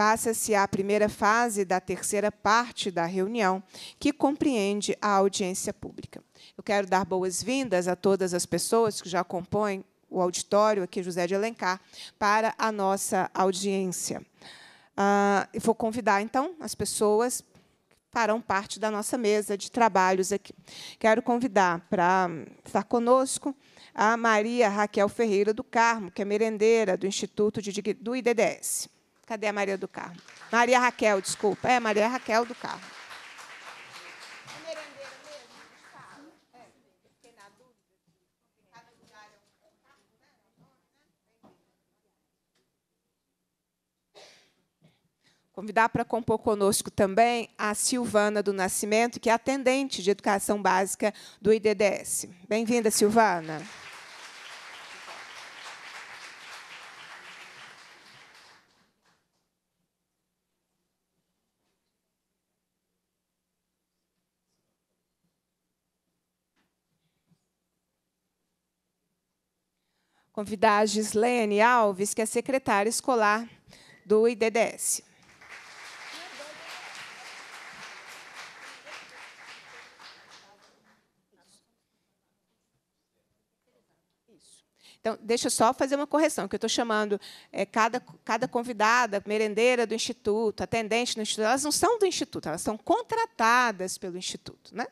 passa-se à primeira fase da terceira parte da reunião, que compreende a audiência pública. Eu quero dar boas-vindas a todas as pessoas que já compõem o auditório aqui, José de Alencar, para a nossa audiência. Uh, ah, e vou convidar, então, as pessoas que farão parte da nossa mesa de trabalhos aqui. Quero convidar para estar conosco a Maria Raquel Ferreira do Carmo, que é merendeira do Instituto de, do IDDS. Cadê a Maria do Carmo? Maria Raquel, desculpa. É, Maria Raquel do Carmo. Convidar para compor conosco também a Silvana do Nascimento, que é atendente de educação básica do IDDS. Bem-vinda, Silvana. Silvana. convidar a Gislene Alves, que é secretária escolar do IDDS. Então, deixa eu só fazer uma correção, que eu estou chamando é, cada, cada convidada, merendeira do Instituto, atendente do Instituto, elas não são do Instituto, elas são contratadas pelo Instituto, né?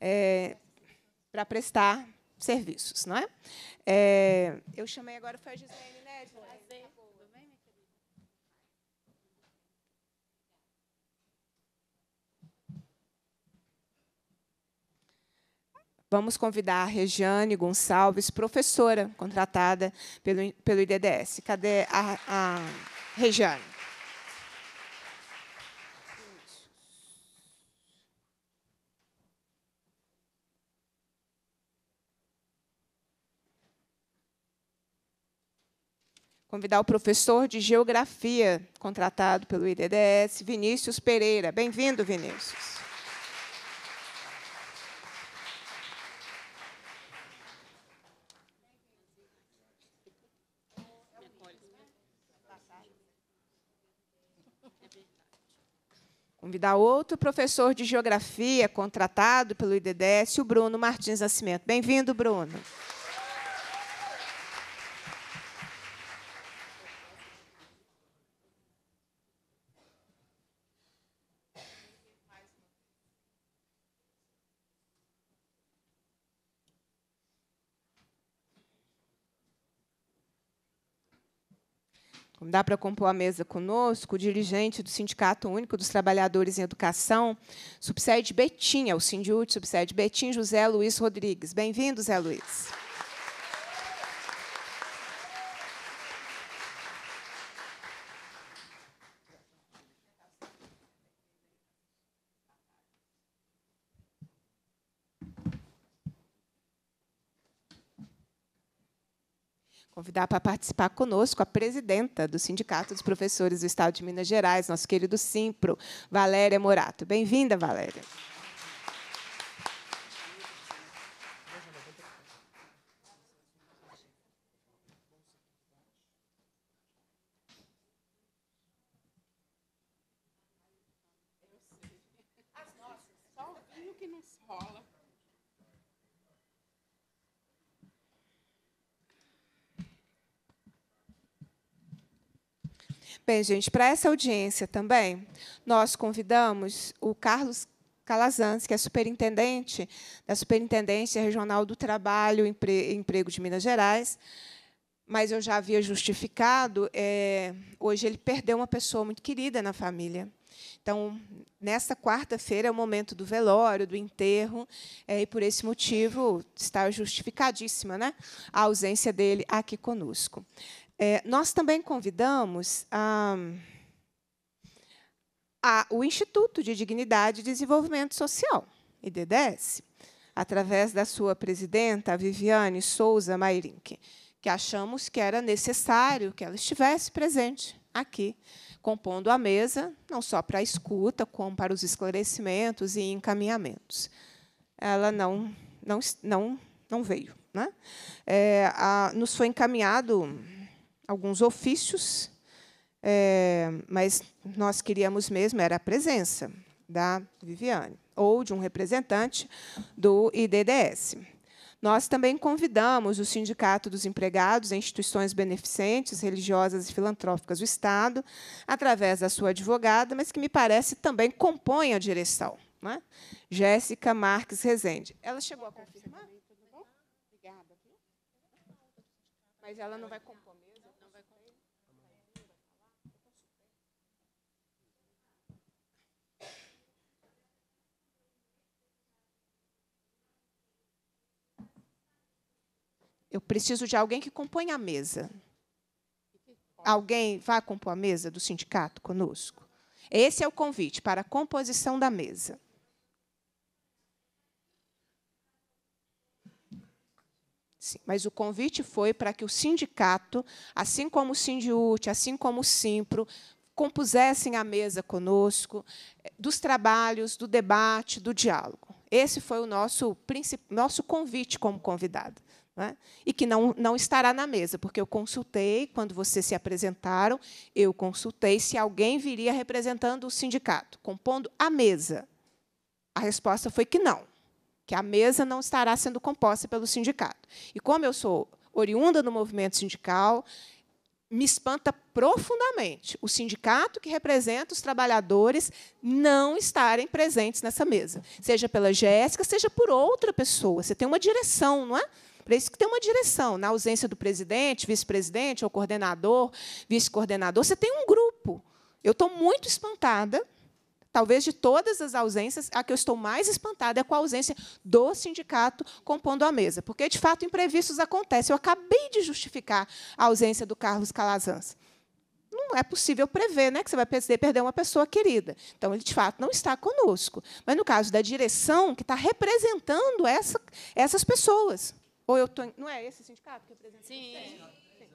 É, para prestar serviços. Não é? é eu chamei agora, foi a Gislaine, né, Vamos convidar a Regiane Gonçalves, professora contratada pelo, pelo IDDS. Cadê a, a Regiane? convidar o professor de Geografia, contratado pelo IDDS, Vinícius Pereira. Bem-vindo, Vinícius. Convidar outro professor de Geografia, contratado pelo IDDS, o Bruno Martins Nascimento. Bem-vindo, Bruno. Bruno. dá para compor a mesa conosco, o dirigente do Sindicato Único dos Trabalhadores em Educação, subsede Betim, é o Sindiúte, subsede Betim, José Luiz Rodrigues. Bem-vindo, Zé Luiz. convidar para participar conosco a presidenta do Sindicato dos Professores do Estado de Minas Gerais, nosso querido Simpro, Valéria Morato. Bem-vinda, Valéria. Bem, gente, para essa audiência também, nós convidamos o Carlos Calazans, que é superintendente da Superintendência Regional do Trabalho e Emprego de Minas Gerais, mas eu já havia justificado, é, hoje ele perdeu uma pessoa muito querida na família. Então, nesta quarta-feira é o momento do velório, do enterro, é, e por esse motivo está justificadíssima né, a ausência dele aqui conosco. É, nós também convidamos a, ah, a, o Instituto de Dignidade e Desenvolvimento Social, IDDS, através da sua presidenta, Viviane Souza Mairink, que achamos que era necessário que ela estivesse presente aqui, compondo a mesa, não só para a escuta, como para os esclarecimentos e encaminhamentos. Ela não, não, não, não veio. Né? É, a, nos foi encaminhado alguns ofícios, é, mas nós queríamos mesmo era a presença da Viviane ou de um representante do IDDS. Nós também convidamos o Sindicato dos Empregados, instituições beneficentes, religiosas e filantróficas do Estado, através da sua advogada, mas que me parece também compõe a direção, né? Jéssica Marques Rezende. Ela chegou a confirmar? Mas ela não vai compor. Eu preciso de alguém que compõe a mesa. Alguém vai compor a mesa do sindicato conosco? Esse é o convite para a composição da mesa. Sim, mas o convite foi para que o sindicato, assim como o Sindiúte, assim como o Simpro, compusessem a mesa conosco, eh, dos trabalhos, do debate, do diálogo. Esse foi o nosso, nosso convite como convidado. Né? E que não, não estará na mesa, porque eu consultei, quando vocês se apresentaram, eu consultei se alguém viria representando o sindicato, compondo a mesa. A resposta foi que não, que a mesa não estará sendo composta pelo sindicato. E como eu sou oriunda do movimento sindical, me espanta profundamente o sindicato que representa os trabalhadores não estarem presentes nessa mesa, seja pela Jéssica, seja por outra pessoa. Você tem uma direção, não é? Para isso que tem uma direção. Na ausência do presidente, vice-presidente, ou coordenador, vice-coordenador, você tem um grupo. Eu estou muito espantada talvez de todas as ausências, a que eu estou mais espantada é com a ausência do sindicato compondo a mesa, porque, de fato, imprevistos acontecem. Eu acabei de justificar a ausência do Carlos Calazans. Não é possível prever né, que você vai perder uma pessoa querida. Então, ele, de fato, não está conosco. Mas, no caso da direção, que está representando essa, essas pessoas, ou eu tô, não é esse sindicato que representa Sim. Sim.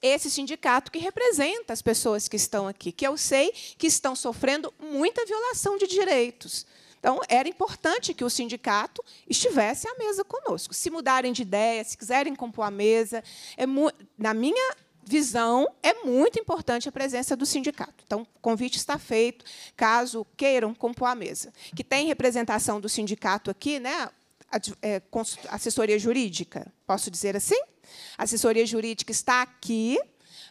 Esse sindicato que representa as pessoas que estão aqui, que eu sei que estão sofrendo muita violação de direitos. Então, era importante que o sindicato estivesse à mesa conosco. Se mudarem de ideia, se quiserem compor a mesa, é na minha visão, é muito importante a presença do sindicato. Então, o convite está feito, caso queiram compor a mesa. Que tem representação do sindicato aqui, né? É, assessoria jurídica. Posso dizer assim? A assessoria jurídica está aqui,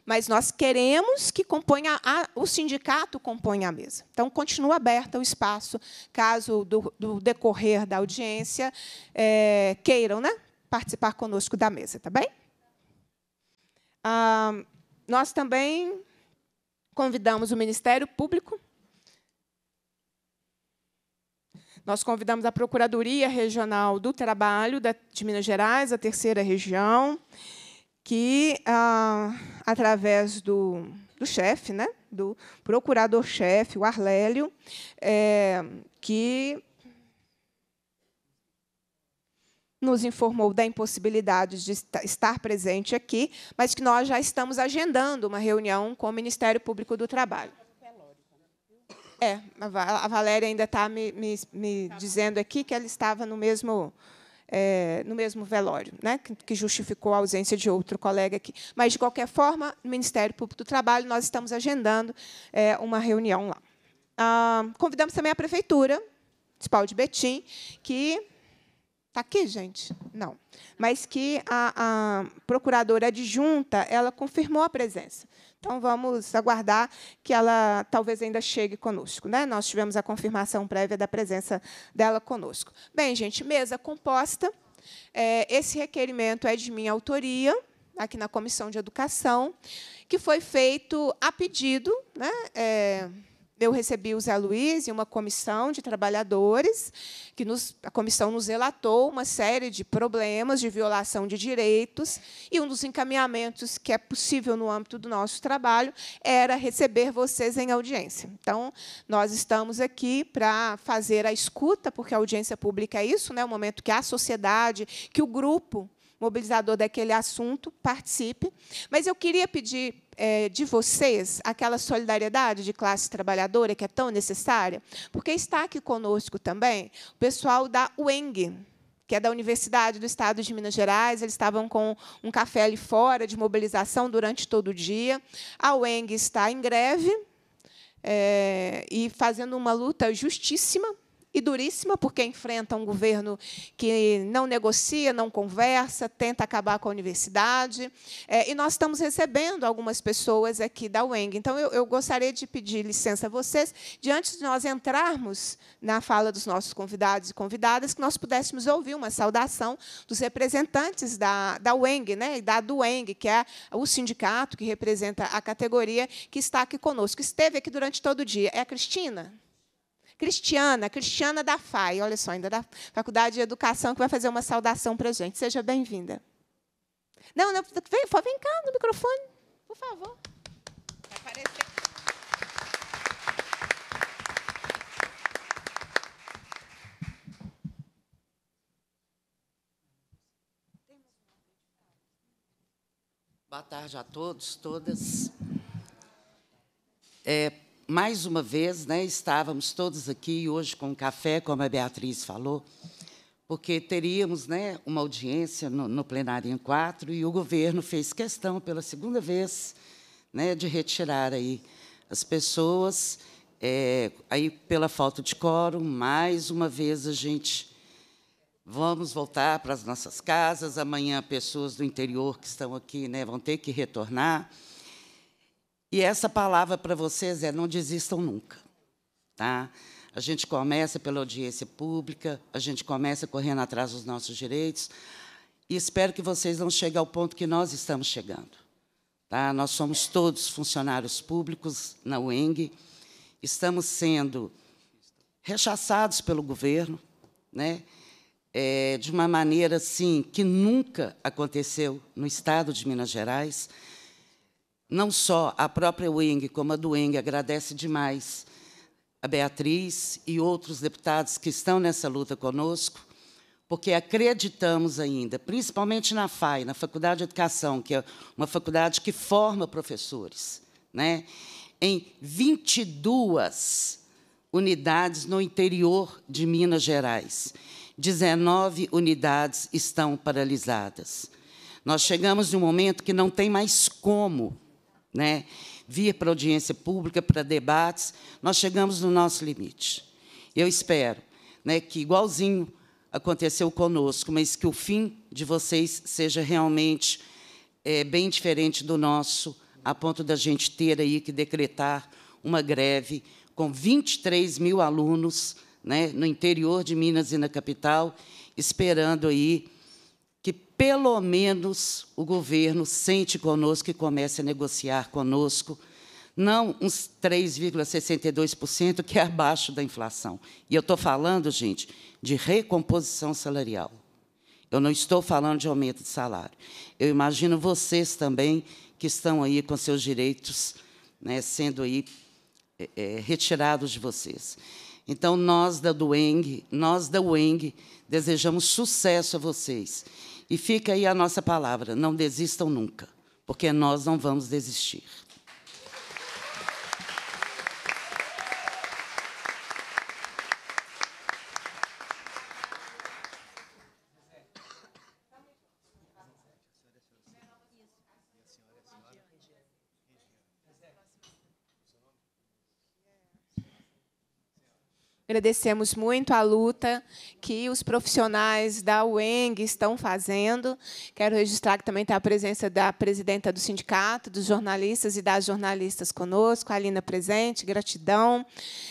mas nós queremos que componha a, o sindicato componha a mesa. Então, continua aberta o espaço, caso do, do decorrer da audiência é, queiram né, participar conosco da mesa, tá bem? Ah, nós também convidamos o Ministério Público Nós convidamos a Procuradoria Regional do Trabalho de Minas Gerais, a terceira região, que, ah, através do, do chefe, né, do procurador-chefe, o Arlélio, é, que nos informou da impossibilidade de estar presente aqui, mas que nós já estamos agendando uma reunião com o Ministério Público do Trabalho. É, a Valéria ainda está me, me, me tá dizendo aqui que ela estava no mesmo, é, no mesmo velório, né, que justificou a ausência de outro colega aqui. Mas, de qualquer forma, no Ministério Público do Trabalho, nós estamos agendando é, uma reunião lá. Ah, convidamos também a Prefeitura Municipal de Betim, que Está aqui, gente? Não. Mas que a, a, procuradora adjunta ela confirmou a presença. Então vamos aguardar que ela talvez ainda chegue conosco. Né? Nós tivemos a confirmação prévia da presença dela conosco. Bem, gente, mesa composta. É, esse requerimento é de minha autoria, aqui na Comissão de Educação, que foi feito a pedido. Né? É eu recebi o Zé Luiz e uma comissão de trabalhadores, que nos, a comissão nos relatou uma série de problemas de violação de direitos, e um dos encaminhamentos que é possível no âmbito do nosso trabalho era receber vocês em audiência. Então, nós estamos aqui para fazer a escuta, porque a audiência pública é isso, né, o momento que a sociedade, que o grupo mobilizador daquele assunto, participe. Mas eu queria pedir é, de vocês aquela solidariedade de classe trabalhadora que é tão necessária, porque está aqui conosco também o pessoal da UENG, que é da Universidade do Estado de Minas Gerais. Eles estavam com um café ali fora de mobilização durante todo o dia. A UENG está em greve é, e fazendo uma luta justíssima e duríssima, porque enfrenta um governo que não negocia, não conversa, tenta acabar com a universidade. É, e nós estamos recebendo algumas pessoas aqui da UENG. Então, eu, eu gostaria de pedir licença a vocês, de antes de nós entrarmos na fala dos nossos convidados e convidadas, que nós pudéssemos ouvir uma saudação dos representantes da, da UENG, né, da DUENG, que é o sindicato que representa a categoria, que está aqui conosco, que esteve aqui durante todo o dia. É a Cristina? Cristiana, Cristiana da FAI, olha só, ainda da Faculdade de Educação, que vai fazer uma saudação para a gente. Seja bem-vinda. Não, não, vem, vem cá no microfone, por favor. Vai aparecer. Boa tarde a todos, todas. É, mais uma vez, né, estávamos todos aqui hoje com um café, como a Beatriz falou, porque teríamos né, uma audiência no, no plenário em quatro e o governo fez questão, pela segunda vez, né, de retirar aí as pessoas. É, aí, pela falta de quórum, mais uma vez a gente vamos voltar para as nossas casas. Amanhã, pessoas do interior que estão aqui né, vão ter que retornar. E essa palavra para vocês é: não desistam nunca. Tá? A gente começa pela audiência pública, a gente começa correndo atrás dos nossos direitos. E espero que vocês não cheguem ao ponto que nós estamos chegando. Tá? Nós somos todos funcionários públicos na UENG, estamos sendo rechaçados pelo governo, né? É, de uma maneira assim que nunca aconteceu no Estado de Minas Gerais não só a própria Wing como a do Weng, agradece demais a Beatriz e outros deputados que estão nessa luta conosco, porque acreditamos ainda, principalmente na FAI, na Faculdade de Educação, que é uma faculdade que forma professores, né, em 22 unidades no interior de Minas Gerais. 19 unidades estão paralisadas. Nós chegamos num momento que não tem mais como né? vir para audiência pública, para debates, nós chegamos no nosso limite. Eu espero né, que, igualzinho aconteceu conosco, mas que o fim de vocês seja realmente é, bem diferente do nosso, a ponto da gente ter aí que decretar uma greve com 23 mil alunos né, no interior de Minas e na capital, esperando aí pelo menos o governo sente conosco e comece a negociar conosco, não uns 3,62%, que é abaixo da inflação. E eu estou falando, gente, de recomposição salarial. Eu não estou falando de aumento de salário. Eu imagino vocês também que estão aí com seus direitos né, sendo aí é, retirados de vocês. Então, nós da Dueng, nós da UENG, desejamos sucesso a vocês e fica aí a nossa palavra: não desistam nunca, porque nós não vamos desistir. Agradecemos muito a luta que os profissionais da UENG estão fazendo. Quero registrar que também está a presença da presidenta do sindicato, dos jornalistas e das jornalistas conosco, a Alina presente, gratidão.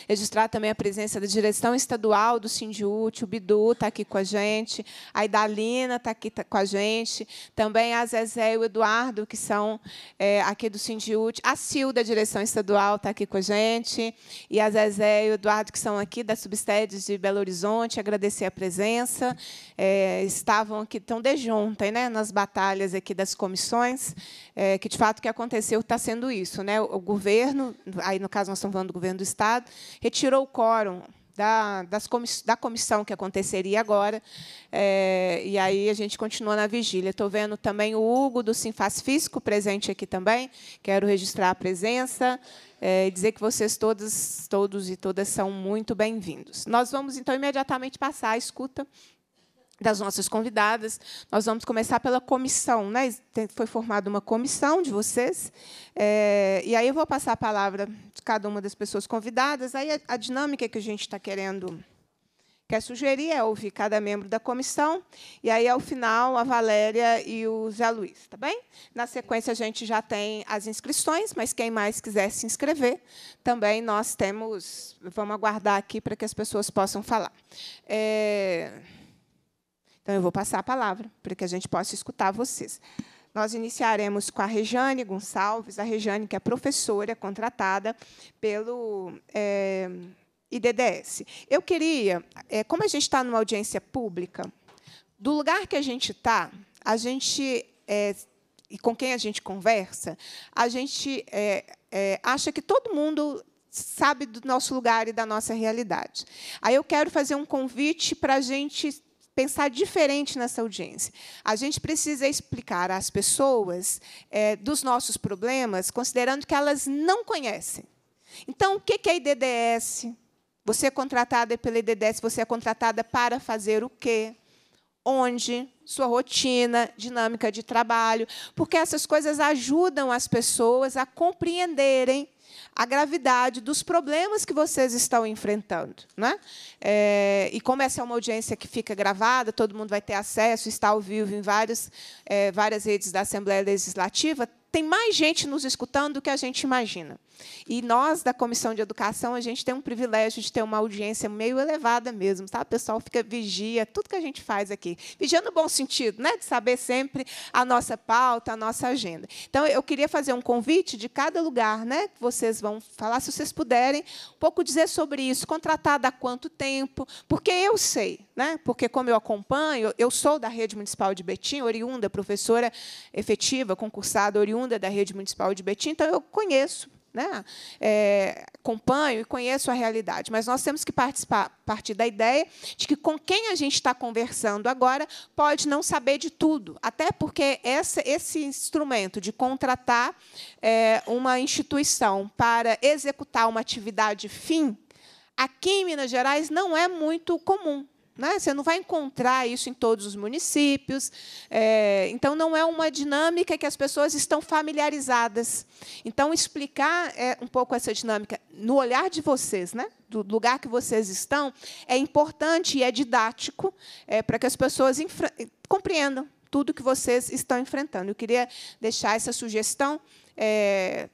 Registrar também a presença da direção estadual do Sindiúti, o Bidu está aqui com a gente, a Idalina está aqui com a gente, também a Zezé e o Eduardo, que são é, aqui do Sindiúti, a Sil, da direção estadual, está aqui com a gente, e a Zezé e o Eduardo, que são aqui da Subsedes de Belo Horizonte, agradecer a presença. É, estavam aqui, estão de junta, né, nas batalhas aqui das comissões, é, que, de fato, o que aconteceu está sendo isso. Né? O governo, aí, no caso, nós estamos falando do governo do Estado, retirou o quórum da, das comiss da comissão que aconteceria agora. É, e aí a gente continua na vigília. Estou vendo também o Hugo do Simfaz Físico presente aqui também. Quero registrar a presença eh, e é, dizer que vocês todos, todos e todas são muito bem-vindos. Nós vamos, então, imediatamente passar a escuta das nossas convidadas. Nós vamos começar pela comissão, né? Foi formada uma comissão de vocês. É, e aí eu vou passar a palavra de cada uma das pessoas convidadas. Aí a, a dinâmica que a gente está querendo quer sugerir é ouvir cada membro da comissão. E aí, ao final, a Valéria e o Zé Luiz, tá bem? Na sequência, a gente já tem as inscrições, mas quem mais quiser se inscrever, também nós temos. Vamos aguardar aqui para que as pessoas possam falar. É... Então, eu vou passar a palavra para que a gente possa escutar vocês. Nós iniciaremos com a Rejane Gonçalves, a Rejane, que é professora contratada pelo é, eh, IDDS. Eu queria, é, como a gente está numa audiência pública, do lugar que a gente está, a gente é, e com quem a gente conversa, a gente acha que todo mundo sabe do nosso lugar e da nossa realidade. Aí eu quero fazer um convite para a gente pensar diferente nessa audiência. A gente precisa explicar às pessoas é, dos nossos problemas, considerando que elas não conhecem. Então, o que é IDDS? Você é contratada pela IDDS, você é contratada para fazer o quê? Onde? Sua rotina, dinâmica de trabalho, porque essas coisas ajudam as pessoas a compreenderem a gravidade dos problemas que vocês estão enfrentando. Né? É, e como essa é uma audiência que fica gravada, todo mundo vai ter acesso, está ao vivo em várias, é, várias redes da Assembleia Legislativa, tem mais gente nos escutando do que a gente imagina. E nós, da Comissão de Educação, a gente tem um privilégio de ter uma audiência meio elevada mesmo, tá? O pessoal fica vigia tudo que a gente faz aqui. Vigia no bom sentido, né? De saber sempre a nossa pauta, a nossa agenda. Então, eu queria fazer um convite de cada lugar, né? Que vocês vão falar, se vocês puderem, um pouco dizer sobre isso, contratada há quanto tempo, porque eu sei, né? porque, como eu acompanho, eu sou da Rede Municipal de Betim, oriunda, professora efetiva, concursada, oriunda da Rede Municipal de Betim, então eu conheço né? É, acompanho e conheço a realidade, mas nós temos que partir da ideia de que com quem a gente está conversando agora pode não saber de tudo, até porque essa, esse instrumento de contratar é, uma instituição para executar uma atividade fim, aqui em Minas Gerais não é muito comum. Né? Você não vai encontrar isso em todos os municípios. É, então, não é uma dinâmica que as pessoas estão familiarizadas. Então, explicar é, um pouco essa dinâmica no olhar de vocês, né? do lugar que vocês estão, é importante e é didático é, para que as pessoas compreendam tudo que vocês estão enfrentando. Eu queria deixar essa sugestão, é,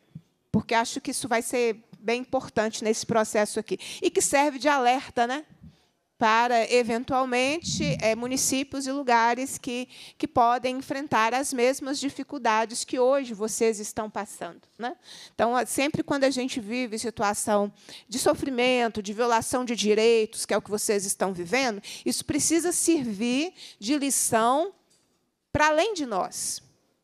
porque acho que isso vai ser bem importante nesse processo aqui. E que serve de alerta, né? para, eventualmente, é, municípios e lugares que, que podem enfrentar as mesmas dificuldades que hoje vocês estão passando. Né? Então, sempre quando a gente vive situação de sofrimento, de violação de direitos, que é o que vocês estão vivendo, isso precisa servir de lição para além de nós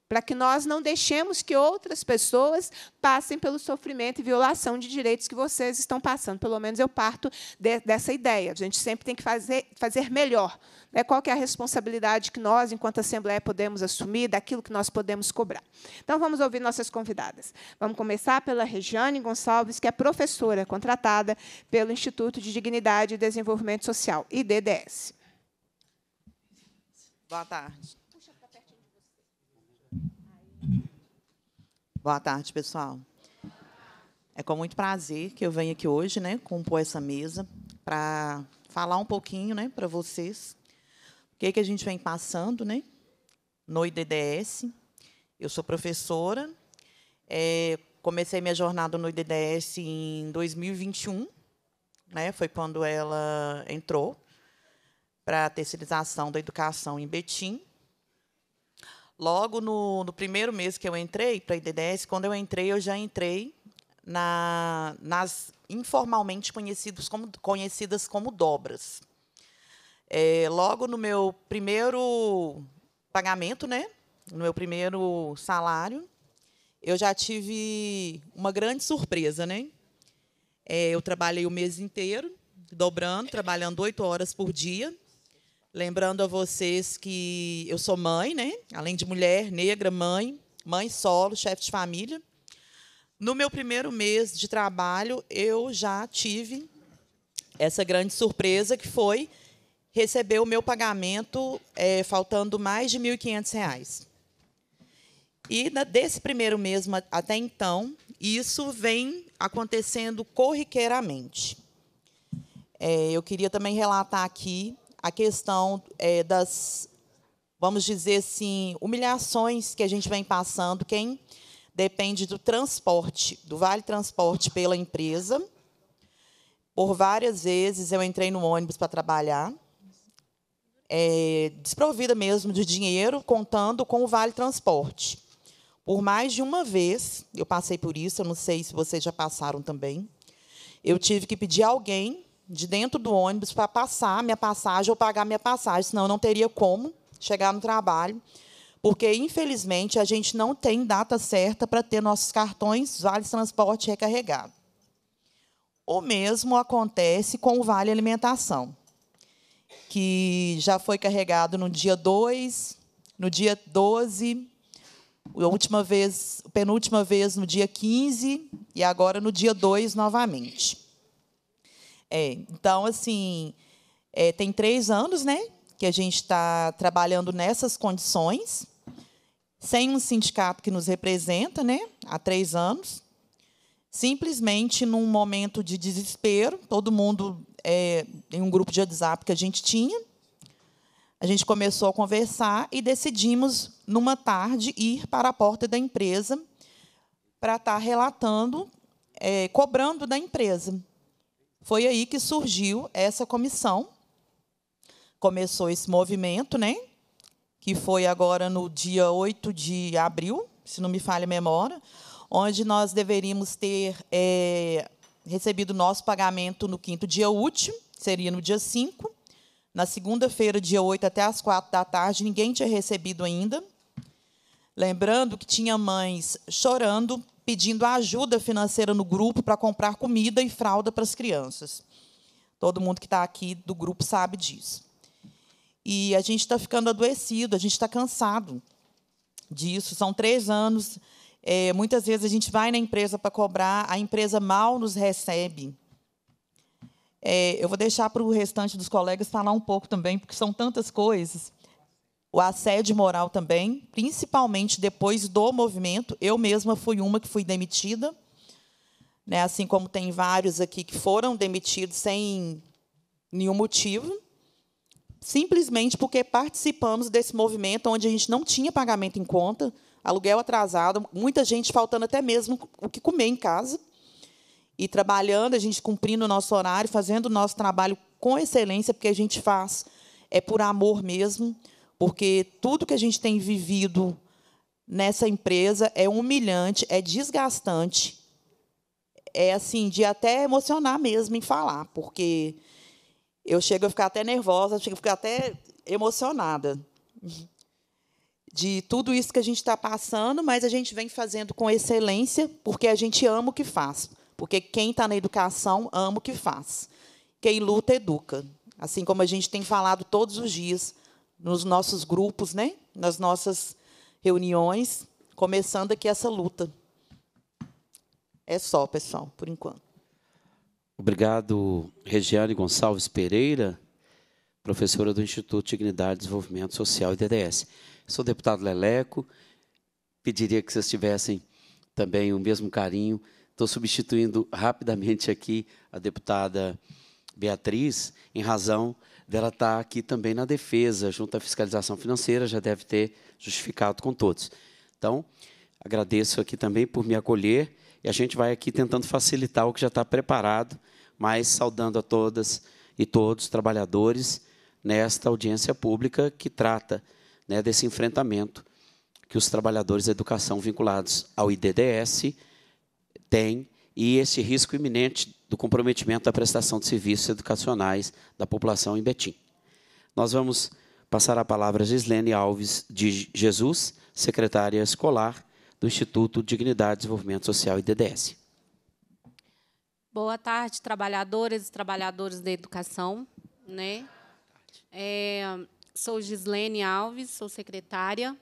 para que nós não deixemos que outras pessoas passem pelo sofrimento e violação de direitos que vocês estão passando. Pelo menos eu parto de, dessa ideia. A gente sempre tem que fazer, fazer melhor. Né? Qual é a responsabilidade que nós, enquanto Assembleia, podemos assumir daquilo que nós podemos cobrar? Então, vamos ouvir nossas convidadas. Vamos começar pela Regiane Gonçalves, que é professora contratada pelo Instituto de Dignidade e Desenvolvimento Social, IDDS. Boa tarde. Boa tarde, pessoal. É com muito prazer que eu venho aqui hoje, né, compor essa mesa para falar um pouquinho, né, para vocês o que é que a gente vem passando, né, no IDDS. Eu sou professora. É, comecei minha jornada no IDDS em 2021, né, foi quando ela entrou para a terceirização da educação em Betim. Logo no, no primeiro mês que eu entrei para a IDDS, quando eu entrei, eu já entrei na, nas informalmente como, conhecidas como dobras. É, logo no meu primeiro pagamento, né, no meu primeiro salário, eu já tive uma grande surpresa, né? É, eu trabalhei o mês inteiro, dobrando, trabalhando oito horas por dia. Lembrando a vocês que eu sou mãe, né? Além de mulher, negra, mãe, mãe solo, chefe de família. No meu primeiro mês de trabalho, eu já tive essa grande surpresa que foi receber o meu pagamento é, faltando mais de R$ 1.500. E desse primeiro mês até então, isso vem acontecendo corriqueiramente. É, eu queria também relatar aqui a questão é, das, vamos dizer assim, humilhações que a gente vem passando, quem depende do transporte, do vale transporte pela empresa. Por várias vezes eu entrei no ônibus para trabalhar, é, desprovida mesmo de dinheiro, contando com o vale transporte. Por mais de uma vez, eu passei por isso, eu não sei se vocês já passaram também, eu tive que pedir alguém de dentro do ônibus para passar minha passagem ou pagar minha passagem, senão eu não teria como chegar no trabalho, porque infelizmente a gente não tem data certa para ter nossos cartões Vale Transporte recarregado. O mesmo acontece com o Vale Alimentação, que já foi carregado no dia 2, no dia 12, a última vez, penúltima vez no dia 15 e agora no dia 2 novamente. É, então, assim, é, tem três anos, né, que a gente está trabalhando nessas condições, sem um sindicato que nos representa, né, há três anos. Simplesmente num momento de desespero, todo mundo é, em um grupo de WhatsApp que a gente tinha, a gente começou a conversar e decidimos, numa tarde, ir para a porta da empresa para estar tá relatando, é, cobrando da empresa foi aí que surgiu essa comissão. Começou esse movimento, né? Que foi agora no dia 8 de abril, se não me falha a memória, onde nós deveríamos ter é, recebido nosso pagamento no quinto dia útil, seria no dia 5. Na segunda-feira, dia 8, até as 4 da tarde, ninguém tinha recebido ainda. Lembrando que tinha mães chorando pedindo ajuda financeira no grupo para comprar comida e fralda para as crianças. Todo mundo que está aqui do grupo sabe disso. E a gente está ficando adoecido, a gente está cansado disso. São três anos. É, muitas vezes a gente vai na empresa para cobrar, a empresa mal nos recebe. É, eu vou deixar para o restante dos colegas falar um pouco também, porque são tantas coisas o assédio moral também, principalmente depois do movimento. Eu mesma fui uma que fui demitida, né, assim como tem vários aqui que foram demitidos sem nenhum motivo, simplesmente porque participamos desse movimento onde a gente não tinha pagamento em conta, aluguel atrasado, muita gente faltando até mesmo o que comer em casa. E trabalhando, a gente cumprindo o nosso horário, fazendo o nosso trabalho com excelência, porque a gente faz é por amor mesmo porque tudo que a gente tem vivido nessa empresa é humilhante, é desgastante, é assim de até emocionar mesmo em falar, porque eu chego a ficar até nervosa, chego a ficar até emocionada de tudo isso que a gente está passando, mas a gente vem fazendo com excelência, porque a gente ama o que faz, porque quem está na educação ama o que faz, quem luta educa, assim como a gente tem falado todos os dias nos nossos grupos, né? nas nossas reuniões, começando aqui essa luta. É só, pessoal, por enquanto. Obrigado, Regiane Gonçalves Pereira, professora do Instituto de Dignidade, Desenvolvimento Social e DDS. Sou deputado Leleco, pediria que vocês tivessem também o mesmo carinho. Estou substituindo rapidamente aqui a deputada Beatriz, em razão dela estar tá aqui também na defesa, junto à fiscalização financeira, já deve ter justificado com todos. Então, agradeço aqui também por me acolher e a gente vai aqui tentando facilitar o que já está preparado, mas saudando a todas e todos os trabalhadores nesta audiência pública que trata né, desse enfrentamento que os trabalhadores da educação vinculados ao IDDS têm e esse risco iminente do comprometimento da prestação de serviços educacionais da população em Betim. Nós vamos passar a palavra a Gislene Alves de Jesus, secretária escolar do Instituto Dignidade, Desenvolvimento Social e DDS. Boa tarde, trabalhadoras e trabalhadores da educação. Né? É, sou Gislene Alves, sou secretária.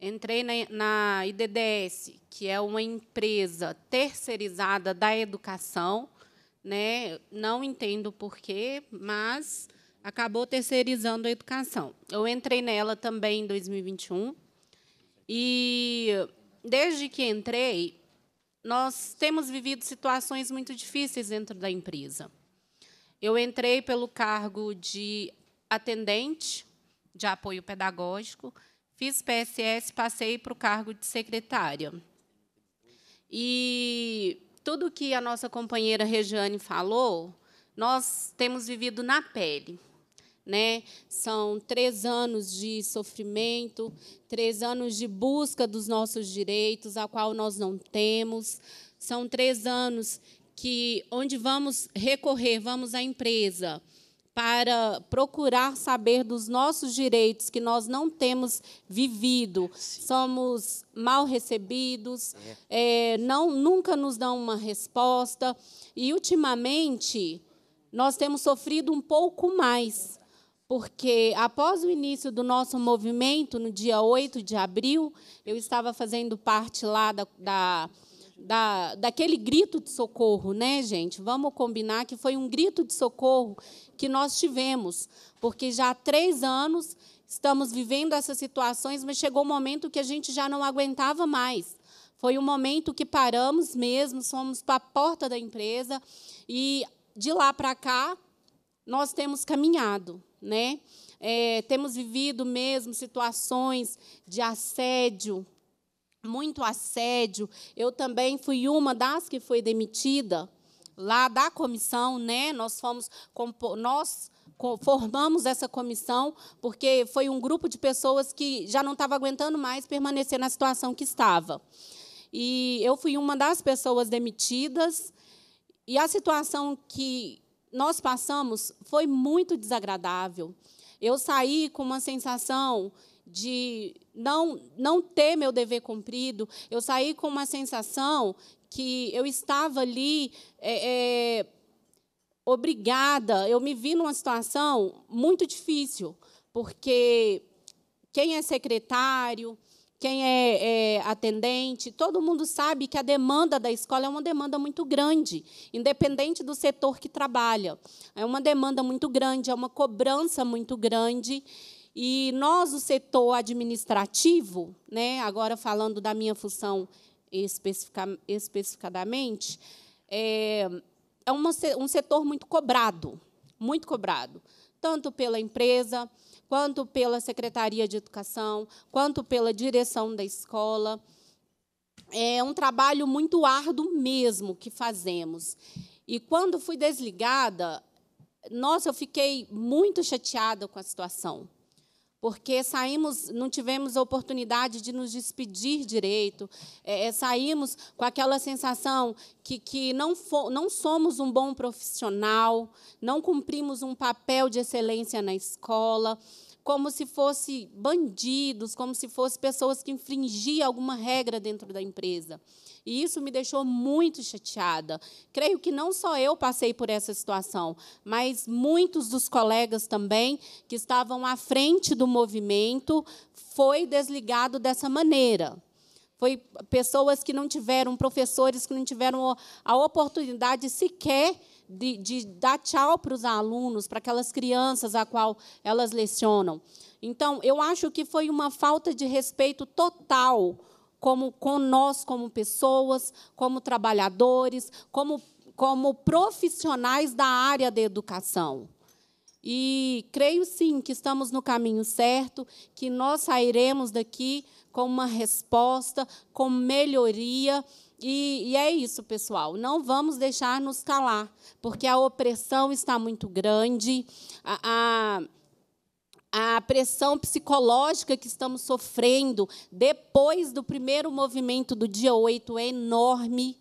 Entrei na, na IDDS, que é uma empresa terceirizada da educação, né? Não entendo porquê, mas acabou terceirizando a educação. Eu entrei nela também em 2021 e desde que entrei, nós temos vivido situações muito difíceis dentro da empresa. Eu entrei pelo cargo de atendente de apoio pedagógico, fiz PSS, passei para o cargo de secretária. E tudo que a nossa companheira Regiane falou, nós temos vivido na pele. Né? São três anos de sofrimento, três anos de busca dos nossos direitos, a qual nós não temos. São três anos que onde vamos recorrer, vamos à empresa, para procurar saber dos nossos direitos que nós não temos vivido, Sim. somos mal recebidos, é. É, não nunca nos dão uma resposta e ultimamente nós temos sofrido um pouco mais, porque após o início do nosso movimento no dia 8 de abril, eu estava fazendo parte lá da, da da, daquele grito de socorro, né, gente? Vamos combinar que foi um grito de socorro que nós tivemos, porque já há três anos estamos vivendo essas situações, mas chegou o um momento que a gente já não aguentava mais. Foi um momento que paramos mesmo, fomos para a porta da empresa e de lá para cá nós temos caminhado, né? É, temos vivido mesmo situações de assédio, muito assédio. Eu também fui uma das que foi demitida lá da comissão, né? Nós fomos nós formamos essa comissão porque foi um grupo de pessoas que já não estava aguentando mais permanecer na situação que estava. E eu fui uma das pessoas demitidas. E a situação que nós passamos foi muito desagradável. Eu saí com uma sensação de não, não ter meu dever cumprido. Eu saí com uma sensação que eu estava ali é, é, obrigada. Eu me vi numa situação muito difícil, porque quem é secretário, quem é, é, atendente, todo mundo sabe que a demanda da escola é uma demanda muito grande, independente do setor que trabalha. É uma demanda muito grande, é uma cobrança muito grande. E nós, o setor administrativo, né, agora falando da minha função especifica, especificadamente, é, é uma, um setor muito cobrado, muito cobrado, tanto pela empresa, quanto pela Secretaria de Educação, quanto pela direção da escola. É um trabalho muito árduo mesmo que fazemos. E quando fui desligada, nossa, eu fiquei muito chateada com a situação porque saímos, não tivemos a oportunidade de nos despedir direito, é, é saímos com aquela sensação que, que não, não somos um bom profissional, não cumprimos um papel de excelência na escola, como se fossem bandidos, como se fossem pessoas que infringiam alguma regra dentro da empresa. E isso me deixou muito chateada. Creio que não só eu passei por essa situação, mas muitos dos colegas também que estavam à frente do movimento foi desligado dessa maneira. Foi pessoas que não tiveram, professores que não tiveram a oportunidade sequer de, de dar tchau para os alunos, para aquelas crianças a qual elas lecionam. Então, eu acho que foi uma falta de respeito total como com nós como pessoas, como trabalhadores, como como profissionais da área da educação. E creio sim que estamos no caminho certo, que nós sairemos daqui com uma resposta, com melhoria e, e, é isso, pessoal. Não vamos deixar nos calar, porque a opressão está muito grande, a, a, a pressão psicológica que estamos sofrendo depois do primeiro movimento do dia 8 é enorme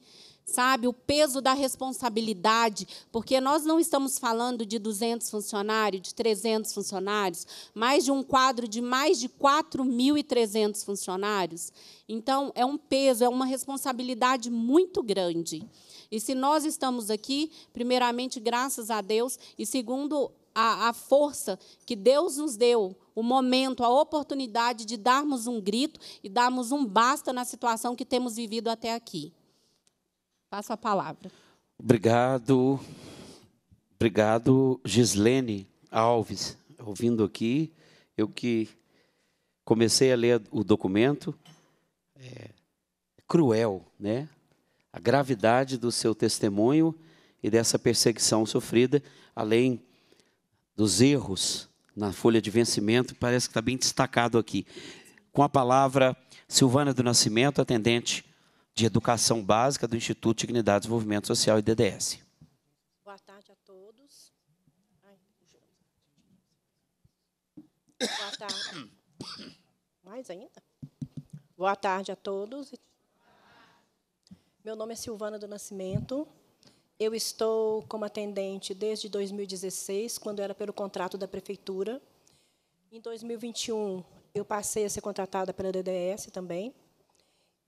sabe? O peso da responsabilidade, porque nós não estamos falando de 200 funcionários, de 300 funcionários, mais de um quadro de mais de 4.300 funcionários. Então, é um peso, é uma responsabilidade muito grande. E se nós estamos aqui, primeiramente, graças a Deus, e segundo, a, a, força que Deus nos deu, o momento, a oportunidade de darmos um grito e darmos um basta na situação que temos vivido até aqui. Passo a palavra. Obrigado. Obrigado, Gislene Alves. Ouvindo aqui, eu que comecei a ler o documento, é cruel, né? A gravidade do seu testemunho e dessa perseguição sofrida, além dos erros na folha de vencimento, parece que está bem destacado aqui. Com a palavra, Silvana do Nascimento, atendente de Educação Básica do Instituto de Dignidade e Desenvolvimento Social e DDS. Boa tarde a todos. Ai, Boa tarde. Mais ainda? Boa tarde a todos. Meu nome é Silvana do Nascimento. Eu estou como atendente desde 2016, quando era pelo contrato da prefeitura. Em 2021, eu passei a ser contratada pela DDS também.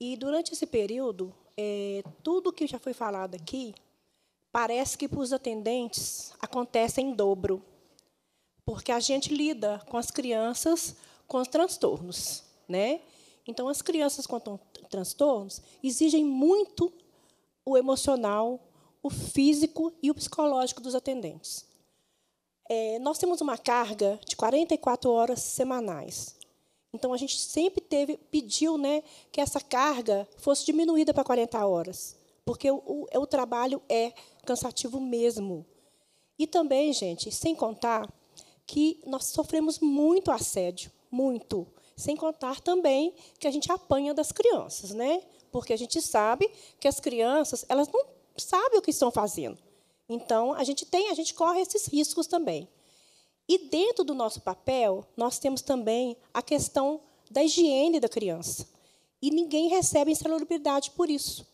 E durante esse período, é, tudo que já foi falado aqui, parece que para os atendentes acontece em dobro, porque a gente lida com as crianças com os transtornos, né? Então, as crianças com transtornos exigem muito o emocional, o físico e o psicológico dos atendentes. É, nós temos uma carga de 44 horas semanais. Então a gente sempre teve, pediu, né, que essa carga fosse diminuída para 40 horas, porque o, o, é, o trabalho é cansativo mesmo. E também, gente, sem contar que nós sofremos muito assédio, muito. Sem contar também que a gente apanha das crianças, né? Porque a gente sabe que as crianças, elas não sabem o que estão fazendo. Então, a gente tem, a gente corre esses riscos também. E dentro do nosso papel, nós temos também a questão da higiene da criança. E ninguém recebe insalubridade por isso.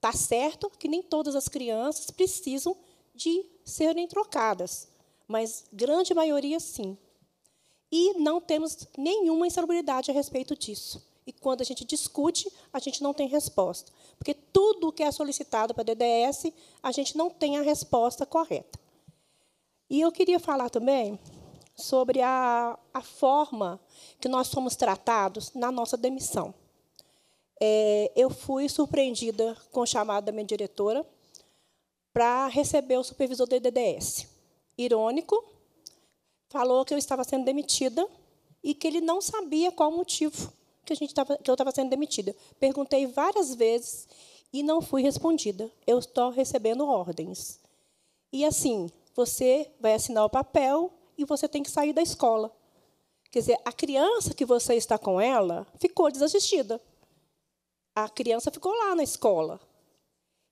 Tá certo que nem todas as crianças precisam de serem trocadas, mas grande maioria sim. E não temos nenhuma insalubridade a respeito disso. E quando a gente discute, a gente não tem resposta. Porque tudo o que é solicitado para a DDS, a gente não tem a resposta correta. E eu queria falar também sobre a, a forma que nós somos tratados na nossa demissão. É, eu fui surpreendida com o chamado da minha diretora para receber o supervisor do EDDS. Irônico, falou que eu estava sendo demitida e que ele não sabia qual o motivo que, a gente tava, que eu estava sendo demitida. Perguntei várias vezes e não fui respondida. Eu estou recebendo ordens. E assim, você vai assinar o papel e você tem que sair da escola. Quer dizer, a criança que você está com ela ficou desassistida. A criança ficou lá na escola.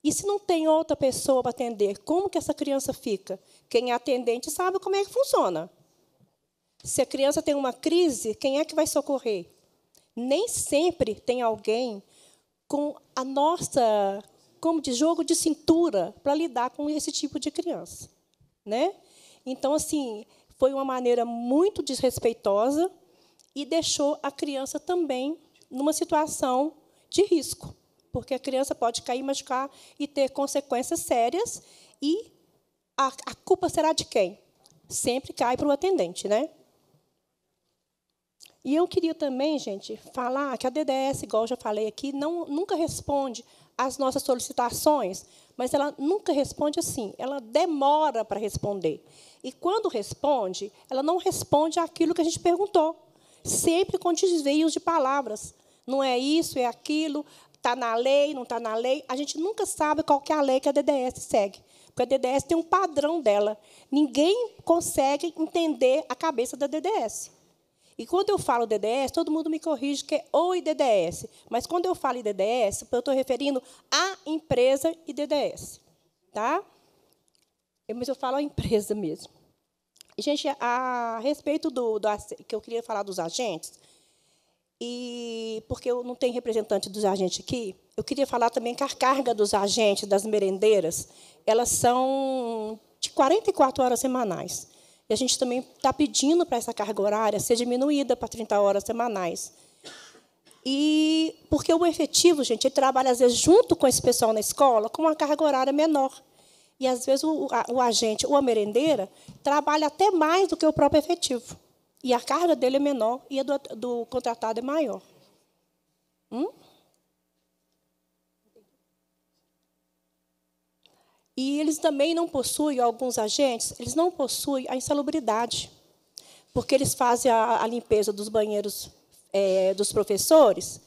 E se não tem outra pessoa para atender, como que essa criança fica? Quem é atendente sabe como é que funciona. Se a criança tem uma crise, quem é que vai socorrer? Nem sempre tem alguém com a nossa, como de jogo de cintura, para lidar com esse tipo de criança né? Então, assim, foi uma maneira muito desrespeitosa e deixou a criança também numa situação de risco, porque a criança pode cair, machucar e ter consequências sérias. E a, a culpa será de quem? Sempre cai para o atendente, né? E eu queria também, gente, falar que a DDS, igual eu já falei aqui, não, nunca responde às nossas solicitações mas ela nunca responde assim, ela demora para responder. E quando responde, ela não responde aquilo que a gente perguntou, sempre com desvios de palavras. Não é isso, é aquilo, está na lei, não está na lei. A gente nunca sabe qual que é a lei que a DDS segue, porque a DDS tem um padrão dela. Ninguém consegue entender a cabeça da DDS. E quando eu falo DDS, todo mundo me corrige que é o DDS. Mas quando eu falo DDS, eu estou referindo à empresa DDS, Tá? É, mas eu falo a empresa mesmo. Gente, a respeito do, do que eu queria falar dos agentes, e porque eu não tenho representante dos agentes aqui, eu queria falar também que a carga dos agentes, das merendeiras, elas são de 44 horas semanais. E a gente também está pedindo para essa carga horária ser diminuída para 30 horas semanais. E porque o efetivo, gente, ele trabalha às vezes junto com esse pessoal na escola com uma carga horária menor. E às vezes o, a, o agente ou a merendeira trabalha até mais do que o próprio efetivo. E a carga dele é menor e a do, do contratado é maior. Hum? E eles também não possuem, alguns agentes, eles não possuem a insalubridade, porque eles fazem a, a limpeza dos banheiros é, dos professores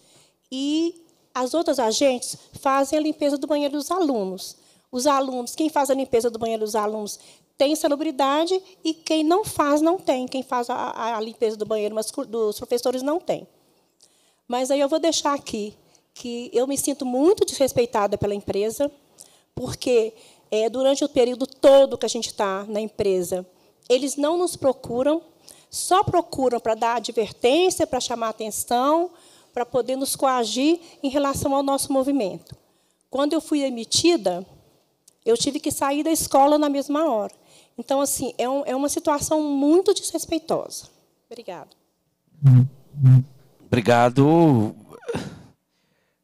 e as outras agentes fazem a limpeza do banheiro dos alunos. Os alunos, quem faz a limpeza do banheiro dos alunos tem insalubridade e quem não faz não tem. Quem faz a, a limpeza do banheiro mas dos professores não tem. Mas aí eu vou deixar aqui que eu me sinto muito desrespeitada pela empresa, porque é, durante o período todo que a gente está na empresa. Eles não nos procuram, só procuram para dar advertência, para chamar atenção, para poder nos coagir em relação ao nosso movimento. Quando eu fui emitida, eu tive que sair da escola na mesma hora. Então, assim, é, um, é uma situação muito desrespeitosa. Obrigado. Obrigado.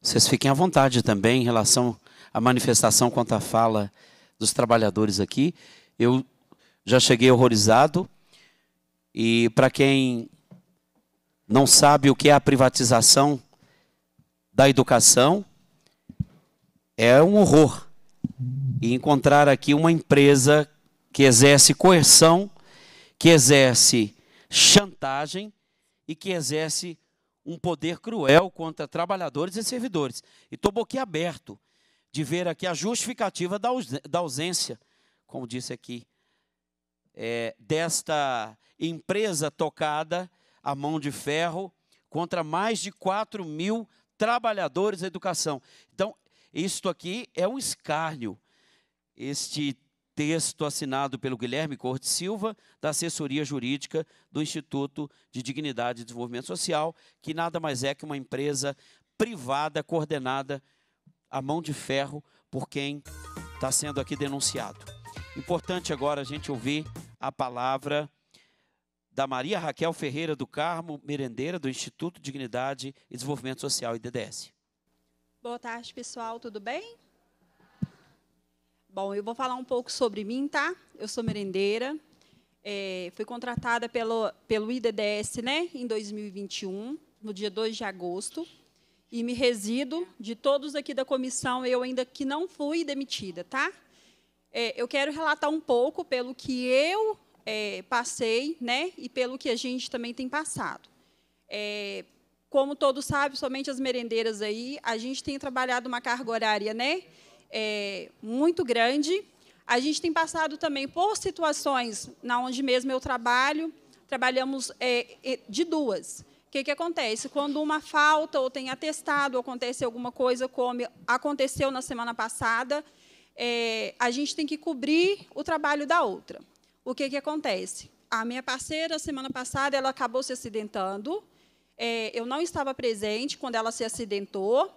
Vocês fiquem à vontade também em relação à manifestação quanto à fala dos trabalhadores aqui. Eu já cheguei horrorizado. E para quem não sabe o que é a privatização da educação, é um horror. E encontrar aqui uma empresa que exerce coerção, que exerce chantagem e que exerce um poder cruel contra trabalhadores e servidores. E estou boquiaberto de ver aqui a justificativa da ausência, como disse aqui, é, desta empresa tocada à mão de ferro contra mais de 4 mil trabalhadores da educação. Então, isto aqui é um escárnio. Este texto assinado pelo Guilherme Corte Silva, da assessoria jurídica do Instituto de Dignidade e Desenvolvimento Social, que nada mais é que uma empresa privada coordenada a mão de ferro por quem está sendo aqui denunciado. Importante agora a gente ouvir a palavra da Maria Raquel Ferreira do Carmo Merendeira, do Instituto Dignidade e Desenvolvimento Social, IDDS. Boa tarde, pessoal, tudo bem? Bom, eu vou falar um pouco sobre mim, tá? Eu sou merendeira, é, fui contratada pelo, pelo IDDS né, em 2021, no dia 2 de agosto e me resido de todos aqui da comissão, eu ainda que não fui demitida, tá? É, eu quero relatar um pouco pelo que eu é, passei, né, e pelo que a gente também tem passado. É, como todos sabem, somente as merendeiras aí, a gente tem trabalhado uma carga horária, né, é, muito grande. A gente tem passado também por situações na onde mesmo eu trabalho, trabalhamos é, de duas o que, que acontece? Quando uma falta ou tem atestado, ou acontece alguma coisa, como aconteceu na semana passada, é, a gente tem que cobrir o trabalho da outra. O que, que acontece? A minha parceira, semana passada, ela acabou se acidentando. É, eu não estava presente quando ela se acidentou,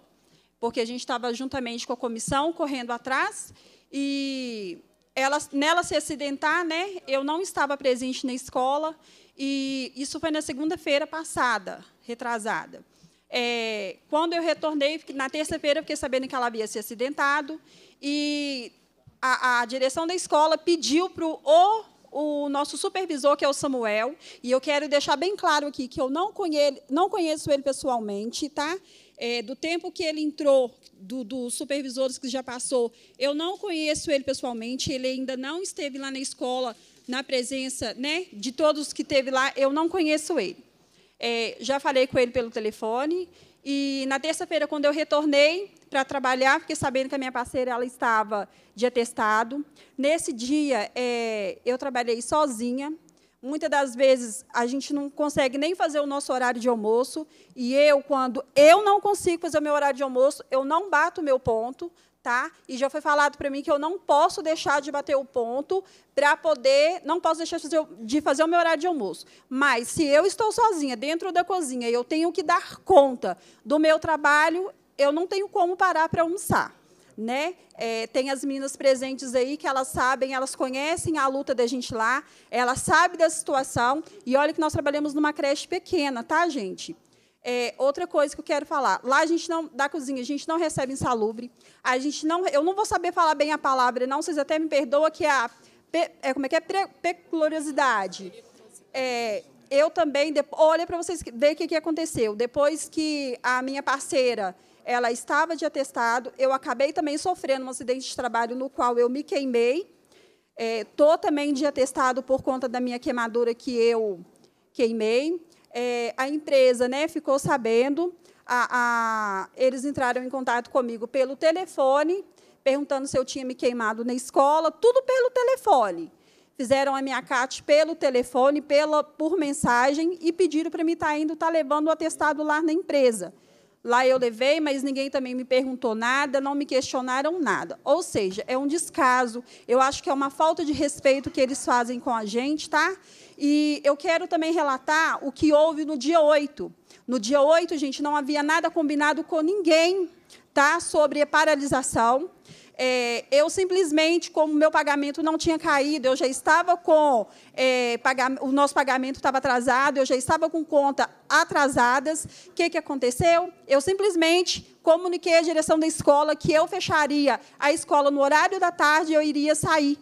porque a gente estava juntamente com a comissão correndo atrás. E ela, nela se acidentar, né, eu não estava presente na escola. E isso foi na segunda-feira passada, retrasada. É, quando eu retornei, na terça-feira, fiquei sabendo que ela havia se acidentado, e a, a direção da escola pediu para o, o nosso supervisor, que é o Samuel, e eu quero deixar bem claro aqui que eu não conheço, não conheço ele pessoalmente, tá? É, do tempo que ele entrou, dos supervisores que já passou, eu não conheço ele pessoalmente, ele ainda não esteve lá na escola na presença né, de todos que teve lá, eu não conheço ele. É, já falei com ele pelo telefone e na terça-feira, quando eu retornei para trabalhar, fiquei sabendo que a minha parceira ela estava de atestado. Nesse dia, é, eu trabalhei sozinha. Muitas das vezes a gente não consegue nem fazer o nosso horário de almoço. E eu, quando eu não consigo fazer o meu horário de almoço, eu não bato o meu ponto, tá? E já foi falado para mim que eu não posso deixar de bater o ponto para poder, não posso deixar de fazer, de fazer o meu horário de almoço. Mas se eu estou sozinha dentro da cozinha e eu tenho que dar conta do meu trabalho, eu não tenho como parar para almoçar. Né? É, tem as meninas presentes aí que elas sabem, elas conhecem a luta da gente lá, elas sabem da situação. E olha que nós trabalhamos numa creche pequena, tá, gente? É, outra coisa que eu quero falar, lá a gente não, da cozinha, a gente não recebe insalubre, a gente não, eu não vou saber falar bem a palavra, não, vocês até me perdoam que é a, é, como é que é, peculiaridade. É, eu também, de, olha para vocês ver o que, que aconteceu, depois que a minha parceira, ela estava de atestado, eu acabei também sofrendo um acidente de trabalho no qual eu me queimei, estou é, também de atestado por conta da minha queimadura que eu queimei, é, a empresa né, ficou sabendo, a, a, eles entraram em contato comigo pelo telefone, perguntando se eu tinha me queimado na escola, tudo pelo telefone. Fizeram a minha CAT pelo telefone, pela, por mensagem, e pediram para mim estar tá indo, estar tá levando o atestado lá na empresa. Lá eu levei, mas ninguém também me perguntou nada, não me questionaram nada. Ou seja, é um descaso. Eu acho que é uma falta de respeito que eles fazem com a gente, tá? E eu quero também relatar o que houve no dia 8. No dia 8, gente, não havia nada combinado com ninguém, tá? Sobre a paralisação. É, eu simplesmente, como meu pagamento não tinha caído, eu já estava com. É, pagar, o nosso pagamento estava atrasado, eu já estava com conta atrasadas. O que, que aconteceu? Eu simplesmente comuniquei à direção da escola que eu fecharia a escola no horário da tarde e eu iria sair.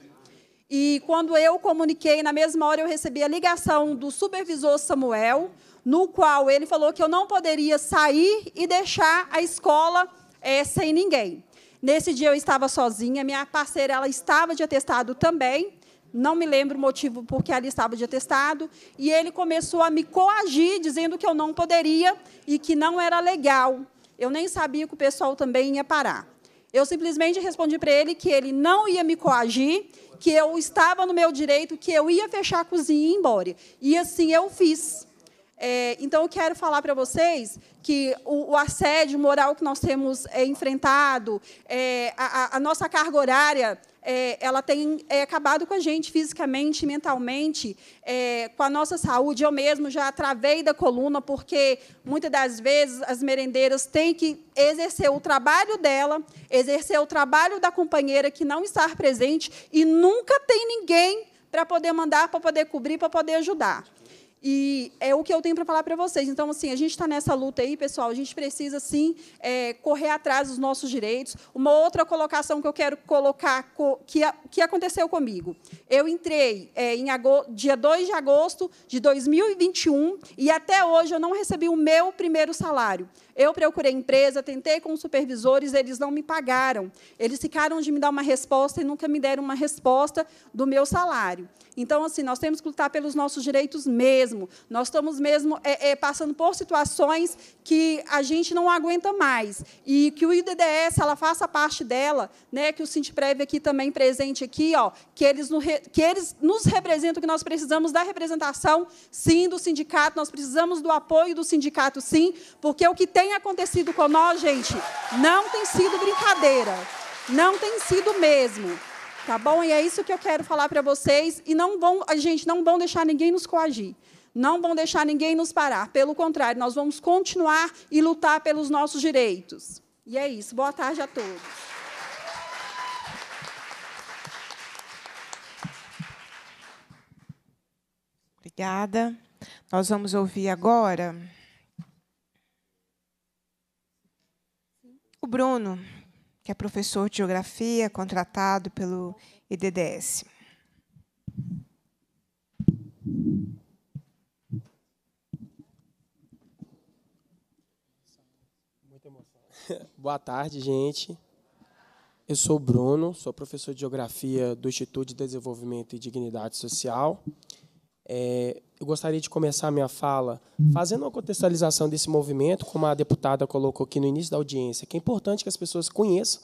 E quando eu comuniquei, na mesma hora eu recebi a ligação do supervisor Samuel, no qual ele falou que eu não poderia sair e deixar a escola é, sem ninguém. Nesse dia eu estava sozinha, minha parceira ela estava de atestado também, não me lembro o motivo porque ela estava de atestado, e ele começou a me coagir, dizendo que eu não poderia e que não era legal. Eu nem sabia que o pessoal também ia parar. Eu simplesmente respondi para ele que ele não ia me coagir, que eu estava no meu direito, que eu ia fechar a cozinha e ir embora. E assim eu fiz. É, então, eu quero falar para vocês que o, o, assédio moral que nós temos é, enfrentado, é, a, a, nossa carga horária, é, ela tem é, acabado com a gente fisicamente, mentalmente, é, com a nossa saúde. Eu mesmo já travei da coluna, porque muitas das vezes as merendeiras têm que exercer o trabalho dela, exercer o trabalho da companheira que não está presente e nunca tem ninguém para poder mandar, para poder cobrir, para poder ajudar. E é o que eu tenho para falar para vocês. Então, assim, a gente está nessa luta aí, pessoal. A gente precisa, sim, é, correr atrás dos nossos direitos. Uma outra colocação que eu quero colocar, que, que aconteceu comigo. Eu entrei é, em agosto, dia 2 de agosto de 2021 e até hoje eu não recebi o meu primeiro salário. Eu procurei empresa, tentei com os supervisores, eles não me pagaram. Eles ficaram de me dar uma resposta e nunca me deram uma resposta do meu salário. Então, assim, nós temos que lutar pelos nossos direitos mesmo. Nós estamos mesmo é, é, passando por situações que a gente não aguenta mais. E que o IDDS ela faça parte dela, né, que o Sintiprev aqui também presente aqui, ó, que eles, no, que eles nos representam, que nós precisamos da representação, sim, do sindicato, nós precisamos do apoio do sindicato, sim, porque o que tem tem acontecido com nós, gente, não tem sido brincadeira. Não tem sido mesmo. Tá bom? E é isso que eu quero falar para vocês. E não vão, gente, não vão deixar ninguém nos coagir. Não vão deixar ninguém nos parar. Pelo contrário, nós vamos continuar e lutar pelos nossos direitos. E é isso. Boa tarde a todos. Obrigada. Nós vamos ouvir agora. Bruno, que é professor de geografia, contratado pelo IDDS. Boa tarde, gente. Eu sou o Bruno, sou professor de Geografia do Instituto de Desenvolvimento e Dignidade Social é, eu gostaria de começar a minha fala fazendo uma contextualização desse movimento, como a deputada colocou aqui no início da audiência, que é importante que as pessoas conheçam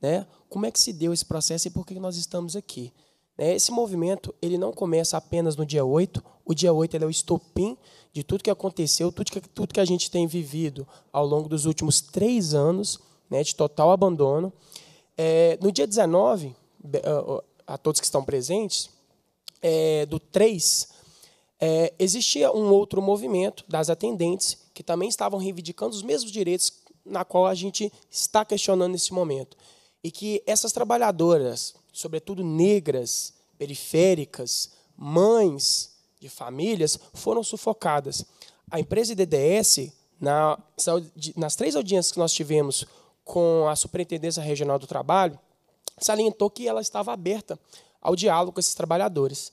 né, como é que se deu esse processo e por que nós estamos aqui. Né. Esse movimento ele não começa apenas no dia 8, o dia 8 é o estopim de tudo que aconteceu, tudo que, tudo que a gente tem vivido ao longo dos últimos três anos, né, de total abandono. É, no dia 19, a todos que estão presentes, é, do 3 é, existia um outro movimento das atendentes que também estavam reivindicando os mesmos direitos na qual a gente está questionando nesse momento. E que essas trabalhadoras, sobretudo negras, periféricas, mães de famílias, foram sufocadas. A empresa IDDS, na, nas três audiências que nós tivemos com a Superintendência Regional do Trabalho, salientou que ela estava aberta ao diálogo com esses trabalhadores.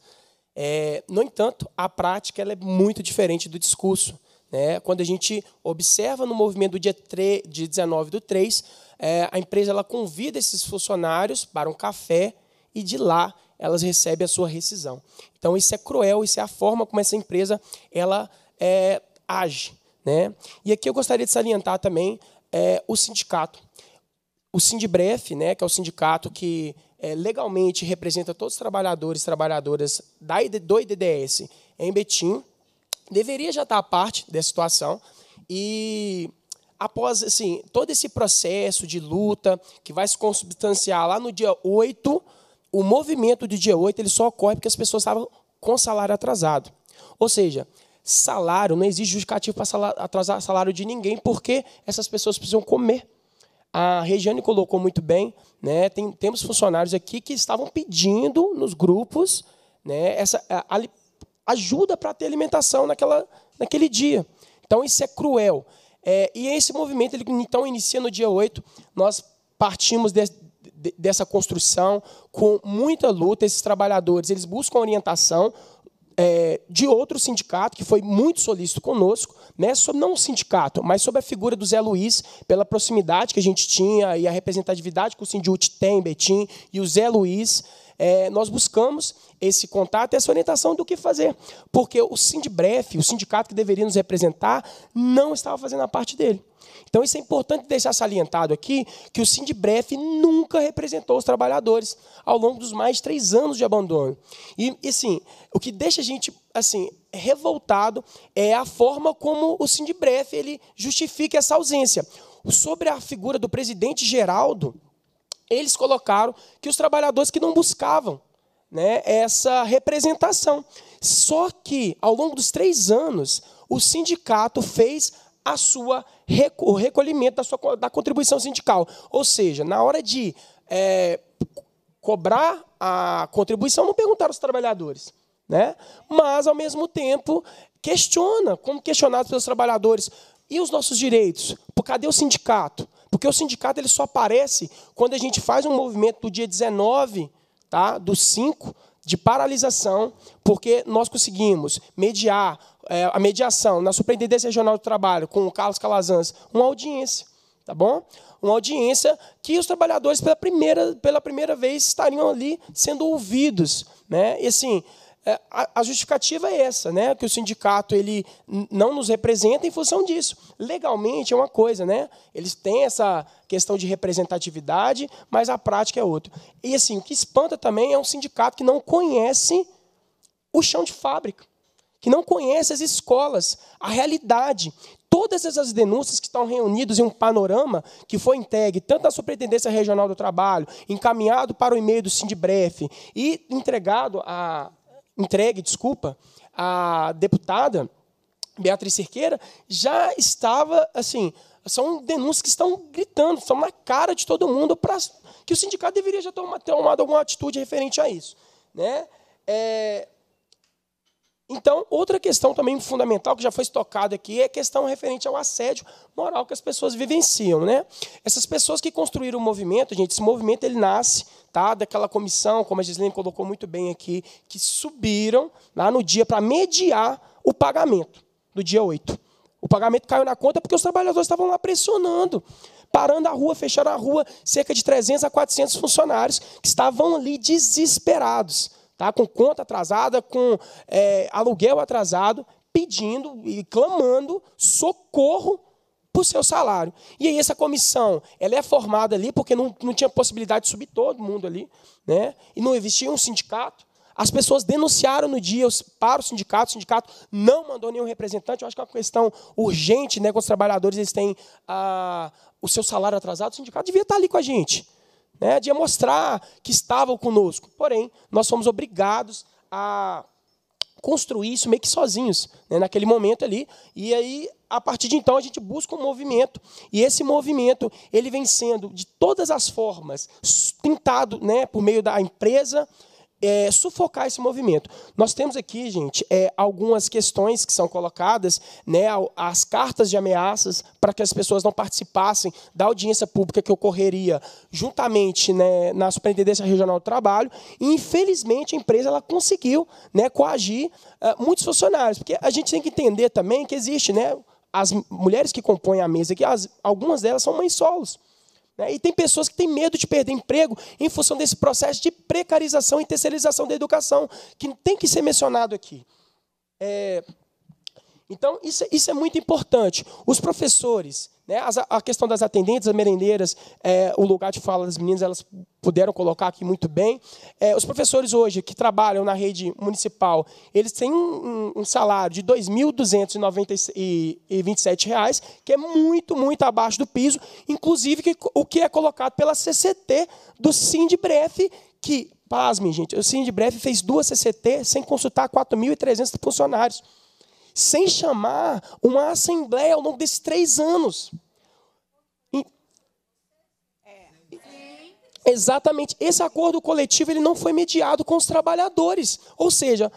É, no entanto, a prática ela é muito diferente do discurso. Né? Quando a gente observa no movimento do dia, 3, dia 19 do 3, é, a empresa ela convida esses funcionários para um café e de lá elas recebem a sua rescisão. Então, isso é cruel, isso é a forma como essa empresa ela é, age. Né? E aqui eu gostaria de salientar também é, o sindicato. O Sindibref, né, que é o sindicato que é, legalmente representa todos os trabalhadores e trabalhadoras da, do IDDS em Betim, deveria já estar a parte dessa situação e após assim, todo esse processo de luta que vai se consubstanciar lá no dia 8, o movimento do dia 8 ele só ocorre porque as pessoas estavam com salário atrasado. Ou seja, salário, não existe justificativo para atrasar salário de ninguém, porque essas pessoas precisam comer. A Regiane colocou muito bem, né? Tem, temos funcionários aqui que estavam pedindo nos grupos, né? Essa a, a, ajuda para ter alimentação naquela, naquele dia. Então isso é cruel. É, e esse movimento ele então inicia no dia 8. Nós partimos de, de, dessa construção com muita luta. Esses trabalhadores eles buscam orientação é, de outro sindicato, que foi muito solícito conosco, né, sobre, não o sindicato, mas sobre a figura do Zé Luiz, pela proximidade que a gente tinha e a representatividade que o Sindiut tem, Betim, e o Zé Luiz é, nós buscamos esse contato e essa orientação do que fazer. Porque o Sindbref, o sindicato que deveria nos representar, não estava fazendo a parte dele. Então, isso é importante deixar salientado aqui, que o Sindbref nunca representou os trabalhadores ao longo dos mais de três anos de abandono. E, assim, o que deixa a gente assim revoltado é a forma como o Sindbref ele justifica essa ausência. Sobre a figura do presidente Geraldo, eles colocaram que os trabalhadores que não buscavam né, essa representação. Só que, ao longo dos três anos, o sindicato fez a sua o recolhimento da, sua, da contribuição sindical. Ou seja, na hora de é, cobrar a contribuição, não perguntaram aos trabalhadores. Né? Mas, ao mesmo tempo, questiona, como questionados pelos trabalhadores, e os nossos direitos? cadê o sindicato? Porque o sindicato ele só aparece quando a gente faz um movimento do dia 19, tá? do 5, de paralisação, porque nós conseguimos mediar é, a mediação na Superintendência Regional do Trabalho com o Carlos Calazans, uma audiência. Tá bom? Uma audiência que os trabalhadores, pela primeira, pela primeira vez, estariam ali sendo ouvidos. Né? E assim, é, a justificativa é essa, né? Que o sindicato ele não nos representa em função disso. Legalmente é uma coisa, né? Eles têm essa questão de representatividade, mas a prática é outra. E assim, o que espanta também é um sindicato que não conhece o chão de fábrica, que não conhece as escolas, a realidade. Todas essas denúncias que estão reunidas em um panorama que foi entregue tanto à Superintendência Regional do Trabalho, encaminhado para o e-mail do Sindibref e entregado a entregue, desculpa, à deputada Beatriz Cerqueira, já estava assim. São denúncias que estão gritando, estão na cara de todo mundo, para que o sindicato deveria já ter tomado alguma atitude referente a isso. Né? É, então, outra questão também fundamental que já foi tocada aqui é a questão referente ao assédio moral que as pessoas vivenciam, né? Essas pessoas que construíram o movimento, gente, esse movimento ele nasce, tá? Daquela comissão, como a Gislene colocou muito bem aqui, que subiram lá no dia para mediar o pagamento do dia 8. O pagamento caiu na conta porque os trabalhadores estavam lá pressionando, parando a rua, fecharam a rua, cerca de 300 a 400 funcionários que estavam ali desesperados tá? com conta atrasada, com é, aluguel atrasado, pedindo e clamando socorro para o seu salário. E aí essa comissão, ela é formada ali porque não, não tinha possibilidade de subir todo mundo ali, né? E não existia um sindicato. As pessoas denunciaram no dia para o sindicato, o sindicato não mandou nenhum representante. Eu acho que é uma questão urgente, né? os trabalhadores eles têm ah, o seu salário atrasado, o sindicato devia estar tá ali com a gente né, de mostrar que estavam conosco. Porém, nós fomos obrigados a construir isso meio que sozinhos, né, naquele momento ali. E aí, a partir de então, a gente busca um movimento. E esse movimento, ele vem sendo, de todas as formas, tentado né, por meio da empresa, é, sufocar esse movimento. Nós temos aqui, gente, é, algumas questões que são colocadas, né, as cartas de ameaças para que as pessoas não participassem da audiência pública que ocorreria juntamente né, na Superintendência Regional do Trabalho. E, infelizmente, a empresa ela conseguiu né, coagir ah, muitos funcionários, porque a gente tem que entender também que existe, né, as mulheres que compõem a mesa aqui, as, algumas delas são mães solos. Né? E tem pessoas que têm medo de perder emprego em função desse processo de precarização e terceirização da educação, que tem que ser mencionado aqui. É, então, isso, é, isso é muito importante. Os professores, né, as, a questão das atendentes, as merendeiras, é, o lugar de fala das meninas, elas puderam colocar aqui muito bem. É, os professores hoje que trabalham na rede municipal, eles têm um, um, salário de R$ 2.297, que é muito, muito abaixo do piso, inclusive que, o que é colocado pela CCT do Sindbref, que, pasmem, gente, o Sindbref fez duas CCT sem consultar 4.300 funcionários sem chamar uma assembleia ao longo desses três anos. E... É. Exatamente, esse acordo coletivo ele não foi mediado com os trabalhadores. Ou seja,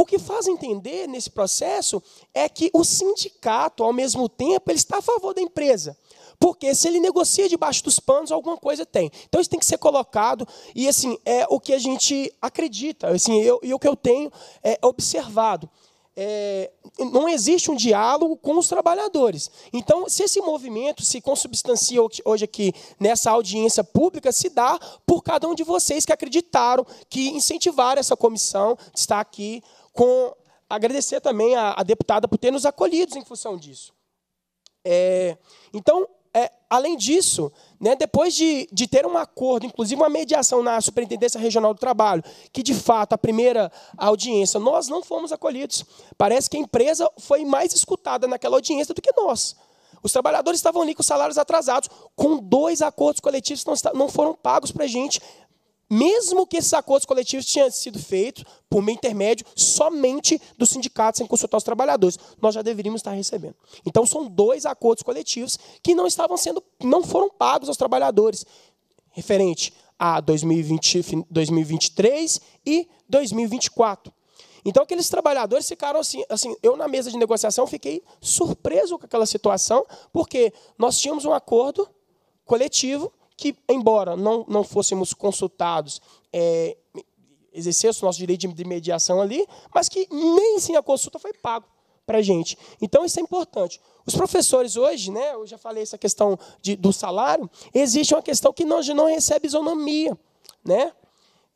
o que faz entender nesse processo é que o sindicato, ao mesmo tempo, ele está a favor da empresa. Porque se ele negocia debaixo dos panos, alguma coisa tem. Então isso tem que ser colocado. E assim, é o que a gente acredita. Assim, eu, e o que eu tenho é, observado é, não existe um diálogo com os trabalhadores. Então, se esse movimento se consubstancia hoje aqui nessa audiência pública, se dá por cada um de vocês que acreditaram, que incentivaram essa comissão de estar aqui, com agradecer também a, a deputada por ter nos acolhido, em função disso. É, então, é, além disso, né? Depois de, de ter um acordo, inclusive uma mediação na Superintendência Regional do Trabalho, que de fato a primeira audiência, nós não fomos acolhidos. Parece que a empresa foi mais escutada naquela audiência do que nós. Os trabalhadores estavam ali com salários atrasados, com dois acordos coletivos que não foram pagos para a gente mesmo que esses acordos coletivos tinham sido feitos por meio intermédio somente dos sindicatos sem consultar os trabalhadores, nós já deveríamos estar recebendo. Então são dois acordos coletivos que não estavam sendo, não foram pagos aos trabalhadores, referente a 2020, 2023 e 2024. Então aqueles trabalhadores ficaram assim, assim, eu na mesa de negociação fiquei surpreso com aquela situação, porque nós tínhamos um acordo coletivo que, embora não, não fôssemos consultados, é, exercesse o nosso direito de, mediação ali, mas que nem sim a consulta foi pago para a gente. Então, isso é importante. Os professores hoje, né, eu já falei essa questão de, do salário, existe uma questão que nós não recebe isonomia. Né?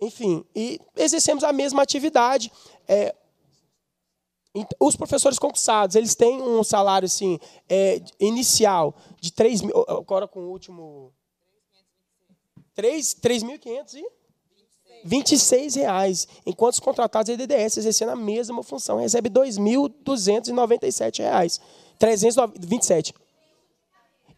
Enfim, e exercemos a mesma atividade. É, os professores concursados, eles têm um salário assim, é, inicial de 3 mil, agora com o último 3.526 reais, enquanto os contratados da IDDS exercendo a mesma função recebem 2.297 reais, 327.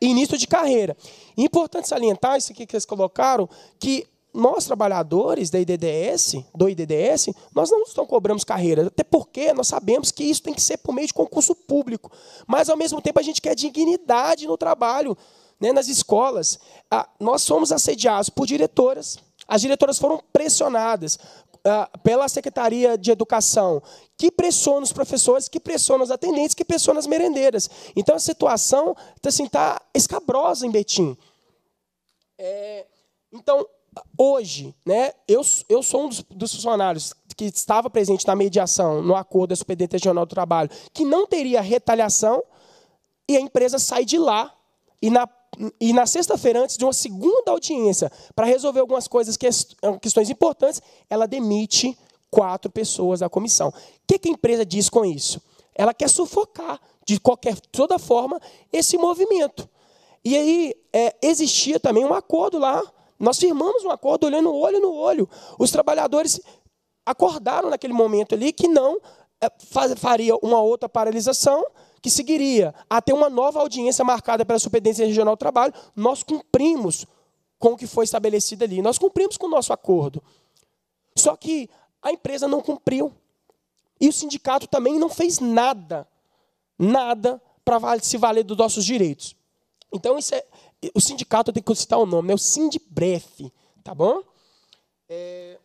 Início de carreira. Importante salientar isso aqui que vocês colocaram, que nós, trabalhadores da IDDS, do IDDS, nós não estamos cobramos carreira, até porque nós sabemos que isso tem que ser por meio de concurso público. Mas, ao mesmo tempo, a gente quer dignidade no trabalho né, nas escolas, ah, nós fomos assediados por diretoras. As diretoras foram pressionadas ah, pela Secretaria de Educação, que pressiona os professores, que pressiona os atendentes, que pressiona as merendeiras. Então a situação está assim, tá escabrosa em Betim. É, então, hoje, né, eu, eu sou um dos, dos funcionários que estava presente na mediação, no acordo da SPDT Regional do Trabalho, que não teria retaliação, e a empresa sai de lá e na e na sexta-feira, antes de uma segunda audiência, para resolver algumas coisas, é é, questões importantes, ela demite quatro pessoas da comissão. O que, que a empresa diz com isso? Ela quer sufocar, de qualquer toda forma, esse movimento. E aí é, existia também um acordo lá. Nós firmamos um acordo olhando olho no olho. Os trabalhadores acordaram naquele momento ali que não é, faria uma outra paralisação, que seguiria até uma nova audiência marcada pela Superintendência Regional do Trabalho, nós cumprimos com o que foi estabelecido ali. Nós cumprimos com o nosso acordo. Só que a empresa não cumpriu. E o sindicato também não fez nada, nada para se valer dos nossos direitos. Então, isso é, o sindicato tem que citar o nome, né? o Sindbref, tá bom? É...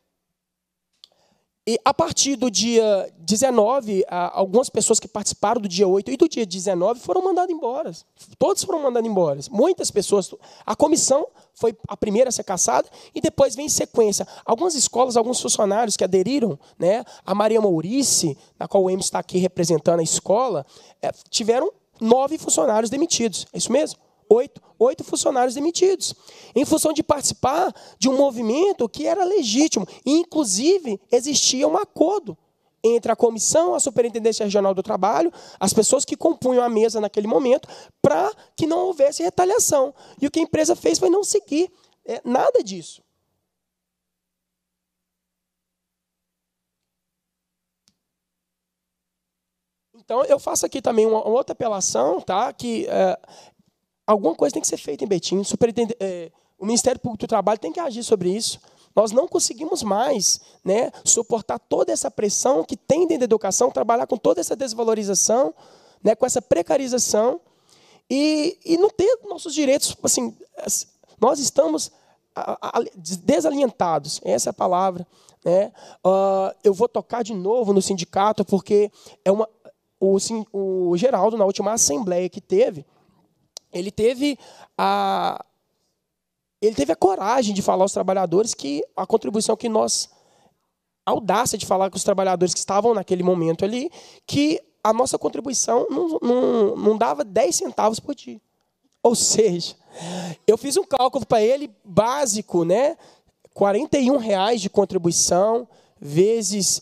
E a partir do dia 19, algumas pessoas que participaram do dia 8 e do dia 19 foram mandadas embora. Todos foram mandados embora. Muitas pessoas. A comissão foi a primeira a ser caçada e depois vem em sequência. Algumas escolas, alguns funcionários que aderiram, né, a Maria Maurice, na qual o Emerson está aqui representando a escola, é, tiveram nove funcionários demitidos. É isso mesmo? Oito, oito funcionários demitidos, em função de participar de um movimento que era legítimo. E, inclusive, existia um acordo entre a comissão, a Superintendência Regional do Trabalho, as pessoas que compunham a mesa naquele momento, para que não houvesse retaliação. E o que a empresa fez foi não seguir é, nada disso. Então, eu faço aqui também uma, outra apelação, tá? que é, Alguma coisa tem que ser feita em Betim. É, o Ministério Público do Trabalho tem que agir sobre isso. Nós não conseguimos mais né, suportar toda essa pressão que tem dentro da educação, trabalhar com toda essa desvalorização, né, com essa precarização e, e não ter nossos direitos. Assim, nós estamos desalientados, essa é a palavra. Né? Uh, eu vou tocar de novo no sindicato, porque é uma, o, o Geraldo, na última assembleia que teve, ele teve a ele teve a coragem de falar aos trabalhadores que a contribuição que nós a audácia de falar com os trabalhadores que estavam naquele momento ali que a nossa contribuição não, não, não dava 10 centavos por dia. Ou seja, eu fiz um cálculo para ele básico, né? R$ reais de contribuição vezes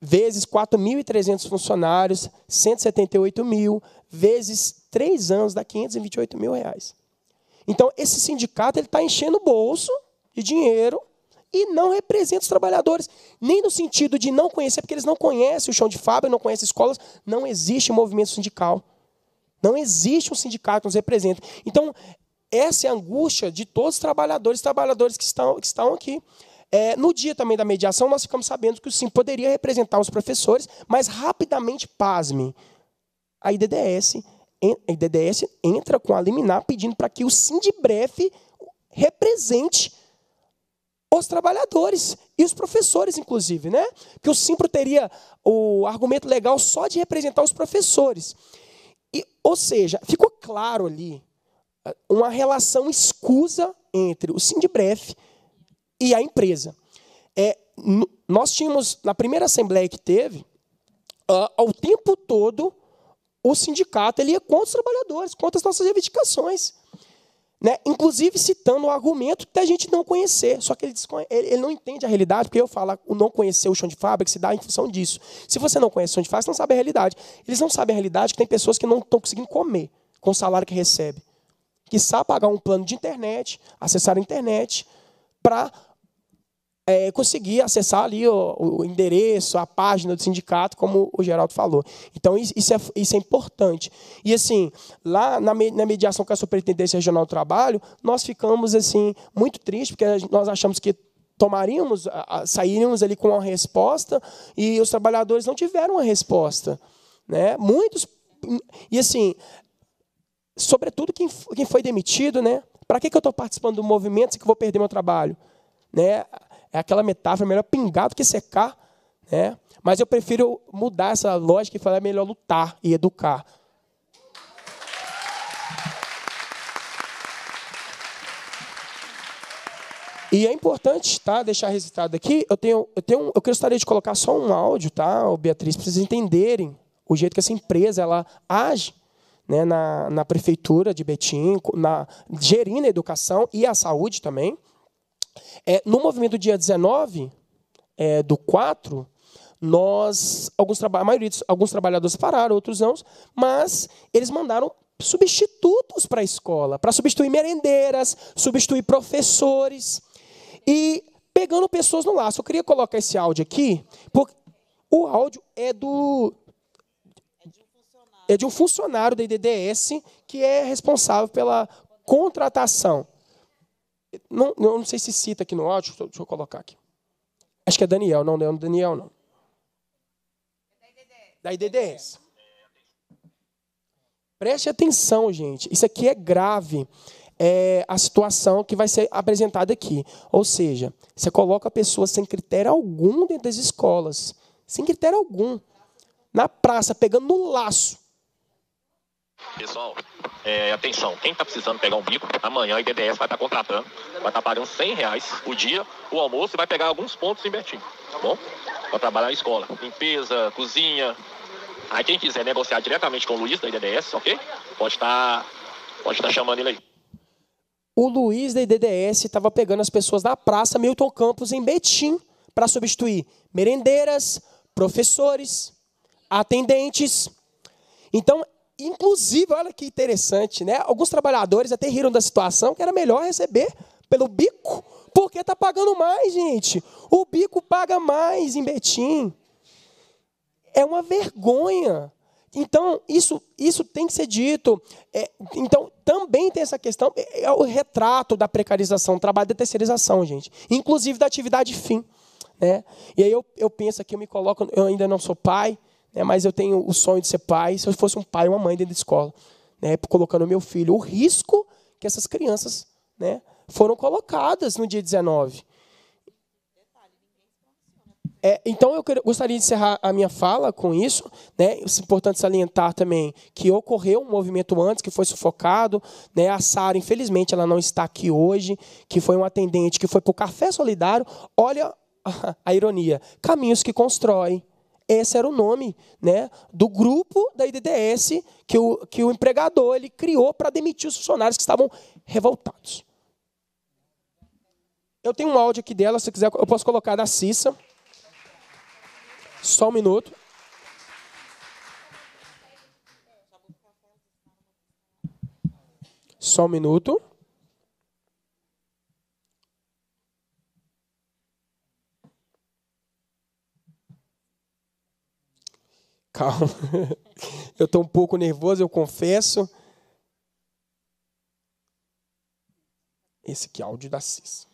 vezes 4.300 funcionários, 178 mil, vezes três anos dá 528 mil reais. Então, esse sindicato ele está enchendo o bolso de dinheiro e não representa os trabalhadores. Nem no sentido de não conhecer, porque eles não conhecem o chão de fábrica, não conhecem escolas, não existe movimento sindical. Não existe um sindicato que nos represente. Então, essa é a angústia de todos os trabalhadores trabalhadores que estão, que estão aqui. É, no dia também da mediação, nós ficamos sabendo que o SIM poderia representar os professores, mas rapidamente, pasme, a IDDS a DDS entra com a liminar pedindo para que o Sindibref represente os trabalhadores e os professores, inclusive, né? Que o Simpro teria o argumento legal só de representar os professores. E, ou seja, ficou claro ali ah, uma relação escusa entre o Sindibref e a empresa. É, nós tínhamos, na primeira assembleia que teve, uh, ao tempo todo, o sindicato ele ia é contra os trabalhadores, contra as nossas reivindicações. Né? Inclusive citando o argumento da gente não conhecer. Só que ele, ele, não entende a realidade, porque eu falo, o não conhecer o chão de fábrica se dá em função disso. Se você não conhece o chão de fábrica, você não sabe a realidade. Eles não sabem a realidade que tem pessoas que não estão conseguindo comer com o salário que recebe. Que sabe pagar um plano de internet, acessar a internet, para é, conseguir acessar ali o, o, endereço, a página do sindicato, como o Geraldo falou. Então, isso é, isso é importante. E, assim, lá na, na mediação com a Superintendência Regional do Trabalho, nós ficamos, assim, muito tristes, porque nós achamos que tomaríamos, sairíamos ali com uma resposta e os trabalhadores não tiveram uma resposta. Né? Muitos... E, assim, sobretudo quem, quem foi demitido, né? Para que, que eu estou participando do movimento se que vou perder meu trabalho? Né? é aquela metáfora, melhor pingar do que secar. Né? Mas eu prefiro mudar essa lógica e falar é melhor lutar e educar. E é importante, tá? Deixar registrado aqui. Eu tenho, eu tenho, eu gostaria de colocar só um áudio, tá? O Beatriz, para vocês entenderem o jeito que essa empresa ela age, né? Na, na prefeitura de Betim, na gerindo a educação e a saúde também. É, no movimento dia 19, é, do 4, nós, alguns, a maioria, alguns trabalhadores pararam, outros não, mas eles mandaram substitutos para a escola, para substituir merendeiras, substituir professores e pegando pessoas no laço. Eu queria colocar esse áudio aqui, porque o áudio é do é de um funcionário da IDDS que é responsável pela contratação. Não, não sei se cita aqui no áudio, deixa eu colocar aqui. Acho que é Daniel, não, não é Daniel, não. Da IDDS. Preste atenção, gente. Isso aqui é grave. É a situação que vai ser apresentada aqui. Ou seja, você coloca a pessoa sem critério algum dentro das escolas. Sem critério algum. Na praça, pegando no laço. Pessoal, é, atenção, quem está precisando pegar um bico, amanhã a IDDS vai estar tá contratando, vai estar tá pagando 100 reais o dia, o almoço e vai pegar alguns pontos em Betim, tá bom? Para trabalhar na escola, limpeza, cozinha. Aí quem quiser negociar diretamente com o Luiz da IDDS, ok? Pode estar tá, pode tá chamando ele aí. O Luiz da IDDS estava pegando as pessoas da Praça Milton Campos em Betim para substituir merendeiras, professores, atendentes. Então, Inclusive, olha que interessante, né? Alguns trabalhadores até riram da situação que era melhor receber pelo bico, porque está pagando mais, gente. O bico paga mais em Betim. É uma vergonha. Então, isso, isso tem que ser dito. É, então, também tem essa questão, é, é o retrato da precarização, o trabalho da terceirização, gente. Inclusive da atividade fim. Né? E aí eu, eu penso aqui, eu me coloco, eu ainda não sou pai, né, mas eu tenho o sonho de ser pai, se eu fosse um pai ou uma mãe dentro da escola, né, colocando meu filho, o risco que essas crianças né, foram colocadas no dia 19. É, então, eu gostaria de encerrar a minha fala com isso. Né? É importante salientar também que ocorreu um movimento antes que foi sufocado. Né? A Sara, infelizmente, ela não está aqui hoje, que foi um atendente que foi para o Café Solidário. Olha a ironia. Caminhos que constroem. Esse era o nome né, do grupo da IDDS que o, que o empregador ele criou para demitir os funcionários que estavam revoltados. Eu tenho um áudio aqui dela, se quiser, eu posso colocar da Cissa. Só um minuto. Só um minuto. Calma. Eu estou um pouco nervoso, eu confesso. Esse aqui é áudio da CIS.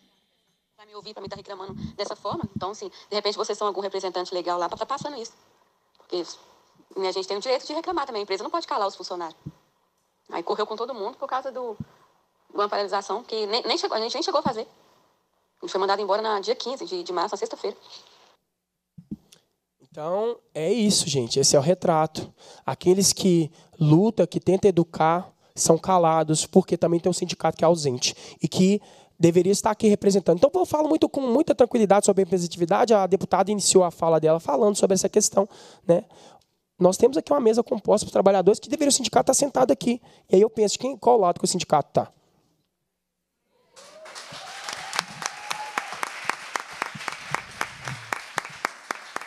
Vai me ouvir para me estar tá reclamando dessa forma? Então, assim, de repente vocês são algum representante legal lá para estar tá passando isso. Porque a gente tem o direito de reclamar também. A empresa não pode calar os funcionários. Aí correu com todo mundo por causa do, de uma paralisação que nem, nem chegou, a gente nem chegou a fazer. A gente foi mandado embora no dia 15 de, de março, na sexta-feira. Então, é isso, gente. Esse é o retrato. Aqueles que lutam, que tentam educar, são calados, porque também tem um sindicato que é ausente e que deveria estar aqui representando. Então, eu falo muito com muita tranquilidade sobre a representatividade. A deputada iniciou a fala dela falando sobre essa questão. Né? Nós temos aqui uma mesa composta por trabalhadores que deveria o sindicato estar tá sentado aqui. E aí eu penso, quem, qual lado que o sindicato está?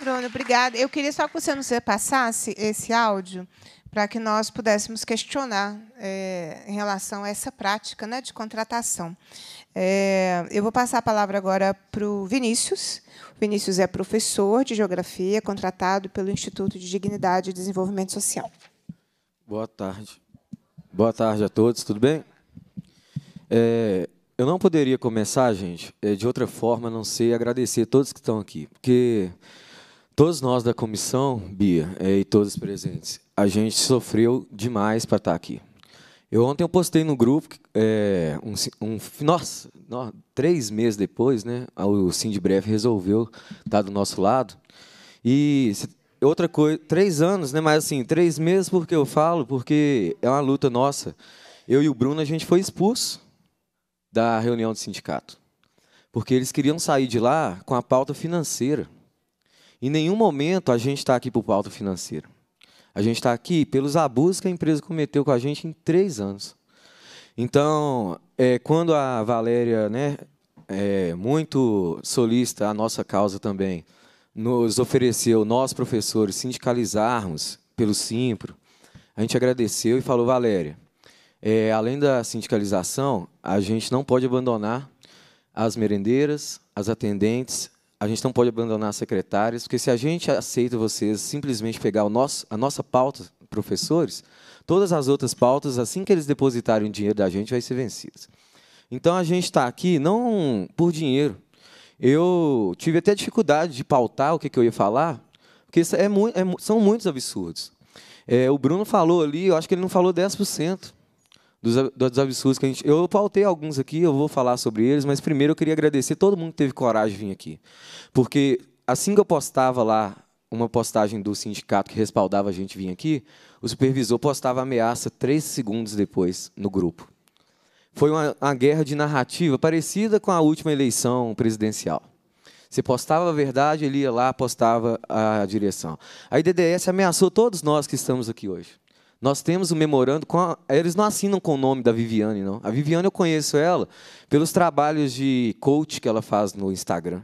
Bruno, obrigada. Eu queria só que você nos repassasse esse áudio para que nós pudéssemos questionar é, em relação a essa prática né, de contratação. É, eu vou passar a palavra agora para o Vinícius. O Vinícius é professor de Geografia, contratado pelo Instituto de Dignidade e Desenvolvimento Social. Boa tarde. Boa tarde a todos, tudo bem? É, eu não poderia começar, gente, é, de outra forma a não ser agradecer a todos que estão aqui, porque Todos nós da comissão, Bia, é, e todos presentes, a gente sofreu demais para estar tá aqui. Eu ontem eu postei no grupo, é, um, um, nossa, nossa, três meses depois, né, o Sindbref resolveu estar tá do nosso lado. E outra coisa, três anos, né, mas assim, três meses porque eu falo, porque é uma luta nossa. Eu e o Bruno, a gente foi expulso da reunião do sindicato, porque eles queriam sair de lá com a pauta financeira. Em nenhum momento a gente está aqui por pauta financeira. A gente está aqui pelos abusos que a empresa cometeu com a gente em três anos. Então, é, quando a Valéria, né, é, muito solista a nossa causa também, nos ofereceu, nós professores, sindicalizarmos pelo Simpro, a gente agradeceu e falou, Valéria, é, além da sindicalização, a gente não pode abandonar as merendeiras, as atendentes, a gente não pode abandonar secretários, porque se a gente aceita vocês simplesmente pegar o nosso, a nossa pauta, professores, todas as outras pautas, assim que eles depositarem o dinheiro da gente, vai ser vencidas. Então a gente está aqui não por dinheiro. Eu tive até dificuldade de pautar o que, que eu ia falar, porque é, é, são muitos absurdos. É, o Bruno falou ali, eu acho que ele não falou 10% dos, dos absurdos que a gente. Eu pautei alguns aqui, eu vou falar sobre eles, mas primeiro eu queria agradecer todo mundo que teve coragem de vir aqui. Porque assim que eu postava lá uma postagem do sindicato que respaldava a gente vir aqui, o supervisor postava ameaça três segundos depois no grupo. Foi uma, uma guerra de narrativa parecida com a última eleição presidencial. Você postava a verdade, ele ia lá, postava a direção. A IDDS ameaçou todos nós que estamos aqui hoje. Nós temos um memorando com a, eles não assinam com o nome da Viviane, não. A Viviane eu conheço ela pelos trabalhos de coach que ela faz no Instagram.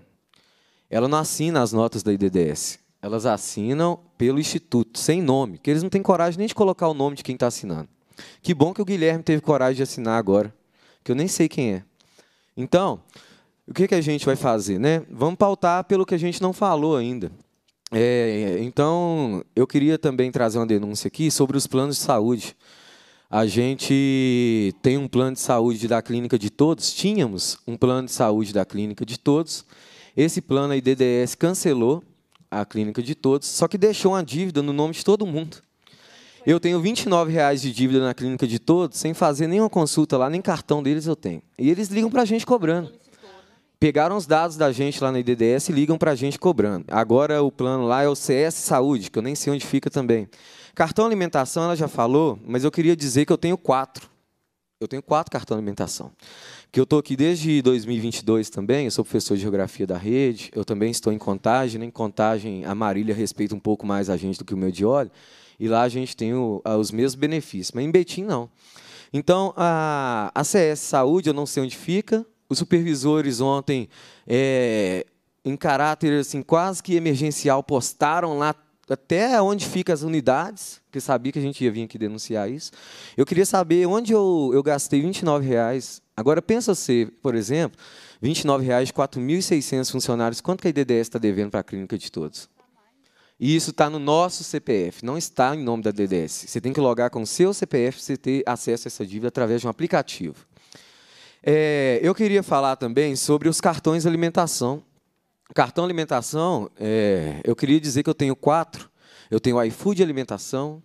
Ela não assina as notas da IDDS. Elas assinam pelo instituto, sem nome, que eles não têm coragem nem de colocar o nome de quem está assinando. Que bom que o Guilherme teve coragem de assinar agora, que eu nem sei quem é. Então, o que, que a gente vai fazer? Né? Vamos pautar pelo que a gente não falou ainda. É, então, eu queria também trazer uma denúncia aqui sobre os planos de saúde. A gente tem um plano de saúde da clínica de todos, tínhamos um plano de saúde da clínica de todos. Esse plano a IDDS cancelou a clínica de todos, só que deixou uma dívida no nome de todo mundo. Eu tenho 29 reais de dívida na clínica de todos, sem fazer nenhuma consulta lá, nem cartão deles eu tenho. E eles ligam para a gente cobrando pegaram os dados da gente lá na IDDS e ligam para a gente cobrando. Agora o plano lá é o CS Saúde, que eu nem sei onde fica também. Cartão alimentação, ela já falou, mas eu queria dizer que eu tenho quatro. Eu tenho quatro cartões de alimentação. Que eu estou aqui desde 2022 também, eu sou professor de geografia da rede, eu também estou em contagem, né? em contagem a Marília respeita um pouco mais a gente do que o meu de óleo, e lá a gente tem o, os mesmos benefícios, mas em Betim não. Então, a, a CS Saúde, eu não sei onde fica, os supervisores ontem, é, em caráter assim, quase que emergencial, postaram lá até onde ficam as unidades, porque sabia que a gente ia vir aqui denunciar isso. Eu queria saber onde eu, eu gastei R$ 29,00. Agora, pensa você, por exemplo, R$ 29,00 de 4.600 funcionários, quanto que a IDDS está devendo para a clínica de todos? E isso está no nosso CPF, não está em nome da DDS. Você tem que logar com o seu CPF para você ter acesso a essa dívida através de um aplicativo. É, eu queria falar também sobre os cartões de alimentação. Cartão alimentação, é, eu queria dizer que eu tenho quatro. Eu tenho iFood alimentação,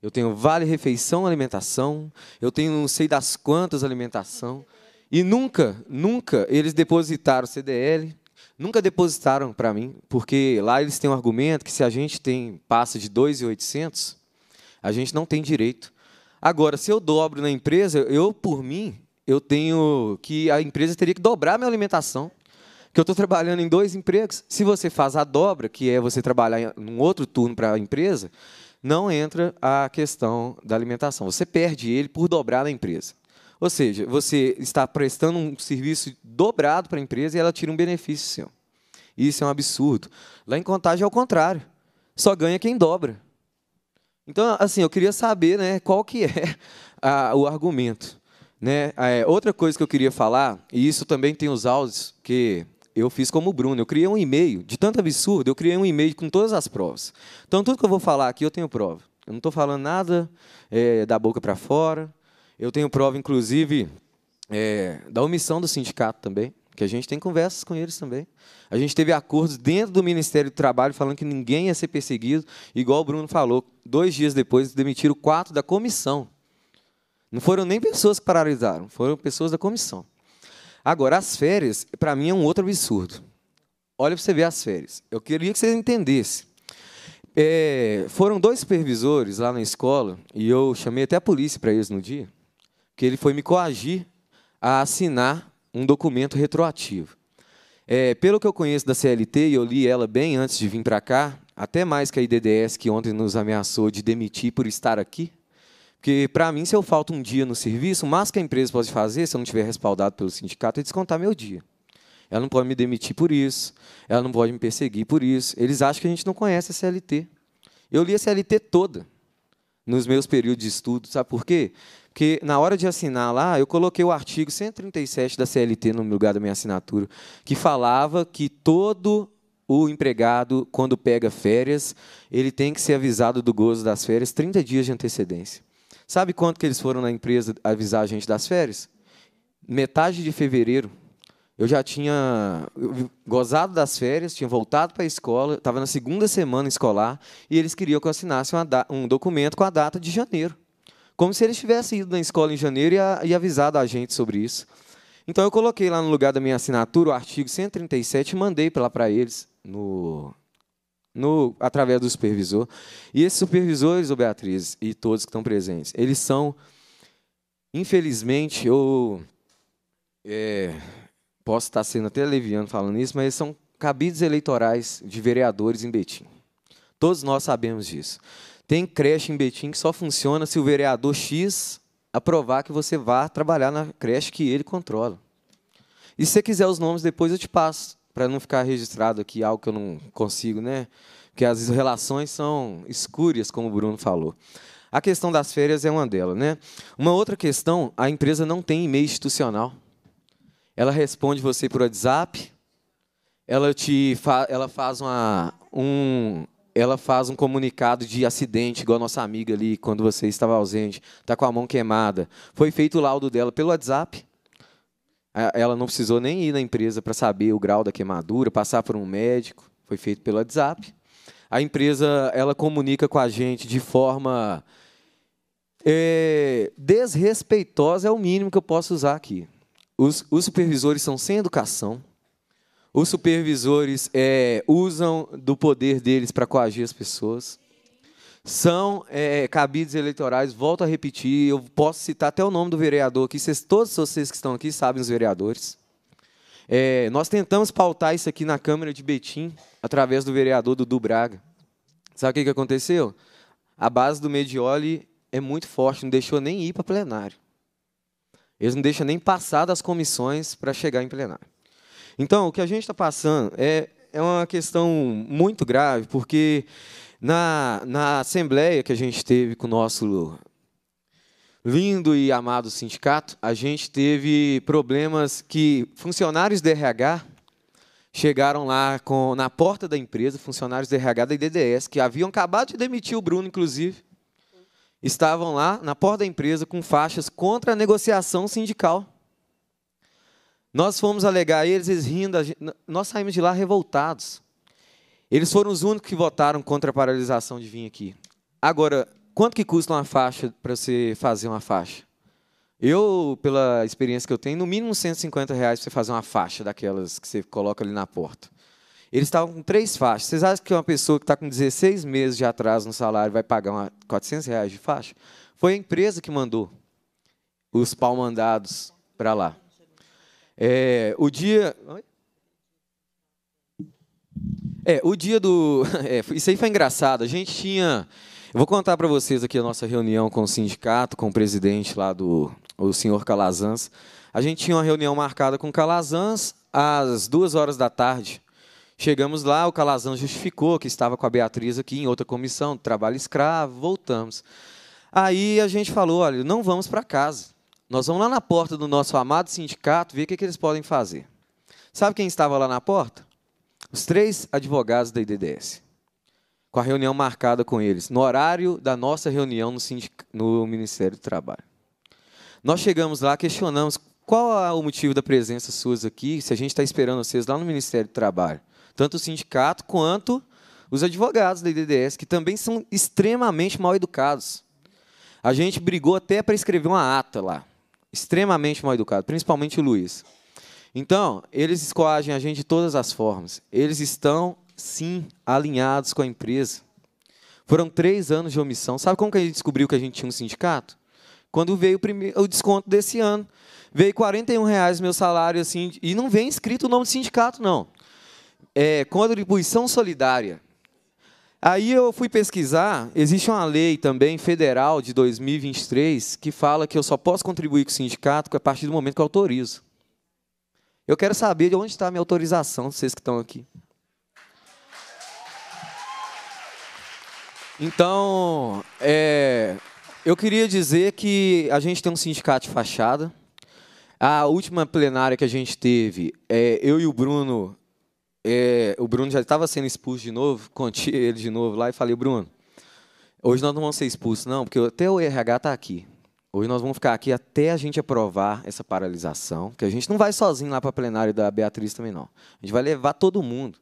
eu tenho Vale Refeição alimentação, eu tenho não sei das quantas alimentação. E nunca, nunca eles depositaram CDL, nunca depositaram para mim, porque lá eles têm um argumento que se a gente tem passa de 2.800, a gente não tem direito. Agora, se eu dobro na empresa, eu por mim eu tenho que a empresa teria que dobrar minha alimentação, que eu estou trabalhando em dois empregos. Se você faz a dobra, que é você trabalhar em um outro turno para a empresa, não entra a questão da alimentação. Você perde ele por dobrar na empresa. Ou seja, você está prestando um serviço dobrado para a empresa e ela tira um benefício seu. Isso é um absurdo. Lá em contagem é o contrário. Só ganha quem dobra. Então, assim, eu queria saber né, qual que é a, o argumento. Né? Ah, é, outra coisa que eu queria falar, e isso também tem os áudios que eu fiz como o Bruno, eu criei um e-mail, de tanto absurdo, eu criei um e-mail com todas as provas. Então, tudo que eu vou falar aqui, eu tenho prova. Eu não estou falando nada é, da boca para fora. Eu tenho prova, inclusive, é, da omissão do sindicato também, que a gente tem conversas com eles também. A gente teve acordos dentro do Ministério do Trabalho falando que ninguém ia ser perseguido, igual o Bruno falou. Dois dias depois, demitiram quatro da comissão. Não foram nem pessoas que paralisaram, foram pessoas da comissão. Agora, as férias, para mim, é um outro absurdo. Olha para você ver as férias. Eu queria que vocês entendessem. É, foram dois supervisores lá na escola, e eu chamei até a polícia para eles no dia, que ele foi me coagir a assinar um documento retroativo. É, pelo que eu conheço da CLT, e eu li ela bem antes de vir para cá, até mais que a IDDS, que ontem nos ameaçou de demitir por estar aqui, porque, para mim, se eu falto um dia no serviço, o máximo que a empresa pode fazer, se eu não estiver respaldado pelo sindicato, é descontar meu dia. Ela não pode me demitir por isso, ela não pode me perseguir por isso. Eles acham que a gente não conhece a CLT. Eu li a CLT toda nos meus períodos de estudo, sabe por quê? Porque na hora de assinar lá, eu coloquei o artigo 137 da CLT no lugar da minha assinatura, que falava que todo o empregado, quando pega férias, ele tem que ser avisado do gozo das férias 30 dias de antecedência. Sabe quanto que eles foram na empresa avisar a gente das férias? Metade de fevereiro, eu já tinha gozado das férias, tinha voltado para a escola, estava na segunda semana escolar, e eles queriam que eu assinasse um documento com a data de janeiro. Como se eles tivessem ido na escola em janeiro e, a, e avisado a gente sobre isso. Então eu coloquei lá no lugar da minha assinatura o artigo 137 e mandei para lá para eles no, no, através do supervisor. E esses supervisores, o Beatriz, e todos que estão presentes, eles são, infelizmente, ou é, posso estar sendo até leviano falando isso, mas eles são cabides eleitorais de vereadores em Betim. Todos nós sabemos disso. Tem creche em Betim que só funciona se o vereador X aprovar que você vá trabalhar na creche que ele controla. E se você quiser os nomes depois, eu te passo para não ficar registrado aqui algo que eu não consigo, né? Porque as relações são escúrias, como o Bruno falou. A questão das férias é uma delas, né? Uma outra questão, a empresa não tem e-mail institucional. Ela responde você por WhatsApp, ela te fa ela faz uma, um ela faz um comunicado de acidente, igual a nossa amiga ali, quando você estava ausente, está com a mão queimada. Foi feito o laudo dela pelo WhatsApp, ela não precisou nem ir na empresa para saber o grau da queimadura, passar por um médico. Foi feito pelo WhatsApp. A empresa ela comunica com a gente de forma é, desrespeitosa, é o mínimo que eu posso usar aqui. Os, os supervisores são sem educação. Os supervisores é, usam do poder deles para coagir as pessoas são é, cabides eleitorais, volto a repetir, eu posso citar até o nome do vereador aqui, vocês, todos vocês que estão aqui sabem os vereadores. É, nós tentamos pautar isso aqui na Câmara de Betim, através do vereador Dudu Braga. Sabe o que, aconteceu? A base do Medioli é muito forte, não deixou nem ir para plenário. Eles não deixam nem passar das comissões para chegar em plenário. Então, o que a gente está passando é, é uma questão muito grave, porque na, na assembleia que a gente teve com o nosso lindo e amado sindicato, a gente teve problemas que funcionários de RH chegaram lá com, na porta da empresa, funcionários de RH da IDDS, que haviam acabado de demitir o Bruno, inclusive, estavam lá na porta da empresa com faixas contra a negociação sindical. Nós fomos alegar eles, eles rindo, nós saímos de lá revoltados. Eles foram os únicos que votaram contra a paralisação de vir aqui. Agora, quanto que custa uma faixa para você fazer uma faixa? Eu, pela experiência que eu tenho, no mínimo 150 reais para você fazer uma faixa daquelas que você coloca ali na porta. Eles estavam com três faixas. Vocês acham que uma pessoa que está com 16 meses de atraso no salário vai pagar uma 400 reais de faixa? Foi a empresa que mandou os pau mandados para lá. É, o dia. Oi? É, o dia do. É, isso aí foi engraçado. A gente tinha. Eu vou contar para vocês aqui a nossa reunião com o sindicato, com o presidente lá do. O senhor Calazans. A gente tinha uma reunião marcada com o Calazans às duas horas da tarde. Chegamos lá, o Calazans justificou que estava com a Beatriz aqui em outra comissão, trabalho escravo, voltamos. Aí a gente falou: olha, não vamos para casa. Nós vamos lá na porta do nosso amado sindicato ver o que, é que eles podem fazer. Sabe quem estava lá na porta? Os três advogados da IDDS, com a reunião marcada com eles, no horário da nossa reunião no, no Ministério do Trabalho. Nós chegamos lá, questionamos qual é o motivo da presença suas aqui, se a gente está esperando vocês lá no Ministério do Trabalho, tanto o sindicato quanto os advogados da IDDS, que também são extremamente mal educados. A gente brigou até para escrever uma ata lá. Extremamente mal educado, principalmente o Luiz. Então, eles escoagem a gente de todas as formas. Eles estão, sim, alinhados com a empresa. Foram três anos de omissão. Sabe como que a gente descobriu que a gente tinha um sindicato? Quando veio o, primeiro, o desconto desse ano. Veio R$ reais meu salário, assim, e não vem escrito o nome do sindicato, não. É, contribuição solidária. Aí eu fui pesquisar, existe uma lei também federal de 2023 que fala que eu só posso contribuir com o sindicato a partir do momento que eu autorizo. Eu quero saber de onde está a minha autorização, vocês que estão aqui. Então, é, eu queria dizer que a gente tem um sindicato de fachada. A última plenária que a gente teve, é, eu e o Bruno, é, o Bruno já estava sendo expulso de novo, contei ele de novo lá e falei, Bruno, hoje nós não vamos ser expulsos, não, porque até o RH está aqui. Hoje nós vamos ficar aqui até a gente aprovar essa paralisação, que a gente não vai sozinho lá para a plenária da Beatriz também, não. A gente vai levar todo mundo.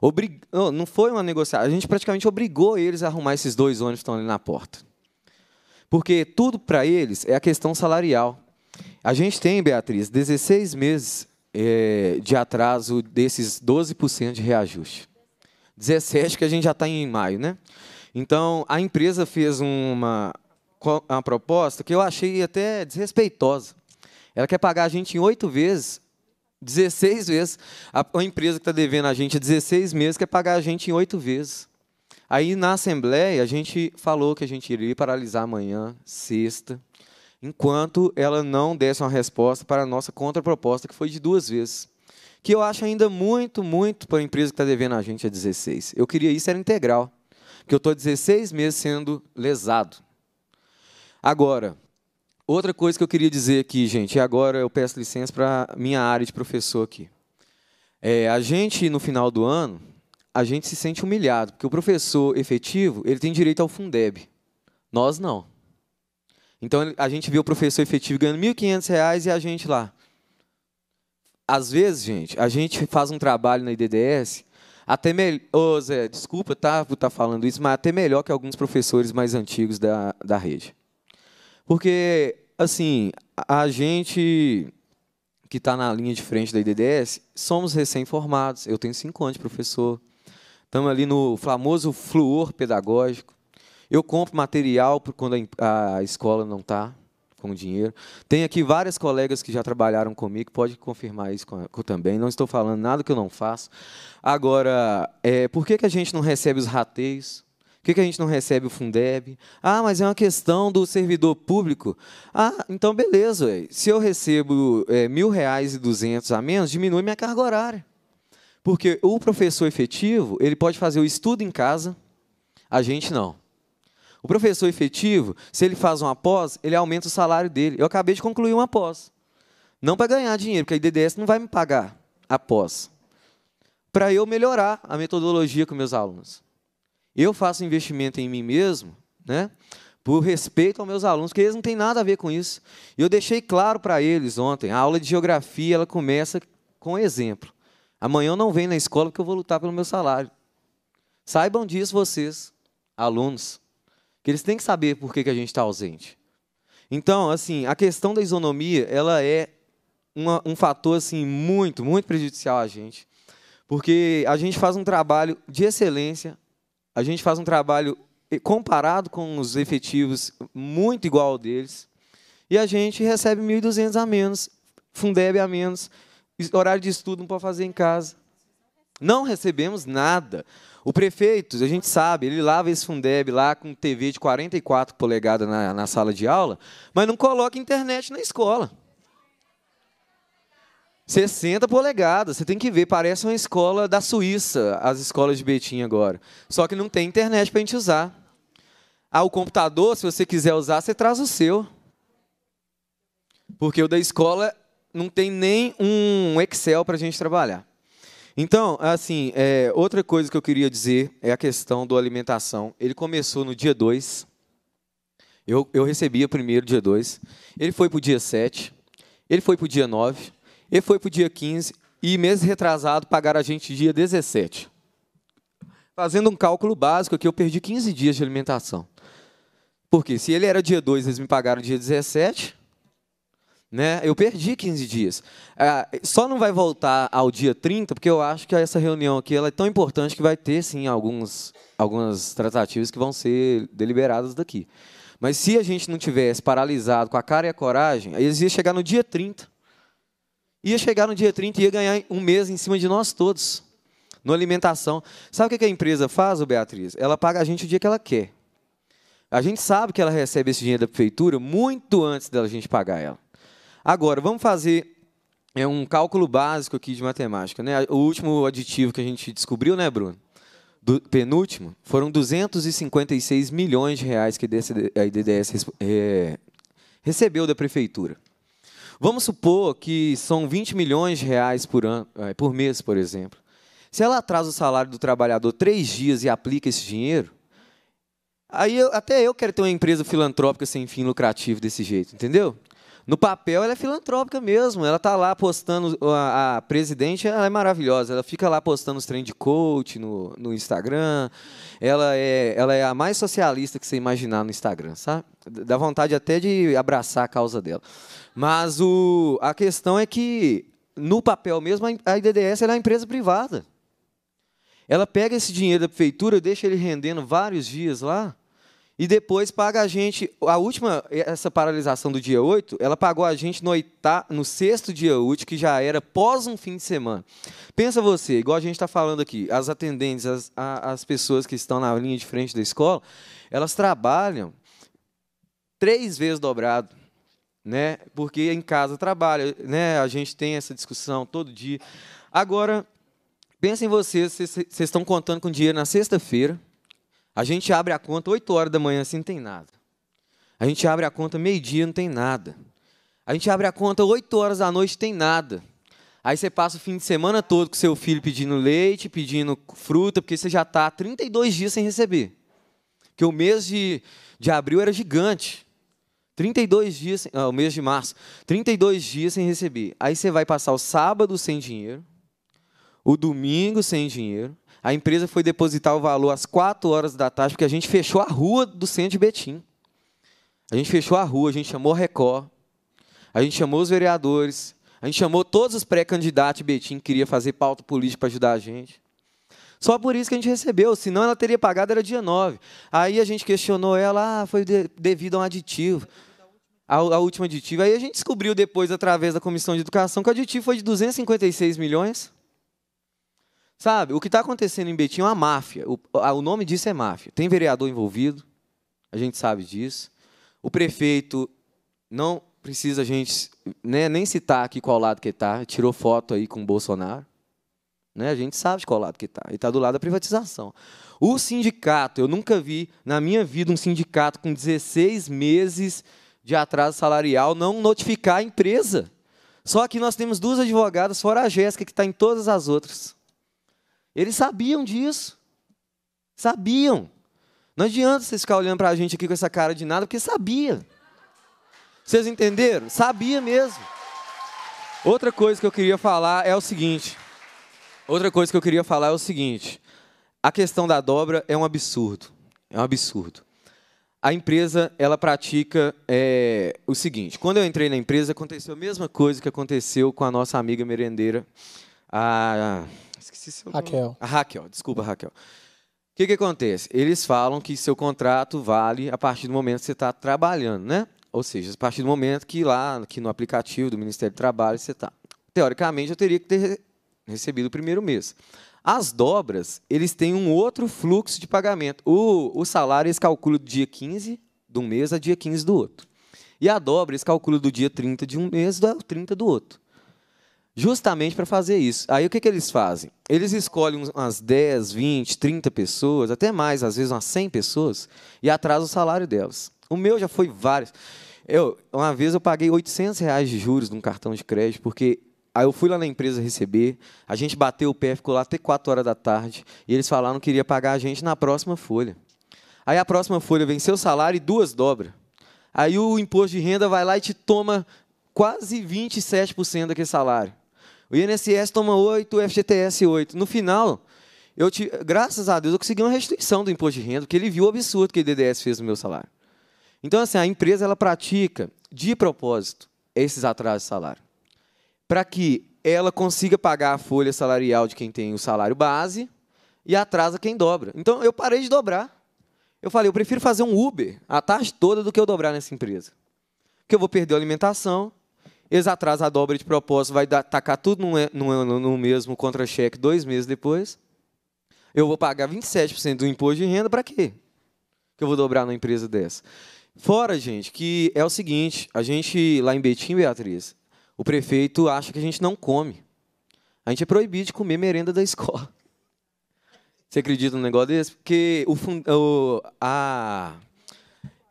Obrig... Não, não foi uma negociação, a gente praticamente obrigou eles a arrumar esses dois ônibus que estão ali na porta. Porque tudo para eles é a questão salarial. A gente tem, Beatriz, 16 meses é, de atraso desses 12% de reajuste. 17% que a gente já está em maio, né? Então, a empresa fez uma, uma proposta que eu achei até desrespeitosa. Ela quer pagar a gente em oito vezes, 16 vezes. A, a empresa que está devendo a gente 16 meses quer pagar a gente em oito vezes. Aí na Assembleia a gente falou que a gente iria paralisar amanhã, sexta, enquanto ela não desse uma resposta para a nossa contraproposta, que foi de duas vezes. Que eu acho ainda muito, muito para a empresa que está devendo a gente a 16. Eu queria isso, era integral. que eu estou 16 meses sendo lesado. Agora, outra coisa que eu queria dizer aqui, gente, e agora eu peço licença para minha área de professor aqui. É, a gente, no final do ano, a gente se sente humilhado, porque o professor efetivo, ele tem direito ao Fundeb. Nós não. Então, a gente vê o professor efetivo ganhando R$ 1.500 e a gente lá. Às vezes, gente, a gente faz um trabalho na IDDS até melhor. Oh, Zé, desculpa tá, por tá estar falando isso, mas até melhor que alguns professores mais antigos da, da rede. Porque, assim, a gente que está na linha de frente da IDDS, somos recém-formados. Eu tenho cinco anos de professor. Estamos ali no famoso fluor pedagógico. Eu compro material quando a escola não está com dinheiro. Tem aqui várias colegas que já trabalharam comigo, pode confirmar isso também. Não estou falando nada que eu não faço. Agora, é, por que, que a gente não recebe os rateios? Por que, que a gente não recebe o Fundeb? Ah, mas é uma questão do servidor público. Ah, então beleza. Se eu recebo é, mil reais e duzentos a menos, diminui minha carga horária. Porque o professor efetivo, ele pode fazer o estudo em casa, a gente não. O professor efetivo, se ele faz uma pós, ele aumenta o salário dele. Eu acabei de concluir uma pós. Não para ganhar dinheiro, porque a IDDS não vai me pagar a pós. Para eu melhorar a metodologia com meus alunos. Eu faço investimento em mim mesmo, né? Por respeito aos meus alunos, porque eles não têm nada a ver com isso. E Eu deixei claro para eles ontem, a aula de geografia, ela começa com exemplo. Amanhã eu não venho na escola porque eu vou lutar pelo meu salário. Saibam disso vocês, alunos, que eles têm que saber por que, que a gente está ausente. Então, assim, a questão da isonomia, ela é uma, um fator assim muito, muito prejudicial a gente, porque a gente faz um trabalho de excelência a gente faz um trabalho comparado com os efetivos muito igual ao deles, e a gente recebe 1.200 a menos, Fundeb a menos, horário de estudo não pode fazer em casa. Não recebemos nada. O prefeito, a gente sabe, ele lava esse Fundeb lá com TV de 44 polegadas na, na sala de aula, mas não coloca internet na escola. 60 polegadas, você tem que ver, parece uma escola da Suíça, as escolas de Betim agora. Só que não tem internet para a gente usar. Ah, o computador, se você quiser usar, você traz o seu. Porque o da escola não tem nem um Excel para a gente trabalhar. Então, assim, é, outra coisa que eu queria dizer é a questão da alimentação. Ele começou no dia 2. Eu, eu recebia primeiro dia 2. Ele foi para o dia 7. Ele foi para o dia 9. E foi para o dia 15 e, mês retrasado, pagaram a gente dia 17. Fazendo um cálculo básico aqui, eu perdi 15 dias de alimentação. Porque se ele era dia 2, eles me pagaram dia 17, né? Eu perdi 15 dias. Ah, só não vai voltar ao dia 30, porque eu acho que essa reunião aqui ela é tão importante que vai ter, sim, alguns, algumas tratativas que vão ser deliberadas daqui. Mas se a gente não tivesse paralisado com a cara e a coragem, eles iam chegar no dia 30 ia chegar no dia 30 e ia ganhar um mês em cima de nós todos, no alimentação. Sabe o que a empresa faz, Beatriz? Ela paga a gente o dia que ela quer. A gente sabe que ela recebe esse dinheiro da prefeitura muito antes da gente pagar ela. Agora, vamos fazer é um cálculo básico aqui de matemática. Né? O último aditivo que a gente descobriu, né, Bruno? Do, penúltimo, foram 256 milhões de reais que a IDDS eh, recebeu da prefeitura. Vamos supor que são 20 milhões de reais por, ano, eh, por mês, por exemplo. Se ela atrasa o salário do trabalhador três dias e aplica esse dinheiro, aí eu, até eu quero ter uma empresa filantrópica sem fim lucrativo desse jeito, entendeu? No papel ela é filantrópica mesmo, ela tá lá postando, a, a presidente ela é maravilhosa, ela fica lá postando os trend de coach no, no Instagram, ela é, ela é a mais socialista que você imaginar no Instagram, sabe? Dá vontade até de abraçar a causa dela. Mas o, a questão é que, no papel mesmo, a IDDS é uma empresa privada. Ela pega esse dinheiro da prefeitura, deixa ele rendendo vários dias lá, e depois paga a gente. A última, essa paralisação do dia 8, ela pagou a gente no, oitá, no sexto dia útil, que já era pós um fim de semana. Pensa você, igual a gente está falando aqui, as atendentes, as, as pessoas que estão na linha de frente da escola, elas trabalham três vezes dobrado né? Porque em casa trabalha, né? A gente tem essa discussão todo dia. Agora, pensem vocês, vocês estão contando com dinheiro na sexta-feira. A gente abre a conta 8 horas da manhã, assim não tem nada. A gente abre a conta meio-dia, não tem nada. A gente abre a conta 8 horas da noite, tem nada. Aí você passa o fim de semana todo com seu filho pedindo leite, pedindo fruta, porque você já está 32 dias sem receber. Porque o mês de, de abril era gigante. 32 dias, ah, o mês de março, 32 dias sem receber. Aí você vai passar o sábado sem dinheiro, o domingo sem dinheiro. A empresa foi depositar o valor às 4 horas da tarde, porque a gente fechou a rua do centro de Betim. A gente fechou a rua, a gente chamou a Record, a gente chamou os vereadores, a gente chamou todos os pré-candidatos de Betim que queria fazer pauta política para ajudar a gente. Só por isso que a gente recebeu, senão ela teria pagado, era dia 9. Aí a gente questionou ela, ah, foi de, devido a um aditivo a, a última aditiva. Aí a gente descobriu depois, através da Comissão de Educação, que o aditivo foi de 256 milhões. Sabe, o que está acontecendo em Betim é uma máfia. O, a, o nome disso é máfia. Tem vereador envolvido, a gente sabe disso. O prefeito não precisa a gente né, nem citar aqui qual lado que está, tirou foto aí com o Bolsonaro. Né? A gente sabe de qual lado que está. Ele está do lado da privatização. O sindicato, eu nunca vi na minha vida um sindicato com 16 meses de atraso salarial, não notificar a empresa. Só que nós temos duas advogadas, fora a Jéssica, que está em todas as outras. Eles sabiam disso. Sabiam. Não adianta vocês ficar olhando para a gente aqui com essa cara de nada, porque sabia. Vocês entenderam? Sabia mesmo. Outra coisa que eu queria falar é o seguinte. Outra coisa que eu queria falar é o seguinte. A questão da dobra é um absurdo. É um absurdo a empresa ela pratica é, o seguinte. Quando eu entrei na empresa, aconteceu a mesma coisa que aconteceu com a nossa amiga merendeira, a. Esqueci seu nome. Raquel. A Raquel, desculpa, Raquel. O que, que acontece? Eles falam que seu contrato vale a partir do momento que você está trabalhando, né? Ou seja, a partir do momento que lá, que no aplicativo do Ministério do Trabalho você está. Teoricamente, eu teria que ter recebido o primeiro mês. As dobras, eles têm um outro fluxo de pagamento. O, o salário eles calculam do dia 15 de um mês a dia 15 do outro. E a dobra eles calculam do dia 30 de um mês ao 30 do outro. Justamente para fazer isso. Aí o que, que eles fazem? Eles escolhem umas 10, 20, 30 pessoas, até mais, às vezes umas 100 pessoas, e atrasam o salário delas. O meu já foi vários. Eu, uma vez eu paguei 800 reais de juros num cartão de crédito, porque Aí eu fui lá na empresa receber, a gente bateu o pé, ficou lá até 4 horas da tarde, e eles falaram que iria pagar a gente na próxima folha. Aí a próxima folha vem seu salário e duas dobras. Aí o imposto de renda vai lá e te toma quase 27% daquele salário. O INSS toma 8, o FGTS 8. No final, eu te, graças a Deus, eu consegui uma restituição do imposto de renda, porque ele viu o absurdo que o IDDS fez no meu salário. Então, assim, a empresa ela pratica de propósito esses atrasos de salário para que ela consiga pagar a folha salarial de quem tem o salário base e atrasa quem dobra. Então eu parei de dobrar. Eu falei, eu prefiro fazer um Uber a tarde toda do que eu dobrar nessa empresa. Porque eu vou perder a alimentação, eles atrasam a dobra de propósito, vai tacar tudo no, no, no mesmo contra-cheque dois meses depois. Eu vou pagar 27% do imposto de renda para quê? Que eu vou dobrar numa empresa dessa. Fora, gente, que é o seguinte, a gente lá em Betim, Beatriz, o prefeito acha que a gente não come. A gente é proibido de comer merenda da escola. Você acredita num negócio desse? Porque o, o a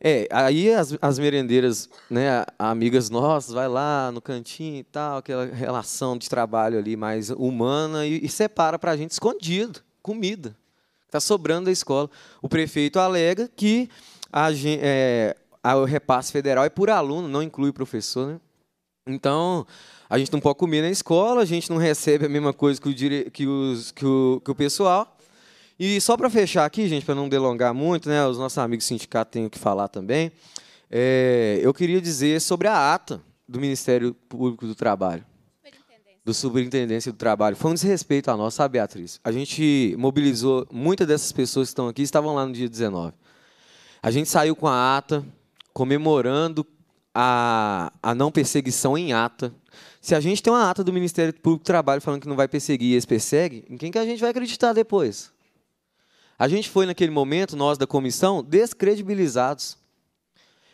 é, aí as, as merendeiras, né, amigas nossas, vai lá no cantinho e tal, aquela relação de trabalho ali mais humana e, e separa para a gente escondido comida está sobrando da escola. O prefeito alega que a, é, a, o repasse federal é por aluno, não inclui professor, né? Então, a gente não pode comer na escola, a gente não recebe a mesma coisa que o, dire... que os... que o... Que o pessoal. E só para fechar aqui, gente, para não delongar muito, né, os nossos amigos sindicatos têm o que falar também, é, eu queria dizer sobre a ata do Ministério Público do Trabalho. Superintendência. Do Superintendência do Trabalho. Foi um desrespeito a nós, sabe, Beatriz? A gente mobilizou, muitas dessas pessoas que estão aqui estavam lá no dia 19. A gente saiu com a ata, comemorando a, a não perseguição em ata. Se a gente tem uma ata do Ministério Público do Trabalho falando que não vai perseguir e eles perseguem, em quem que a gente vai acreditar depois? A gente foi, naquele momento, nós da comissão, descredibilizados.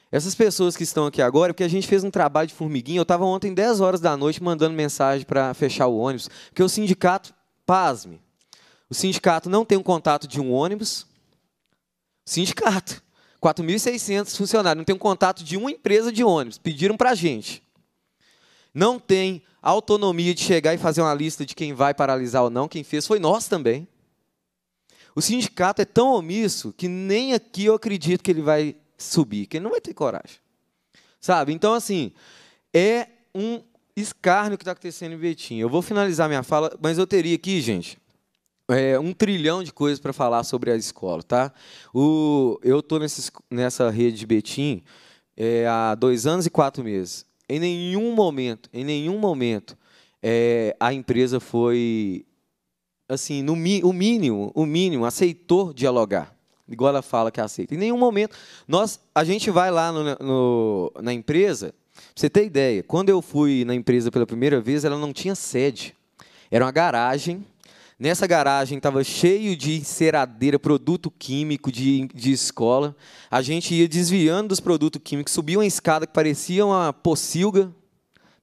Essas pessoas que estão aqui agora, porque a gente fez um trabalho de formiguinha, eu estava ontem 10 horas da noite mandando mensagem para fechar o ônibus, porque o sindicato, pasme, o sindicato não tem um contato de um ônibus, sindicato. 4.600 funcionários, não tem um contato de uma empresa de ônibus, pediram para a gente. Não tem autonomia de chegar e fazer uma lista de quem vai paralisar ou não, quem fez foi nós também. O sindicato é tão omisso que nem aqui eu acredito que ele vai subir, que ele não vai ter coragem. Sabe? Então, assim, é um escárnio que está acontecendo em Betim. Eu vou finalizar minha fala, mas eu teria aqui, gente, é, um trilhão de coisas para falar sobre a escola, tá? O, eu estou nessa rede de Betim é, há dois anos e quatro meses. Em nenhum momento, em nenhum momento, é, a empresa foi assim, no o mínimo, o mínimo, aceitou dialogar. Igual ela fala que aceita. Em nenhum momento. Nós, a gente vai lá no, no, na empresa. para você ter ideia, quando eu fui na empresa pela primeira vez, ela não tinha sede. Era uma garagem Nessa garagem estava cheio de enceradeira, produto químico de, de escola. A gente ia desviando dos produtos químicos, subia uma escada que parecia uma pocilga,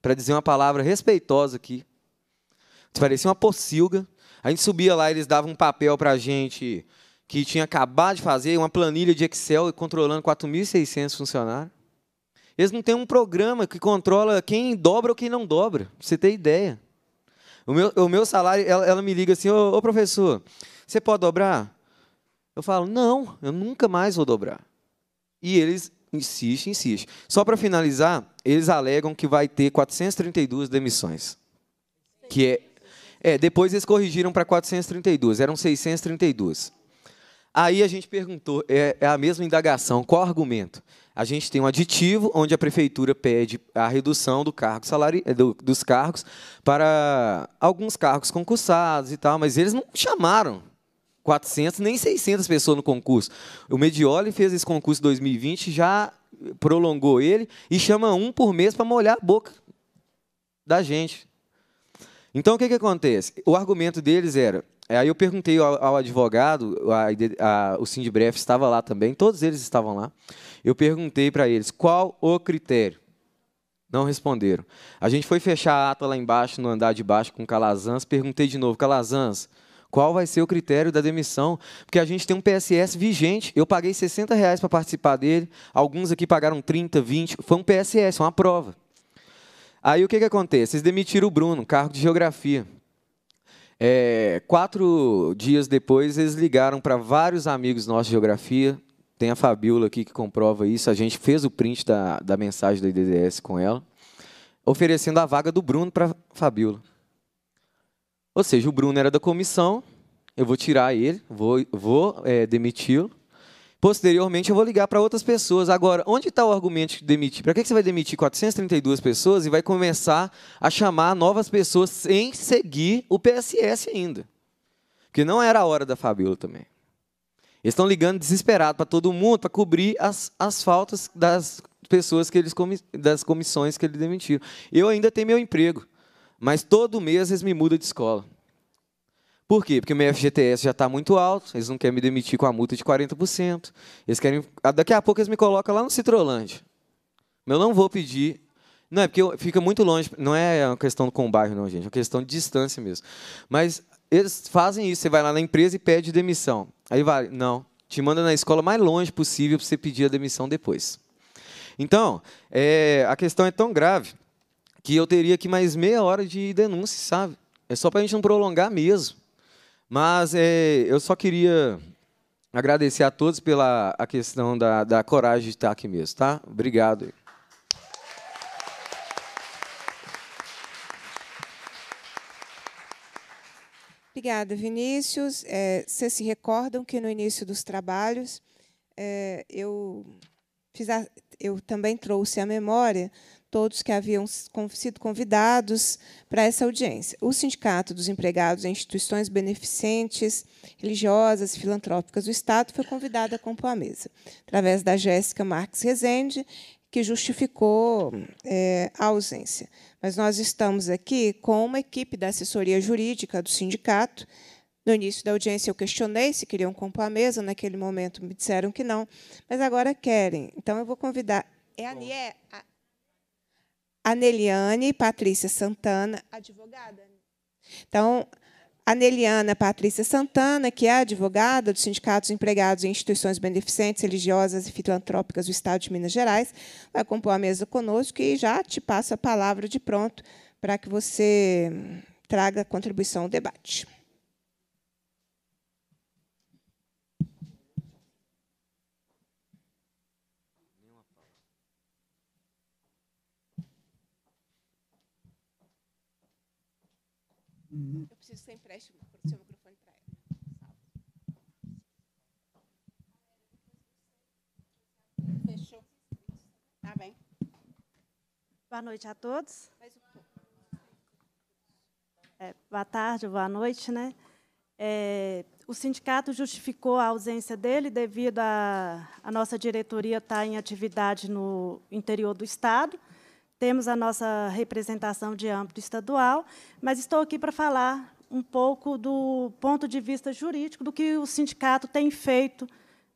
para dizer uma palavra respeitosa aqui. Parecia uma pocilga. A gente subia lá, eles davam um papel para a gente que tinha acabado de fazer, uma planilha de Excel controlando 4.600 funcionários. Eles não têm um programa que controla quem dobra ou quem não dobra, para você ter ideia. O meu, o meu salário, ela, ela me liga assim, ô, ô professor, você pode dobrar? Eu falo, não, eu nunca mais vou dobrar. E eles insistem, insistem. Só para finalizar, eles alegam que vai ter 432 demissões. Que é, é, depois eles corrigiram para 432, eram 632. Aí a gente perguntou, é, é a mesma indagação, qual argumento? a gente tem um aditivo onde a prefeitura pede a redução do cargo salari... Eh, do, dos cargos para alguns cargos concursados e tal, mas eles não chamaram 400 nem 600 pessoas no concurso. O Medioli fez esse concurso em 2020, já prolongou ele e chama um por mês para molhar a boca da gente. Então, o que, que acontece? O argumento deles era eh, Aí eu perguntei ao, advogado, a, a, o Sindbref estava lá também, todos eles estavam lá. Eu perguntei para eles qual o critério. Não responderam. A gente foi fechar a ata lá embaixo, no andar de baixo, com Calazans. Perguntei de novo, Calazans, qual vai ser o critério da demissão? Porque a gente tem um PSS vigente. Eu paguei 60 reais para participar dele. Alguns aqui pagaram 30, 20. Foi um PSS, uma prova. Aí o que, que acontece? Eles demitiram o Bruno, cargo de geografia. É, quatro dias depois, eles ligaram para vários amigos nossos de geografia, tem a Fabiola aqui que comprova isso. A gente fez o print da, da mensagem da IDDS com ela, oferecendo a vaga do Bruno para Fabiola. Ou seja, o Bruno era da comissão, eu vou tirar ele, vou, vou é, demiti-lo. Posteriormente, eu vou ligar para outras pessoas. Agora, onde está o argumento de demitir? Para que você vai demitir 432 pessoas e vai começar a chamar novas pessoas sem seguir o PSS ainda? Porque não era a hora da Fabiola também. Eles estão ligando desesperado para todo mundo para cobrir as, as faltas das pessoas que eles comi das comissões que eles demitiram. Eu ainda tenho meu emprego, mas todo mês eles me mudam de escola. Por quê? Porque o meu FGTS já está muito alto, eles não querem me demitir com a multa de 40%. Eles querem. Ah, daqui a pouco eles me colocam lá no Citrolândia. Eu não vou pedir. Não, é porque fica muito longe. Não é uma questão com o bairro, não, gente. É uma questão de distância mesmo. Mas eles fazem isso, você vai lá na empresa e pede demissão. Aí vai, não, te manda na escola mais longe possível para você pedir a demissão depois. Então, é, a questão é tão grave que eu teria aqui mais meia hora de denúncia, sabe? É só para a gente não prolongar mesmo. Mas é, eu só queria agradecer a todos pela a questão da, da coragem de estar aqui mesmo, tá? Obrigado. Obrigada, Vinícius. É, vocês se recordam que no início dos trabalhos é, eu, a, eu também trouxe à memória todos que haviam sido convidados para essa audiência. O Sindicato dos Empregados em Instituições Beneficentes, Religiosas e Filantrópicas do Estado foi convidado a compor a mesa, através da Jéssica Marques Rezende, que justificou é, a ausência mas nós estamos aqui com uma equipe da assessoria jurídica do sindicato. No início da audiência, eu questionei se queriam compor a mesa, naquele momento me disseram que não, mas agora querem. Então, eu vou convidar. É a, Nie, a, a Neliane Patrícia Santana, advogada. Então, a Neliana Patrícia Santana, que é advogada dos sindicatos empregados em instituições beneficentes, religiosas e filantrópicas do Estado de Minas Gerais, vai compor a mesa conosco e já te passo a palavra de pronto para que você hum, traga contribuição ao debate. Uhum. Fechou. Tá bem. Boa noite a todos. É, boa tarde, boa noite, né? É, o sindicato justificou a ausência dele devido a, a, nossa diretoria estar tá em atividade no interior do Estado. Temos a nossa representação de âmbito estadual, mas estou aqui para falar um pouco do ponto de vista jurídico do que o sindicato tem feito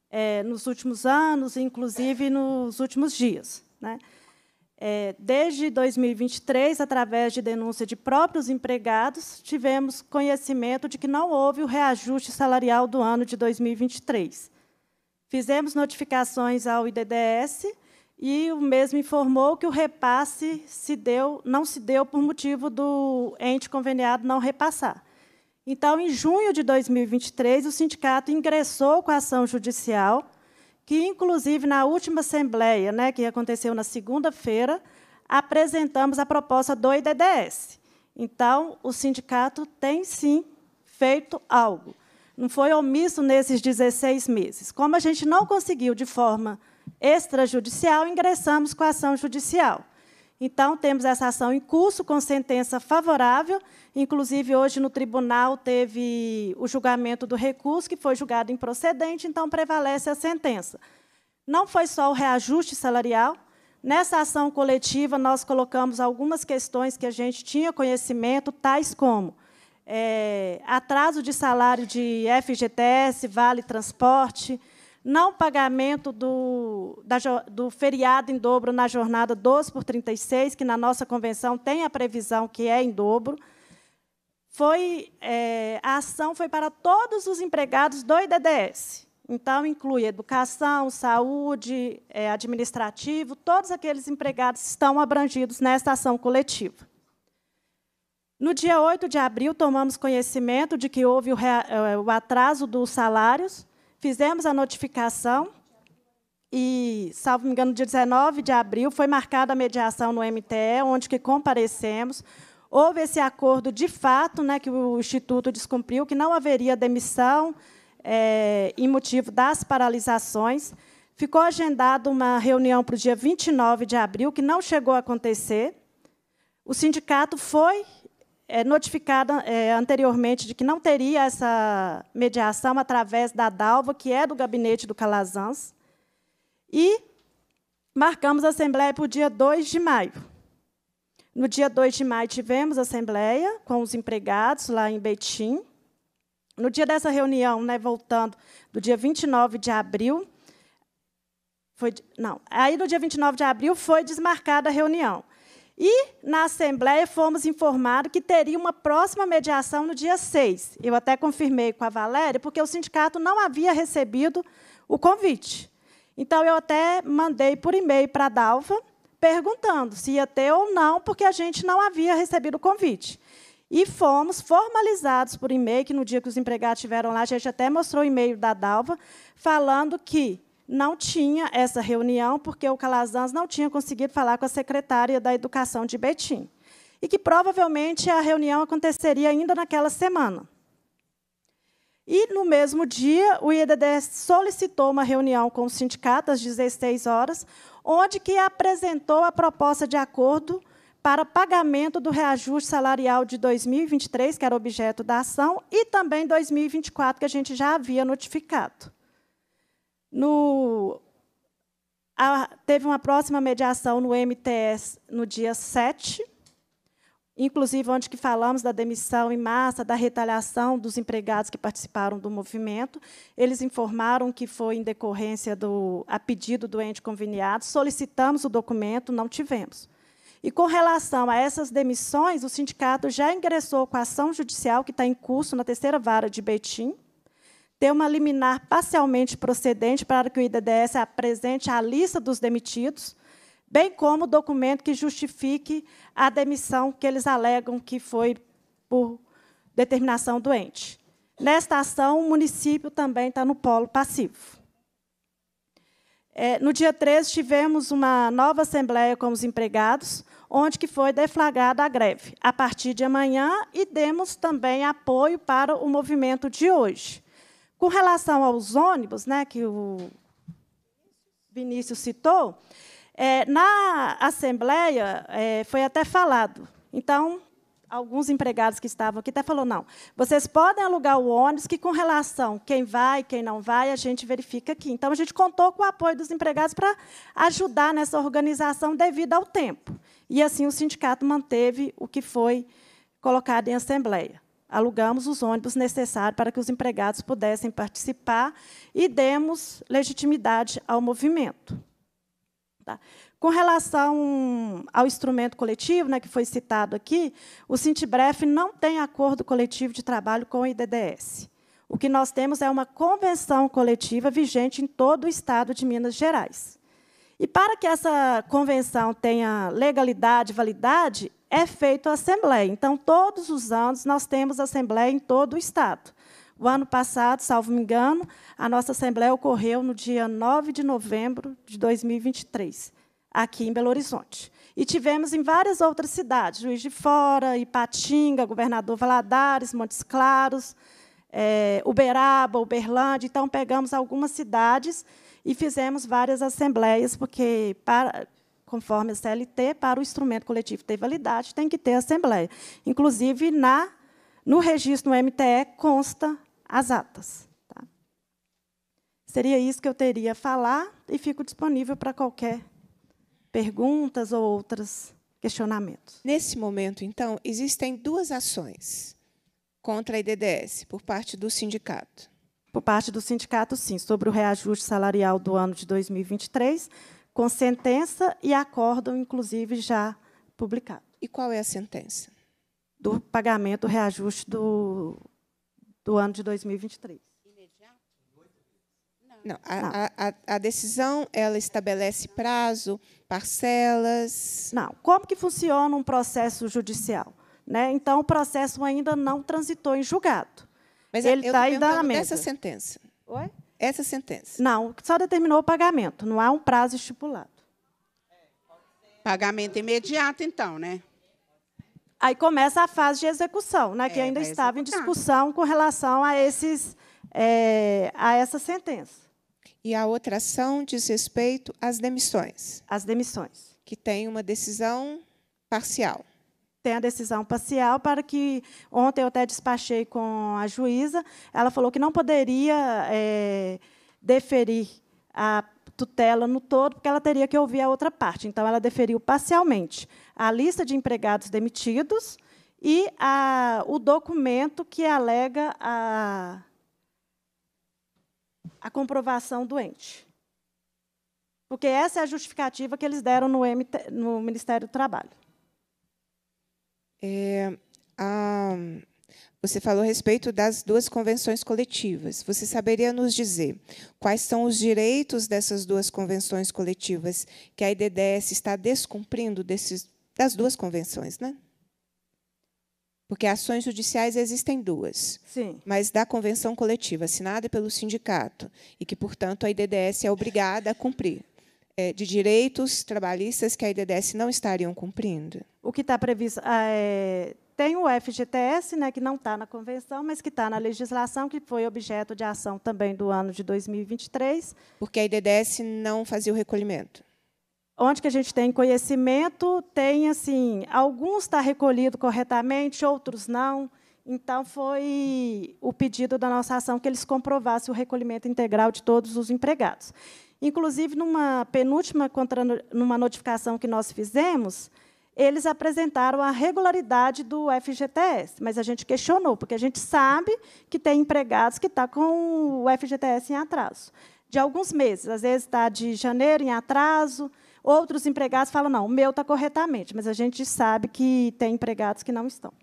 é, nos últimos anos, inclusive nos últimos dias. Né? É, desde 2023, através de denúncia de próprios empregados, tivemos conhecimento de que não houve o reajuste salarial do ano de 2023. Fizemos notificações ao IDDS e o mesmo informou que o repasse se deu, não se deu por motivo do ente conveniado não repassar. Então, em junho de 2023, o sindicato ingressou com a ação judicial, que, inclusive, na última assembleia, né, que aconteceu na segunda-feira, apresentamos a proposta do IDDS. Então, o sindicato tem, sim, feito algo. Não foi omisso nesses 16 meses. Como a gente não conseguiu de forma extrajudicial, ingressamos com a ação judicial. Então, temos essa ação em curso com sentença favorável. Inclusive, hoje no tribunal teve o julgamento do recurso, que foi julgado improcedente, então prevalece a sentença. Não foi só o reajuste salarial. Nessa ação coletiva, nós colocamos algumas questões que a gente tinha conhecimento, tais como é, atraso de salário de FGTS, vale transporte, não pagamento do, da, do feriado em dobro na jornada 12 por 36, que na nossa convenção tem a previsão que é em dobro. Foi, é, a ação foi para todos os empregados do IDDS. Então, inclui educação, saúde, é, administrativo, todos aqueles empregados estão abrangidos nesta ação coletiva. No dia 8 de abril, tomamos conhecimento de que houve o, é, o atraso dos salários Fizemos a notificação e, salvo me engano, dia 19 de abril foi marcada a mediação no MTE, onde que comparecemos. Houve esse acordo de fato, né, que o Instituto descumpriu, que não haveria demissão é, eh, em motivo das paralisações. Ficou agendada uma reunião para o dia 29 de abril, que não chegou a acontecer. O sindicato foi é, notificada é, anteriormente de que não teria essa mediação através da Dalva, que é do gabinete do Calazans, e marcamos a Assembleia para o dia 2 de maio. No dia 2 de maio, tivemos a Assembleia com os empregados lá em Betim. No dia dessa reunião, né, voltando, do dia 29 de abril, foi, não, aí no dia 29 de abril foi desmarcada a reunião. E na Assembleia fomos informados que teria uma próxima mediação no dia 6. Eu até confirmei com a Valéria, porque o sindicato não havia recebido o convite. Então, eu até mandei por e-mail para a Dalva, perguntando se ia ter ou não, porque a gente não havia recebido o convite. E fomos formalizados por e-mail, que no dia que os empregados estiveram lá, a gente até mostrou o e-mail da Dalva, falando que não tinha essa reunião, porque o Calazans não tinha conseguido falar com a secretária da Educação de Betim. E que provavelmente a reunião aconteceria ainda naquela semana. E, no mesmo dia, o IEDDS solicitou uma reunião com o sindicato, às 16 horas, onde que apresentou a proposta de acordo para pagamento do reajuste salarial de 2023, que era objeto da ação, e também 2024, que a gente já havia notificado. No, a, teve uma próxima mediação no MTS no dia 7, inclusive onde que falamos da demissão em massa, da retaliação dos empregados que participaram do movimento. Eles informaram que foi em decorrência do a pedido do ente conveniado, solicitamos o documento, não tivemos. E com relação a essas demissões, o sindicato já ingressou com a ação judicial que está em curso na terceira vara de Betim, ter uma liminar parcialmente procedente para que o IDDS apresente a lista dos demitidos, bem como o documento que justifique a demissão que eles alegam que foi por determinação doente. Nesta ação, o município também está no polo passivo. É, no dia 13, tivemos uma nova assembleia com os empregados, onde que foi deflagrada a greve. A partir de amanhã, e demos também apoio para o movimento de hoje. Com relação aos ônibus, né, que o Vinícius citou, é, na Assembleia é, foi até falado. Então, alguns empregados que estavam aqui até falou não, vocês podem alugar o ônibus que com relação quem vai, quem não vai, a gente verifica aqui. Então a gente contou com o apoio dos empregados para ajudar nessa organização devido ao tempo. E assim o sindicato manteve o que foi colocado em assembleia alugamos os ônibus necessários para que os empregados pudessem participar e demos legitimidade ao movimento. Tá? Com relação ao instrumento coletivo, né, que foi citado aqui, o Cintibref não tem acordo coletivo de trabalho com o IDDS. O que nós temos é uma convenção coletiva vigente em todo o estado de Minas Gerais. E para que essa convenção tenha legalidade e validade, é feita a assembleia. Então, todos os anos, nós temos assembleia em todo o Estado. O ano passado, salvo me engano, a nossa assembleia ocorreu no dia 9 de novembro de 2023, aqui em Belo Horizonte. E tivemos em várias outras cidades, Juiz de Fora, Ipatinga, Governador Valadares, Montes Claros, é, Uberaba, Uberlândia. Então, pegamos algumas cidades e fizemos várias assembleias, porque para, conforme a CLT, para o instrumento coletivo ter validade, tem que ter assembleia. Inclusive, na, no registro no MTE consta as atas. Tá? Seria isso que eu teria a falar e fico disponível para qualquer perguntas ou outros questionamentos. Nesse momento, então, existem duas ações contra a IDDS por parte do sindicato. Por parte do sindicato, sim, sobre o reajuste salarial do ano de 2023 com sentença e acórdão, inclusive, já publicado. E qual é a sentença? Do pagamento, do reajuste do, do ano de 2023. Imediato? Não, a, a, a, decisão ela estabelece prazo, parcelas. Não. Como que funciona um processo judicial? Né? Então, o processo ainda não transitou em julgado. Mas Ele está ainda na mesa. Essa sentença. Oi? essa sentença? Não, só determinou o pagamento, não há um prazo estipulado. Pagamento imediato, então, né? Aí começa a fase de execução, né, que é, ainda estava executar. em discussão com relação a, esses, é, a essa sentença. E a outra ação diz respeito às demissões. As demissões. Que tem uma decisão parcial tem a decisão parcial para que ontem eu até despachei com a juíza, ela falou que não poderia é, deferir a tutela no todo, porque ela teria que ouvir a outra parte. Então ela deferiu parcialmente a lista de empregados demitidos e a, o documento que alega a, a comprovação doente. Porque essa é a justificativa que eles deram no, MT, no Ministério do Trabalho. É, a, você falou a respeito das duas convenções coletivas. Você saberia nos dizer quais são os direitos dessas duas convenções coletivas que a IDDS está descumprindo desses, das duas convenções, né? Porque ações judiciais existem duas. Sim. Mas da convenção coletiva assinada pelo sindicato e que, portanto, a IDDS é obrigada a cumprir. É, de direitos trabalhistas que a IDDS não estariam cumprindo. O que está previsto ah, é, tem o FGTS, né, que não está na convenção, mas que está na legislação, que foi objeto de ação também do ano de 2023. Porque a IDDS não fazia o recolhimento onde que a gente tem conhecimento, tem assim, alguns está recolhido corretamente, outros não. Então foi o pedido da nossa ação que eles comprovassem o recolhimento integral de todos os empregados. Inclusive, numa penúltima contra, numa notificação que nós fizemos, eles apresentaram a regularidade do FGTS, mas a gente questionou, porque a gente sabe que tem empregados que estão tá com o FGTS em atraso. De alguns meses, às vezes está de janeiro em atraso, outros empregados falam, não, o meu está corretamente, mas a gente sabe que tem empregados que não estão.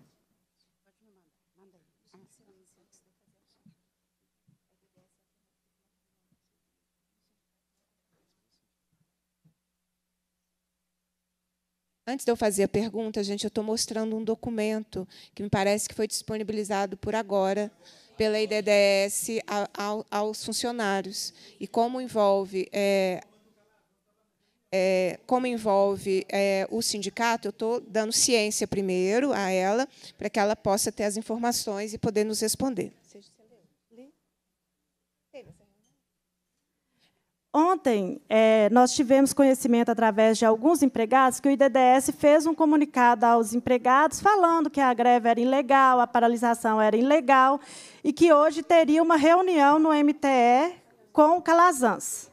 Antes de eu fazer a pergunta, gente, eu estou mostrando um documento que me parece que foi disponibilizado por agora pela IDDS aos funcionários e como envolve é, é, como envolve é, o sindicato, eu estou dando ciência primeiro a ela para que ela possa ter as informações e poder nos responder. Ontem, é, nós tivemos conhecimento através de alguns empregados que o IDDS fez um comunicado aos empregados falando que a greve era ilegal, a paralisação era ilegal e que hoje teria uma reunião no MTE com o Calazans.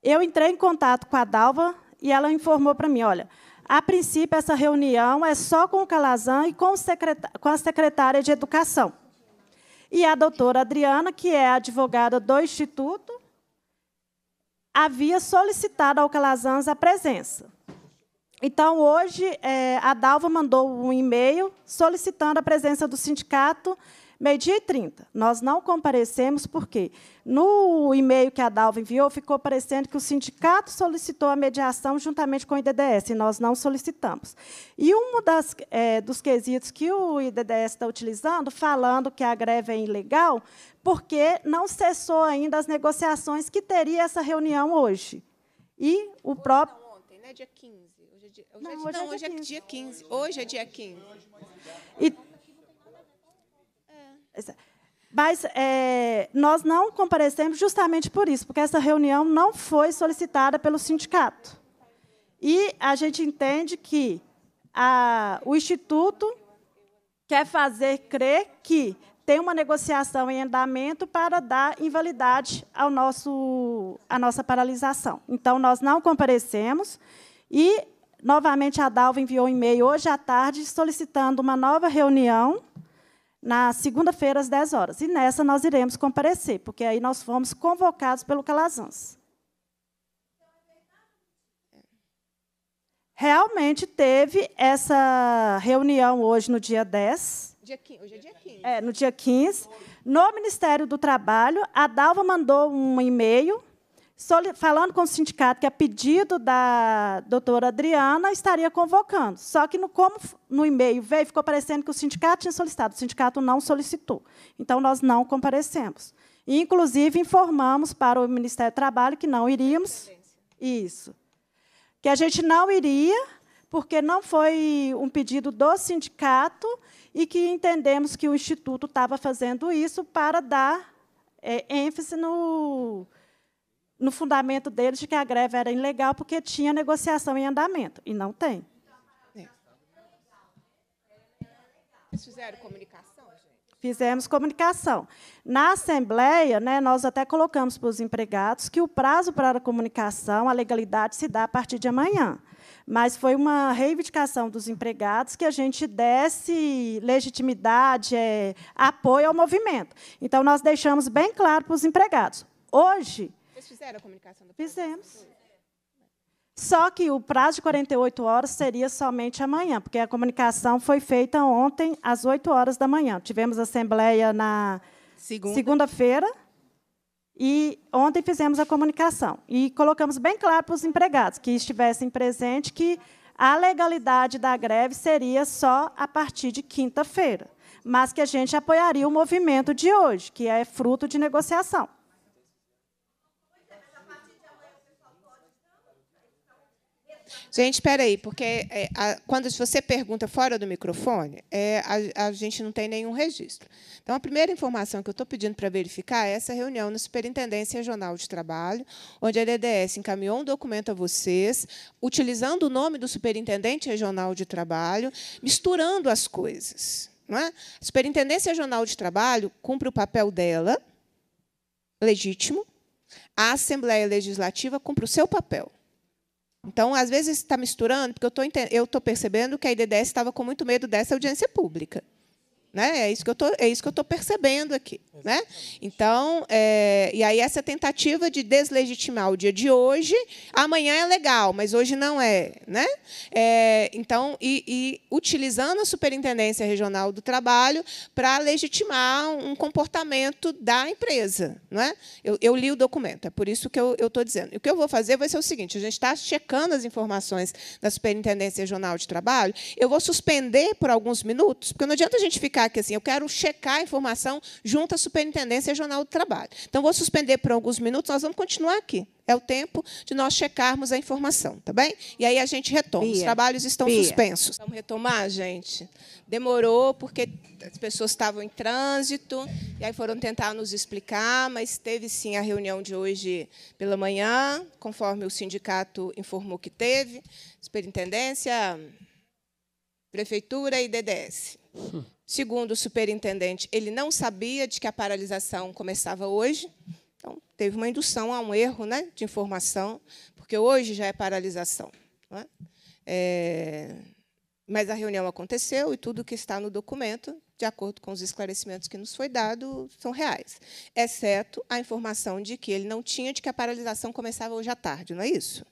Eu entrei em contato com a Dalva e ela informou para mim, olha, a princípio essa reunião é só com o Calazans e com, com a secretária de Educação. E a doutora Adriana, que é advogada do Instituto, havia solicitado ao Calazans a presença. Então, hoje, é, a Dalva mandou um e-mail solicitando a presença do sindicato Meio-dia e 30. Nós não comparecemos porque no e-mail que a Dalva enviou ficou parecendo que o sindicato solicitou a mediação juntamente com o IDDS e nós não solicitamos. E um é, dos quesitos que o IDDS está utilizando, falando que a greve é ilegal, porque não cessou ainda as negociações que teria essa reunião hoje. E o próprio ontem, né, dia 15. Hoje é dia, 15. não, hoje é, dia, hoje é dia 15. 15. É hoje é dia 15. É e mas é, nós não comparecemos justamente por isso, porque essa reunião não foi solicitada pelo sindicato. E a gente entende que a, o Instituto quer fazer crer que tem uma negociação em andamento para dar invalidade ao nosso, à nossa paralisação. Então, nós não comparecemos e, novamente, a Dalva enviou um e-mail hoje à tarde solicitando uma nova reunião na segunda-feira, às 10 horas. E nessa nós iremos comparecer, porque aí nós fomos convocados pelo Calazans. Realmente teve essa reunião hoje no dia 10. Dia hoje é dia 15. É, no dia 15. No Ministério do Trabalho, a Dalva mandou um e-mail falando com o sindicato que, a é pedido da doutora Adriana, estaria convocando. Só que, no, como no e-mail veio, ficou parecendo que o sindicato tinha solicitado, o sindicato não solicitou. Então, nós não comparecemos. E, inclusive, informamos para o Ministério do Trabalho que não iríamos. Isso. Que a gente não iria, porque não foi um pedido do sindicato e que entendemos que o Instituto estava fazendo isso para dar é, ênfase no no fundamento deles de que a greve era ilegal porque tinha negociação em andamento, e não tem. Vocês fizeram comunicação? Gente? Fizemos comunicação. Na Assembleia, né, nós até colocamos para os empregados que o prazo para a comunicação, a legalidade, se dá a partir de amanhã mas foi uma reivindicação dos empregados que a gente desse legitimidade, é, apoio ao movimento. Então, nós deixamos bem claro para os empregados. Hoje, vocês fizeram a comunicação Fizemos. Só que o prazo de 48 horas seria somente amanhã, porque a comunicação foi feita ontem às 8 horas da manhã. Tivemos assembleia na segunda-feira segunda e ontem fizemos a comunicação. E colocamos bem claro para os empregados que estivessem presentes que a legalidade da greve seria só a partir de quinta-feira, mas que a gente apoiaria o movimento de hoje, que é fruto de negociação. Gente, espera aí, porque é, a, quando você pergunta fora do microfone, é, a, a, gente não tem nenhum registro. Então, a primeira informação que eu estou pedindo para verificar é essa reunião na Superintendência Regional de Trabalho, onde a DDS encaminhou um documento a vocês, utilizando o nome do Superintendente Regional de Trabalho, misturando as coisas. Não é? A Superintendência Regional de Trabalho cumpre o papel dela, legítimo, a Assembleia Legislativa cumpre o seu papel. Então, às vezes está misturando, porque eu estou percebendo que a IDDS estava com muito medo dessa audiência pública. Né? É isso que eu estou, é isso que eu estou percebendo aqui, né? Então, é, e aí essa tentativa de deslegitimar o dia de hoje, amanhã é legal, mas hoje não é, né? É, então, e, e, utilizando a Superintendência Regional do Trabalho para legitimar um comportamento da empresa, não é? Eu, eu li o documento, é por isso que eu estou dizendo. E o que eu vou fazer vai ser o seguinte: a gente está checando as informações da Superintendência Regional de Trabalho. Eu vou suspender por alguns minutos, porque não adianta a gente ficar que assim, eu quero checar a informação junto à Superintendência Regional do Trabalho. Então, vou suspender por alguns minutos, nós vamos continuar aqui. É o tempo de nós checarmos a informação, tá bem? E aí a gente retoma. Bia, Os trabalhos estão Bia. suspensos. Vamos retomar, gente? Demorou porque as pessoas estavam em trânsito e aí foram tentar nos explicar, mas teve sim a reunião de hoje pela manhã, conforme o sindicato informou que teve. Superintendência, prefeitura e DDS. Hum. Segundo o superintendente, ele não sabia de que a paralisação começava hoje. Então, teve uma indução a um erro né, de informação, porque hoje já é paralisação. É? É... Mas a reunião aconteceu e tudo que está no documento, de acordo com os esclarecimentos que nos foi dado, são reais. Exceto a informação de que ele não tinha de que a paralisação começava hoje à tarde, não é isso?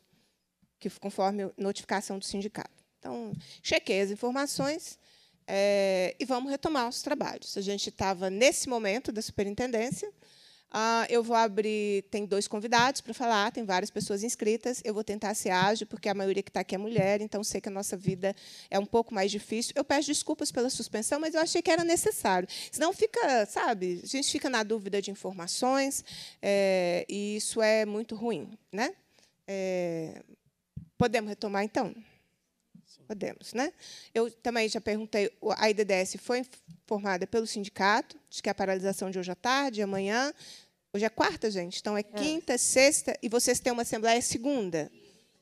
Que conforme notificação do sindicato. Então, chequei as informações é, e vamos retomar os trabalhos. A gente estava nesse momento da superintendência. Ah, eu vou abrir, tem dois convidados para falar, tem várias pessoas inscritas. Eu vou tentar ser ágil, porque a maioria que está aqui é mulher, então sei que a nossa vida é um pouco mais difícil. Eu peço desculpas pela suspensão, mas eu achei que era necessário. Senão fica, sabe, a gente fica na dúvida de informações, é, e isso é muito ruim. Né? É, podemos retomar, então? Podemos, né? Eu também já perguntei, a IDDS foi informada pelo sindicato, de que a paralisação de hoje à tarde, amanhã. Hoje é quarta, gente, então é, é. quinta, sexta, e vocês têm uma assembleia segunda,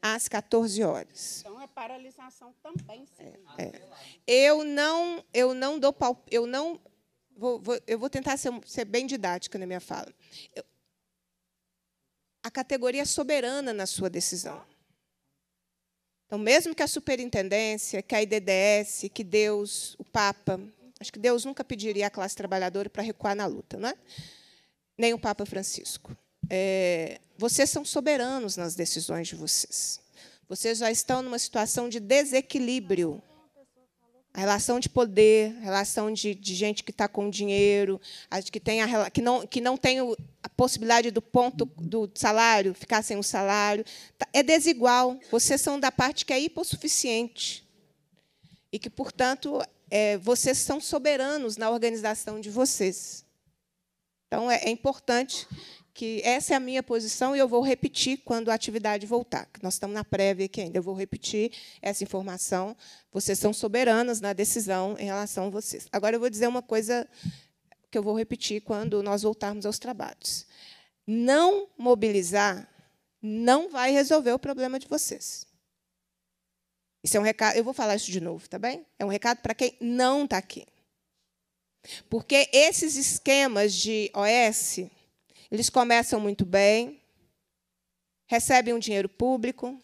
às 14 horas. Então é paralisação também, sim. É, é. Eu não, eu não dou palpite, eu não vou, vou, eu vou tentar ser, ser, bem didática na minha fala. Eu... a categoria é soberana na sua decisão. Então, mesmo que a superintendência, que a IDDS, que Deus, o Papa, acho que Deus nunca pediria à classe trabalhadora para recuar na luta, não é? nem o Papa Francisco. É, vocês são soberanos nas decisões de vocês. Vocês já estão numa situação de desequilíbrio a relação de poder, a relação de, de gente que está com dinheiro, que, tem a, que, não, que não tem a possibilidade do ponto do salário, ficar sem o salário. Tá, é desigual. Vocês são da parte que é hipossuficiente. E que, portanto, é, vocês são soberanos na organização de vocês. Então, é, é importante que essa é a minha posição e eu vou repetir quando a atividade voltar. Nós estamos na prévia aqui ainda, eu vou repetir essa informação. Vocês são soberanos na decisão em relação a vocês. Agora eu vou dizer uma coisa que eu vou repetir quando nós voltarmos aos trabalhos. Não mobilizar não vai resolver o problema de vocês. Isso é um recado, eu vou falar isso de novo, tá bem? É um recado para quem não está aqui. Porque esses esquemas de OS eles começam muito bem, recebem um dinheiro público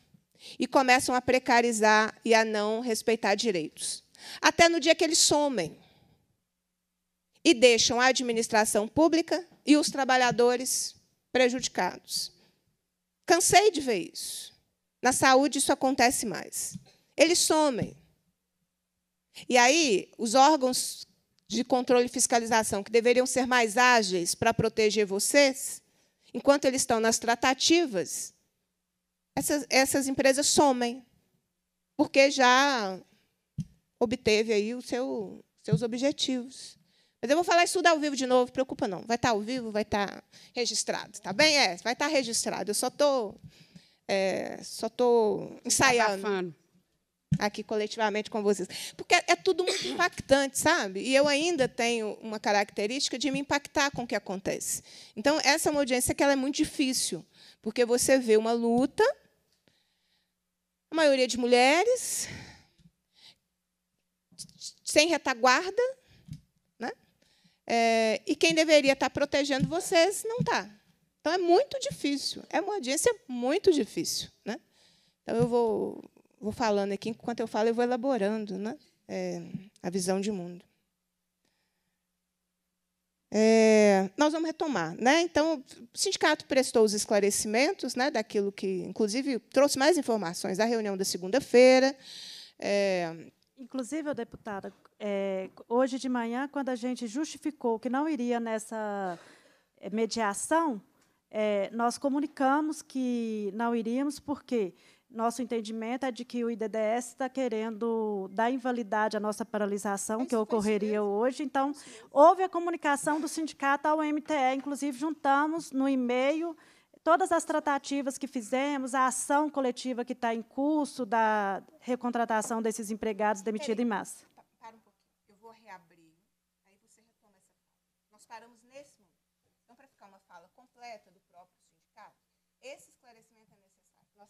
e começam a precarizar e a não respeitar direitos. Até no dia que eles somem e deixam a administração pública e os trabalhadores prejudicados. Cansei de ver isso. Na saúde, isso acontece mais. Eles somem. E aí, os órgãos de controle e fiscalização, que deveriam ser mais ágeis para proteger vocês, enquanto eles estão nas tratativas, essas, essas empresas somem, porque já obteve aí os seu, seus objetivos. Mas eu vou falar isso tudo ao vivo de novo, preocupa não. Vai estar tá ao vivo, vai estar tá registrado, tá bem? É, vai estar tá registrado. Eu só estou é, só tô ensaiando aqui coletivamente com vocês. Porque é, é tudo muito impactante, sabe? E eu ainda tenho uma característica de me impactar com o que acontece. Então, essa é uma audiência que ela é muito difícil, porque você vê uma luta, a maioria de mulheres, sem retaguarda, né? É, e quem deveria estar protegendo vocês não está. Então, é muito difícil. É uma audiência muito difícil. Né? Então, eu vou vou falando aqui, enquanto eu falo, eu vou elaborando né? É, a visão de mundo. É, nós vamos retomar. Né? Então, o sindicato prestou os esclarecimentos né, daquilo que, inclusive, trouxe mais informações da reunião da segunda-feira. É... Inclusive, deputada, é, hoje de manhã, quando a gente justificou que não iria nessa é, mediação, é, nós comunicamos que não iríamos, porque quê? Nosso entendimento é de que o IDDS está querendo dar invalidade à nossa paralisação, é Isso que ocorreria hoje. Então, houve a comunicação do sindicato ao MTE, inclusive juntamos no e-mail todas as tratativas que fizemos, a ação coletiva que está em curso da recontratação desses empregados demitidos em massa.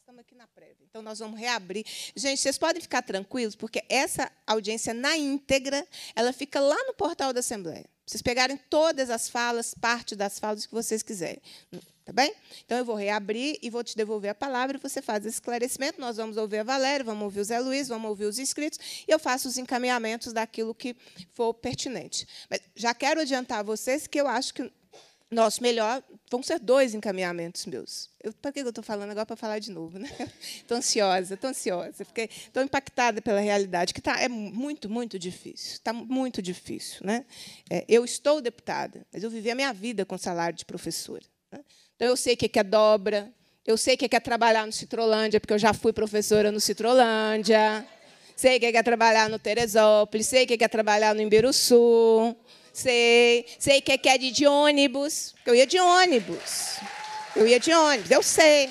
estamos aqui na prévia. Então, nós vamos reabrir. Gente, vocês podem ficar tranquilos, porque essa audiência, na íntegra, ela fica lá no portal da Assembleia. Vocês pegarem todas as falas, parte das falas que vocês quiserem. Tá bem? Então, eu vou reabrir e vou te devolver a palavra. Você faz esse esclarecimento. Nós vamos ouvir a Valéria, vamos ouvir o Zé Luiz, vamos ouvir os inscritos. E eu faço os encaminhamentos daquilo que for pertinente. Mas já quero adiantar a vocês que eu acho que nosso melhor, vão ser dois encaminhamentos meus. Para que eu estou falando agora para falar de novo? Estou né? Tô ansiosa, tô ansiosa. Fiquei tão impactada pela realidade, que tá, é muito, muito difícil. Está muito difícil. Né? É, eu estou deputada, mas eu vivi a minha vida com salário de professora. Né? Então, eu sei o que é, é dobra, eu sei o é que é trabalhar no Citrolândia, porque eu já fui professora no Citrolândia, sei o que é, é trabalhar no Teresópolis, sei o que é trabalhar no Imbiruçu, sei. Sei que é que é de, de ônibus. Eu ia de ônibus. Eu ia de ônibus, eu sei.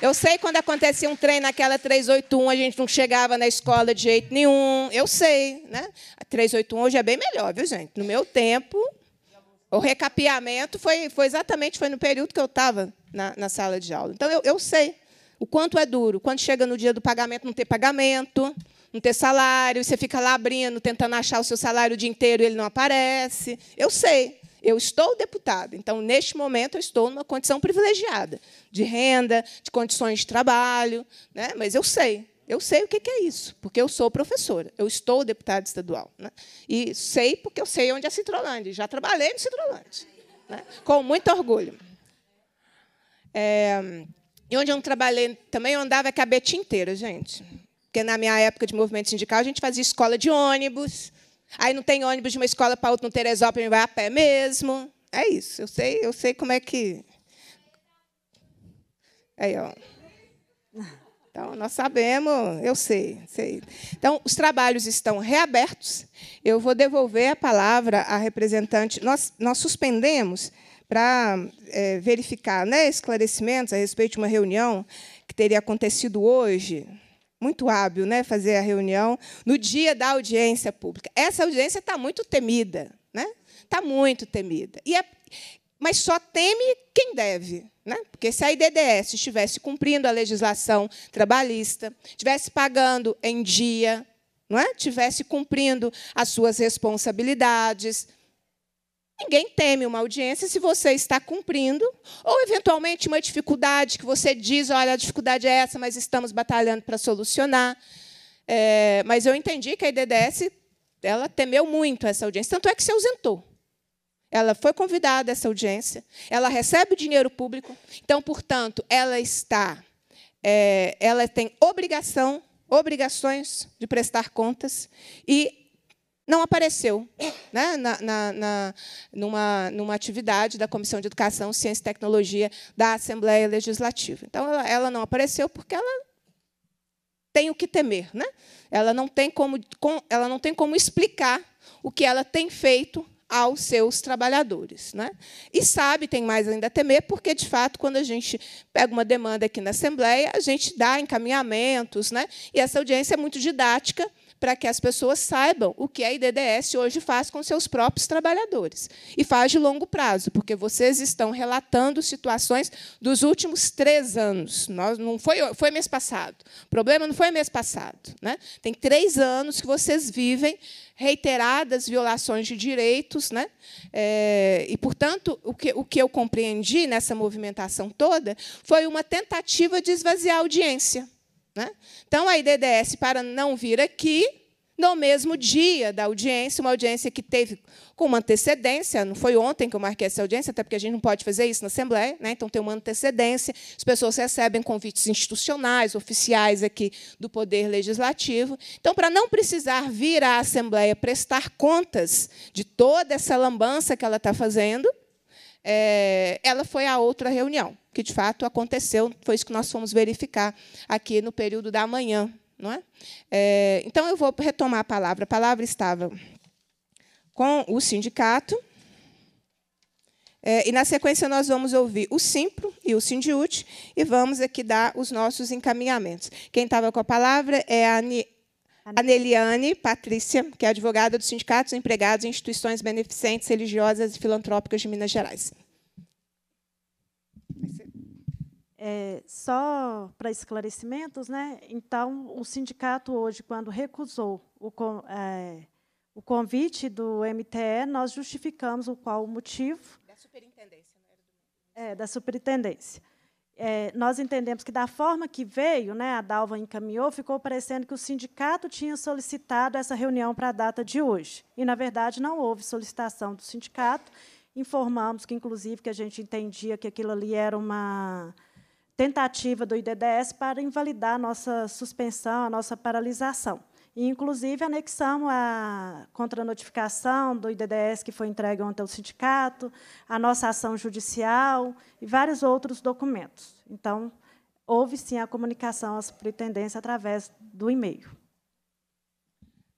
Eu sei quando acontecia um trem naquela 381, a gente não chegava na escola de jeito nenhum. Eu sei, né? A 381 hoje é bem melhor, viu, gente? No meu tempo, o recapeamento foi, foi exatamente foi no período que eu estava na, na, sala de aula. Então, eu, eu sei o quanto é duro. Quando chega no dia do pagamento, não ter pagamento não ter salário, você fica lá abrindo, tentando achar o seu salário o dia inteiro e ele não aparece. Eu sei, eu estou deputada, então neste momento eu estou numa condição privilegiada, de renda, de condições de trabalho, né? mas eu sei, eu sei o que é isso, porque eu sou professora, eu estou deputada estadual. Né? E sei porque eu sei onde é Citrolândia, já trabalhei no Citrolândia, né? com muito orgulho. É... E onde eu não trabalhei também, eu andava a cabeça inteira, gente. Porque na minha época de movimento sindical, a gente fazia escola de ônibus. Aí não tem ônibus de uma escola para outra no Teresópolis, vai a pé mesmo. É isso, eu sei, eu sei como é que. Aí, ó. Então, nós sabemos, eu sei, sei. Então, os trabalhos estão reabertos. Eu vou devolver a palavra à representante. Nós, nós suspendemos para é, verificar né, esclarecimentos a respeito de uma reunião que teria acontecido hoje, muito hábil, né, fazer a reunião no dia da audiência pública. Essa audiência está muito temida, né? Está muito temida. E é, mas só teme quem deve, né? Porque se a IDDS estivesse cumprindo a legislação trabalhista, estivesse pagando em dia, não é? Tivesse cumprindo as suas responsabilidades, Ninguém teme uma audiência se você está cumprindo, ou eventualmente uma dificuldade que você diz: olha, a dificuldade é essa, mas estamos batalhando para solucionar. É, mas eu entendi que a IDDS ela temeu muito essa audiência, tanto é que se ausentou. Ela foi convidada a essa audiência, ela recebe dinheiro público, então, portanto, ela está, é, ela tem obrigação, obrigações de prestar contas, e não apareceu né, na, na, na, numa, numa atividade da Comissão de Educação, Ciência e Tecnologia da Assembleia Legislativa. Então, ela, ela não apareceu porque ela tem o que temer. Né? Ela, não tem como, com, ela não tem como explicar o que ela tem feito aos seus trabalhadores. Né? E sabe, tem mais ainda a temer, porque, de fato, quando a gente pega uma demanda aqui na Assembleia, a gente dá encaminhamentos, né? e essa audiência é muito didática, para que as pessoas saibam o que a IDDS hoje faz com seus próprios trabalhadores. E faz de longo prazo, porque vocês estão relatando situações dos últimos três anos. Nós, não foi, foi mês passado. O problema não foi mês passado. Né? Tem três anos que vocês vivem reiteradas violações de direitos. Né? É, e, portanto, o que, o que eu compreendi nessa movimentação toda foi uma tentativa de esvaziar a audiência. Né? Então, a IDDS, para não vir aqui, no mesmo dia da audiência, uma audiência que teve com uma antecedência, não foi ontem que eu marquei essa audiência, até porque a gente não pode fazer isso na Assembleia, né? então tem uma antecedência, as pessoas recebem convites institucionais, oficiais aqui do Poder Legislativo. Então, para não precisar vir à Assembleia prestar contas de toda essa lambança que ela está fazendo, é, ela foi a outra reunião, que de fato aconteceu, foi isso que nós fomos verificar aqui no período da manhã. Não é? é então, eu vou retomar a palavra. A palavra estava com o sindicato. É, e, na sequência, nós vamos ouvir o Simpro e o Sindiúte e vamos aqui dar os nossos encaminhamentos. Quem estava com a palavra é a a Neliane Patrícia, que é advogada dos sindicatos empregados e instituições beneficentes, religiosas e filantrópicas de Minas Gerais. É, só para esclarecimentos, né? então, o sindicato hoje, quando recusou o, é, o convite do MTE, nós justificamos o qual o motivo. Da superintendência. Né? É, da superintendência é, nós entendemos que, da forma que veio, né, a Dalva encaminhou, ficou parecendo que o sindicato tinha solicitado essa reunião para a data de hoje. E, na verdade, não houve solicitação do sindicato. Informamos que, inclusive, que a gente entendia que aquilo ali era uma tentativa do IDDS para invalidar a nossa suspensão, a nossa paralisação inclusive, anexamos a contranotificação do IDDS que foi entregue ontem ao sindicato, a nossa ação judicial e vários outros documentos. Então, houve, sim, a comunicação à superintendência através do e-mail.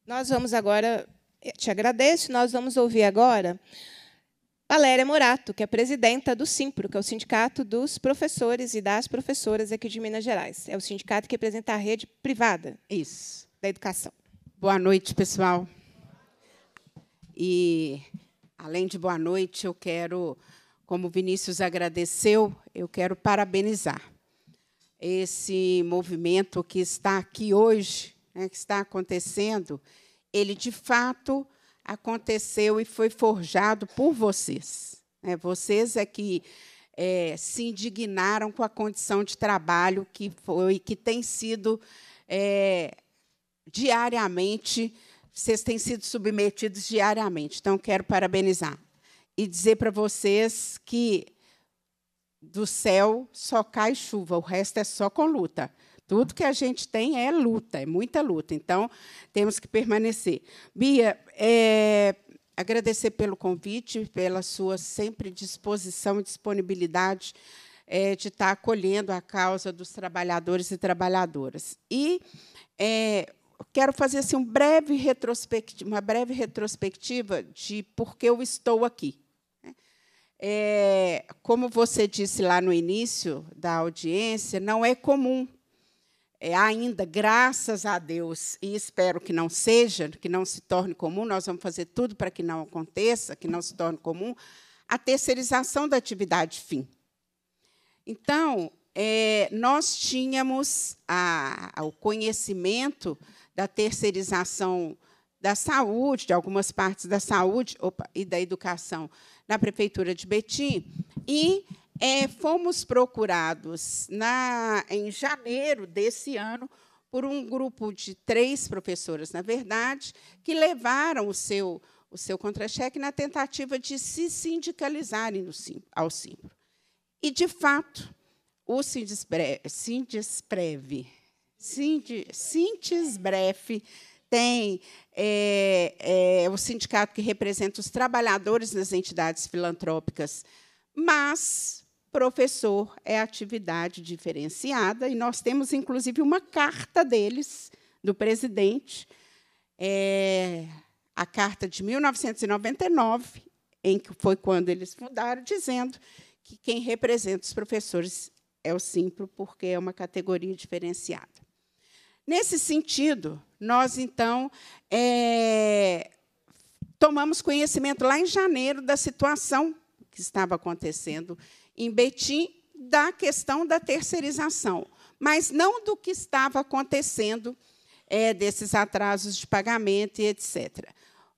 Nós vamos agora... Te agradeço. Nós vamos ouvir agora Valéria Morato, que é presidenta do Simpro, que é o Sindicato dos Professores e das Professoras aqui de Minas Gerais. É o sindicato que representa a rede privada. Isso da Educação. Boa noite, pessoal. E, além de boa noite, eu quero, como o Vinícius agradeceu, eu quero parabenizar esse movimento que está aqui hoje, né, que está acontecendo, ele de fato aconteceu e foi forjado por vocês. Né? Vocês é que é, se indignaram com a condição de trabalho que foi, que tem sido é, diariamente, vocês têm sido submetidos diariamente. Então, quero parabenizar e dizer para vocês que do céu só cai chuva, o resto é só com luta. Tudo que a gente tem é luta, é muita luta. Então, temos que permanecer. Bia, é, agradecer pelo convite, pela sua sempre disposição e disponibilidade é, de estar acolhendo a causa dos trabalhadores e trabalhadoras. E é, quero fazer assim, um breve uma breve retrospectiva de por que eu estou aqui. Né? É, como você disse lá no início da audiência, não é comum é, ainda, graças a Deus, e espero que não seja, que não se torne comum, nós vamos fazer tudo para que não aconteça, que não se torne comum, a terceirização da atividade fim. Então, é, nós tínhamos a, a, o conhecimento da terceirização da saúde, de algumas partes da saúde opa, e da educação na Prefeitura de Betim. E é, fomos procurados na, em janeiro desse ano por um grupo de três professoras, na verdade, que levaram o seu, o seu contra-cheque na tentativa de se sindicalizarem no ao Simpro. E, de fato, o Sindisprev, Sindisprev Sintisbref tem é, é, o sindicato que representa os trabalhadores nas entidades filantrópicas, mas professor é atividade diferenciada e nós temos inclusive uma carta deles do presidente, é, a carta de 1999, em que foi quando eles fundaram, dizendo que quem representa os professores é o Simpro, porque é uma categoria diferenciada. Nesse sentido, nós então é, tomamos conhecimento lá em janeiro da situação que estava acontecendo em Betim, da questão da terceirização, mas não do que estava acontecendo é, desses atrasos de pagamento e etc.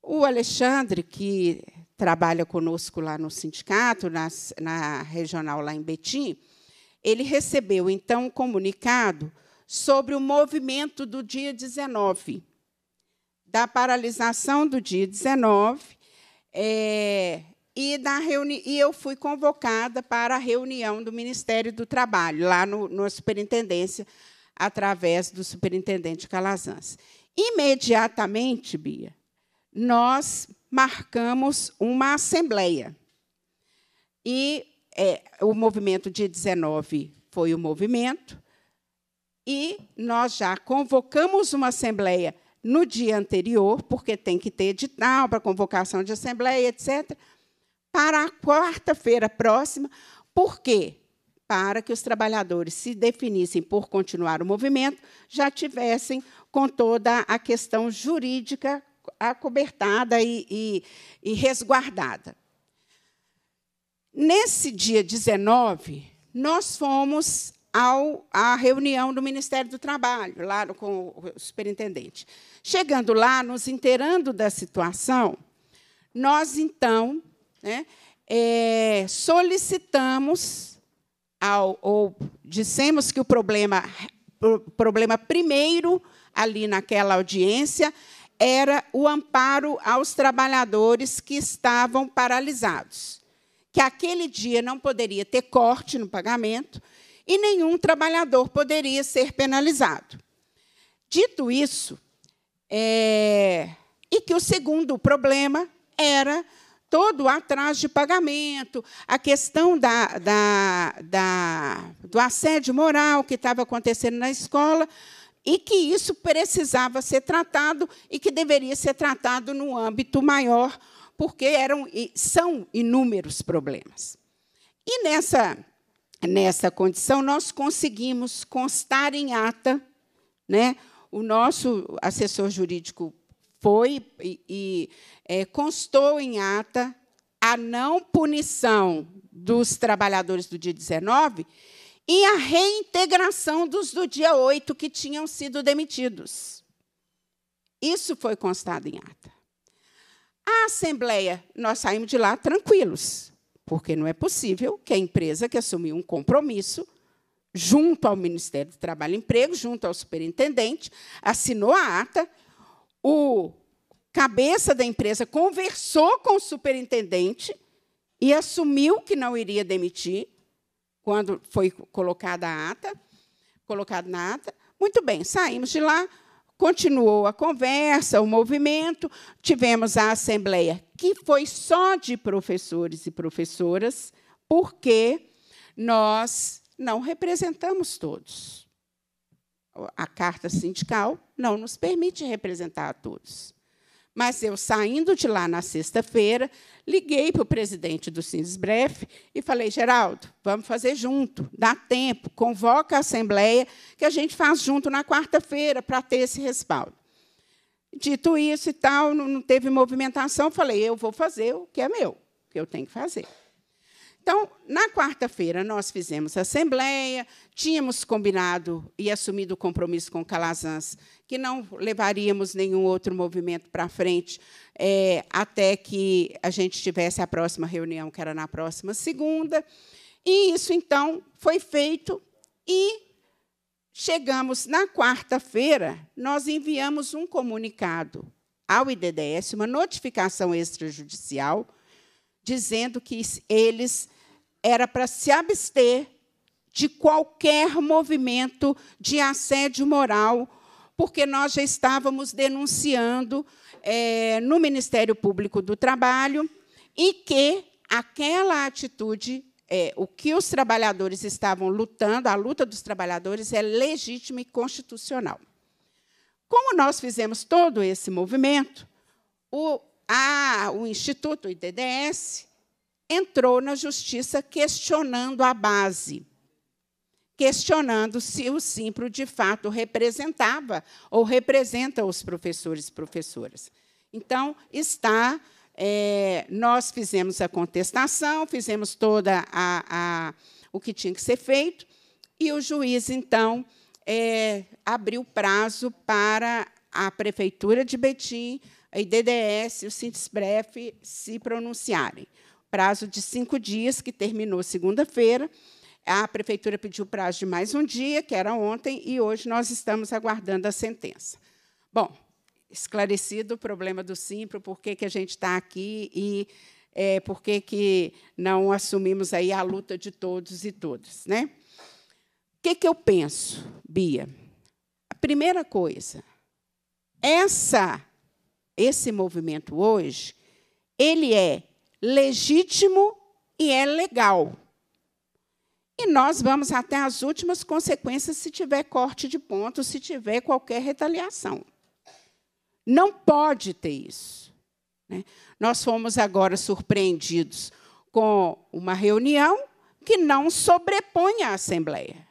O Alexandre, que trabalha conosco lá no sindicato, na, na regional lá em Betim, ele recebeu então um comunicado sobre o movimento do dia 19, da paralisação do dia 19, é, e, da reuni e eu fui convocada para a reunião do Ministério do Trabalho, lá no, na superintendência, através do superintendente Calazans. Imediatamente, Bia, nós marcamos uma assembleia. E é, o movimento de 19 foi o movimento, e nós já convocamos uma assembleia no dia anterior, porque tem que ter edital para convocação de assembleia, etc., para a quarta-feira próxima. Por quê? Para que os trabalhadores se definissem por continuar o movimento, já tivessem com toda a questão jurídica acobertada e, e, e resguardada. Nesse dia 19, nós fomos ao, à reunião do Ministério do Trabalho, lá no, com o superintendente. Chegando lá, nos inteirando da situação, nós, então, né, é, solicitamos, ao, ou dissemos que o problema, o problema primeiro ali naquela audiência era o amparo aos trabalhadores que estavam paralisados. Que aquele dia não poderia ter corte no pagamento e nenhum trabalhador poderia ser penalizado. Dito isso, é, e que o segundo problema era todo o atraso de pagamento, a questão da, da, da, do assédio moral que estava acontecendo na escola, e que isso precisava ser tratado e que deveria ser tratado no âmbito maior, porque eram, são inúmeros problemas. E nessa nessa condição, nós conseguimos constar em ata, né? O nosso assessor jurídico foi e, e é, constou em ata a não punição dos trabalhadores do dia 19 e a reintegração dos do dia 8 que tinham sido demitidos. Isso foi constado em ata. A Assembleia, nós saímos de lá tranquilos, porque não é possível que a empresa que assumiu um compromisso junto ao Ministério do Trabalho e Emprego, junto ao superintendente, assinou a ata, o cabeça da empresa conversou com o superintendente e assumiu que não iria demitir quando foi colocada a ata, colocado na ata. Muito bem, saímos de lá, continuou a conversa, o movimento, tivemos a assembleia, que foi só de professores e professoras, porque nós não representamos todos. A carta sindical não nos permite representar a todos. Mas eu, saindo de lá na sexta-feira, liguei para o presidente do Sindesbref e falei, Geraldo, vamos fazer junto, dá tempo, convoca a Assembleia, que a gente faz junto na quarta-feira para ter esse respaldo. Dito isso e tal, não teve movimentação, falei, eu vou fazer o que é meu, que eu tenho que fazer. Então, na quarta-feira, nós fizemos a assembleia, tínhamos combinado e assumido o compromisso com Calazans que não levaríamos nenhum outro movimento para frente é, até que a gente tivesse a próxima reunião, que era na próxima segunda. E isso, então, foi feito e chegamos na quarta-feira, nós enviamos um comunicado ao IDDS, uma notificação extrajudicial, dizendo que eles era para se abster de qualquer movimento de assédio moral porque nós já estávamos denunciando é, no Ministério Público do Trabalho e que aquela atitude, é, o que os trabalhadores estavam lutando, a luta dos trabalhadores é legítima e constitucional. Como nós fizemos todo esse movimento, o, a, o Instituto IDDS entrou na justiça questionando a base questionando se o Simpro de fato representava ou representa os professores e professoras. Então, está. É, nós fizemos a contestação, fizemos toda a, a, o que tinha que ser feito, e o juiz, então, é, abriu prazo para a Prefeitura de Betim, a IDDS e o Sintesbref se pronunciarem. Prazo de cinco dias, que terminou segunda-feira, a prefeitura pediu prazo de mais um dia, que era ontem, e hoje nós estamos aguardando a sentença. Bom, esclarecido o problema do Simpro, por que, que a gente está aqui e é, por que, que não assumimos aí a luta de todos e todas. Né? O que, que eu penso, Bia? A primeira coisa, essa, esse movimento hoje, ele é legítimo e é legal. E nós vamos até as últimas consequências se tiver corte de ponto, se tiver qualquer retaliação. Não pode ter isso. Né? Nós fomos agora surpreendidos com uma reunião que não sobrepõe a Assembleia.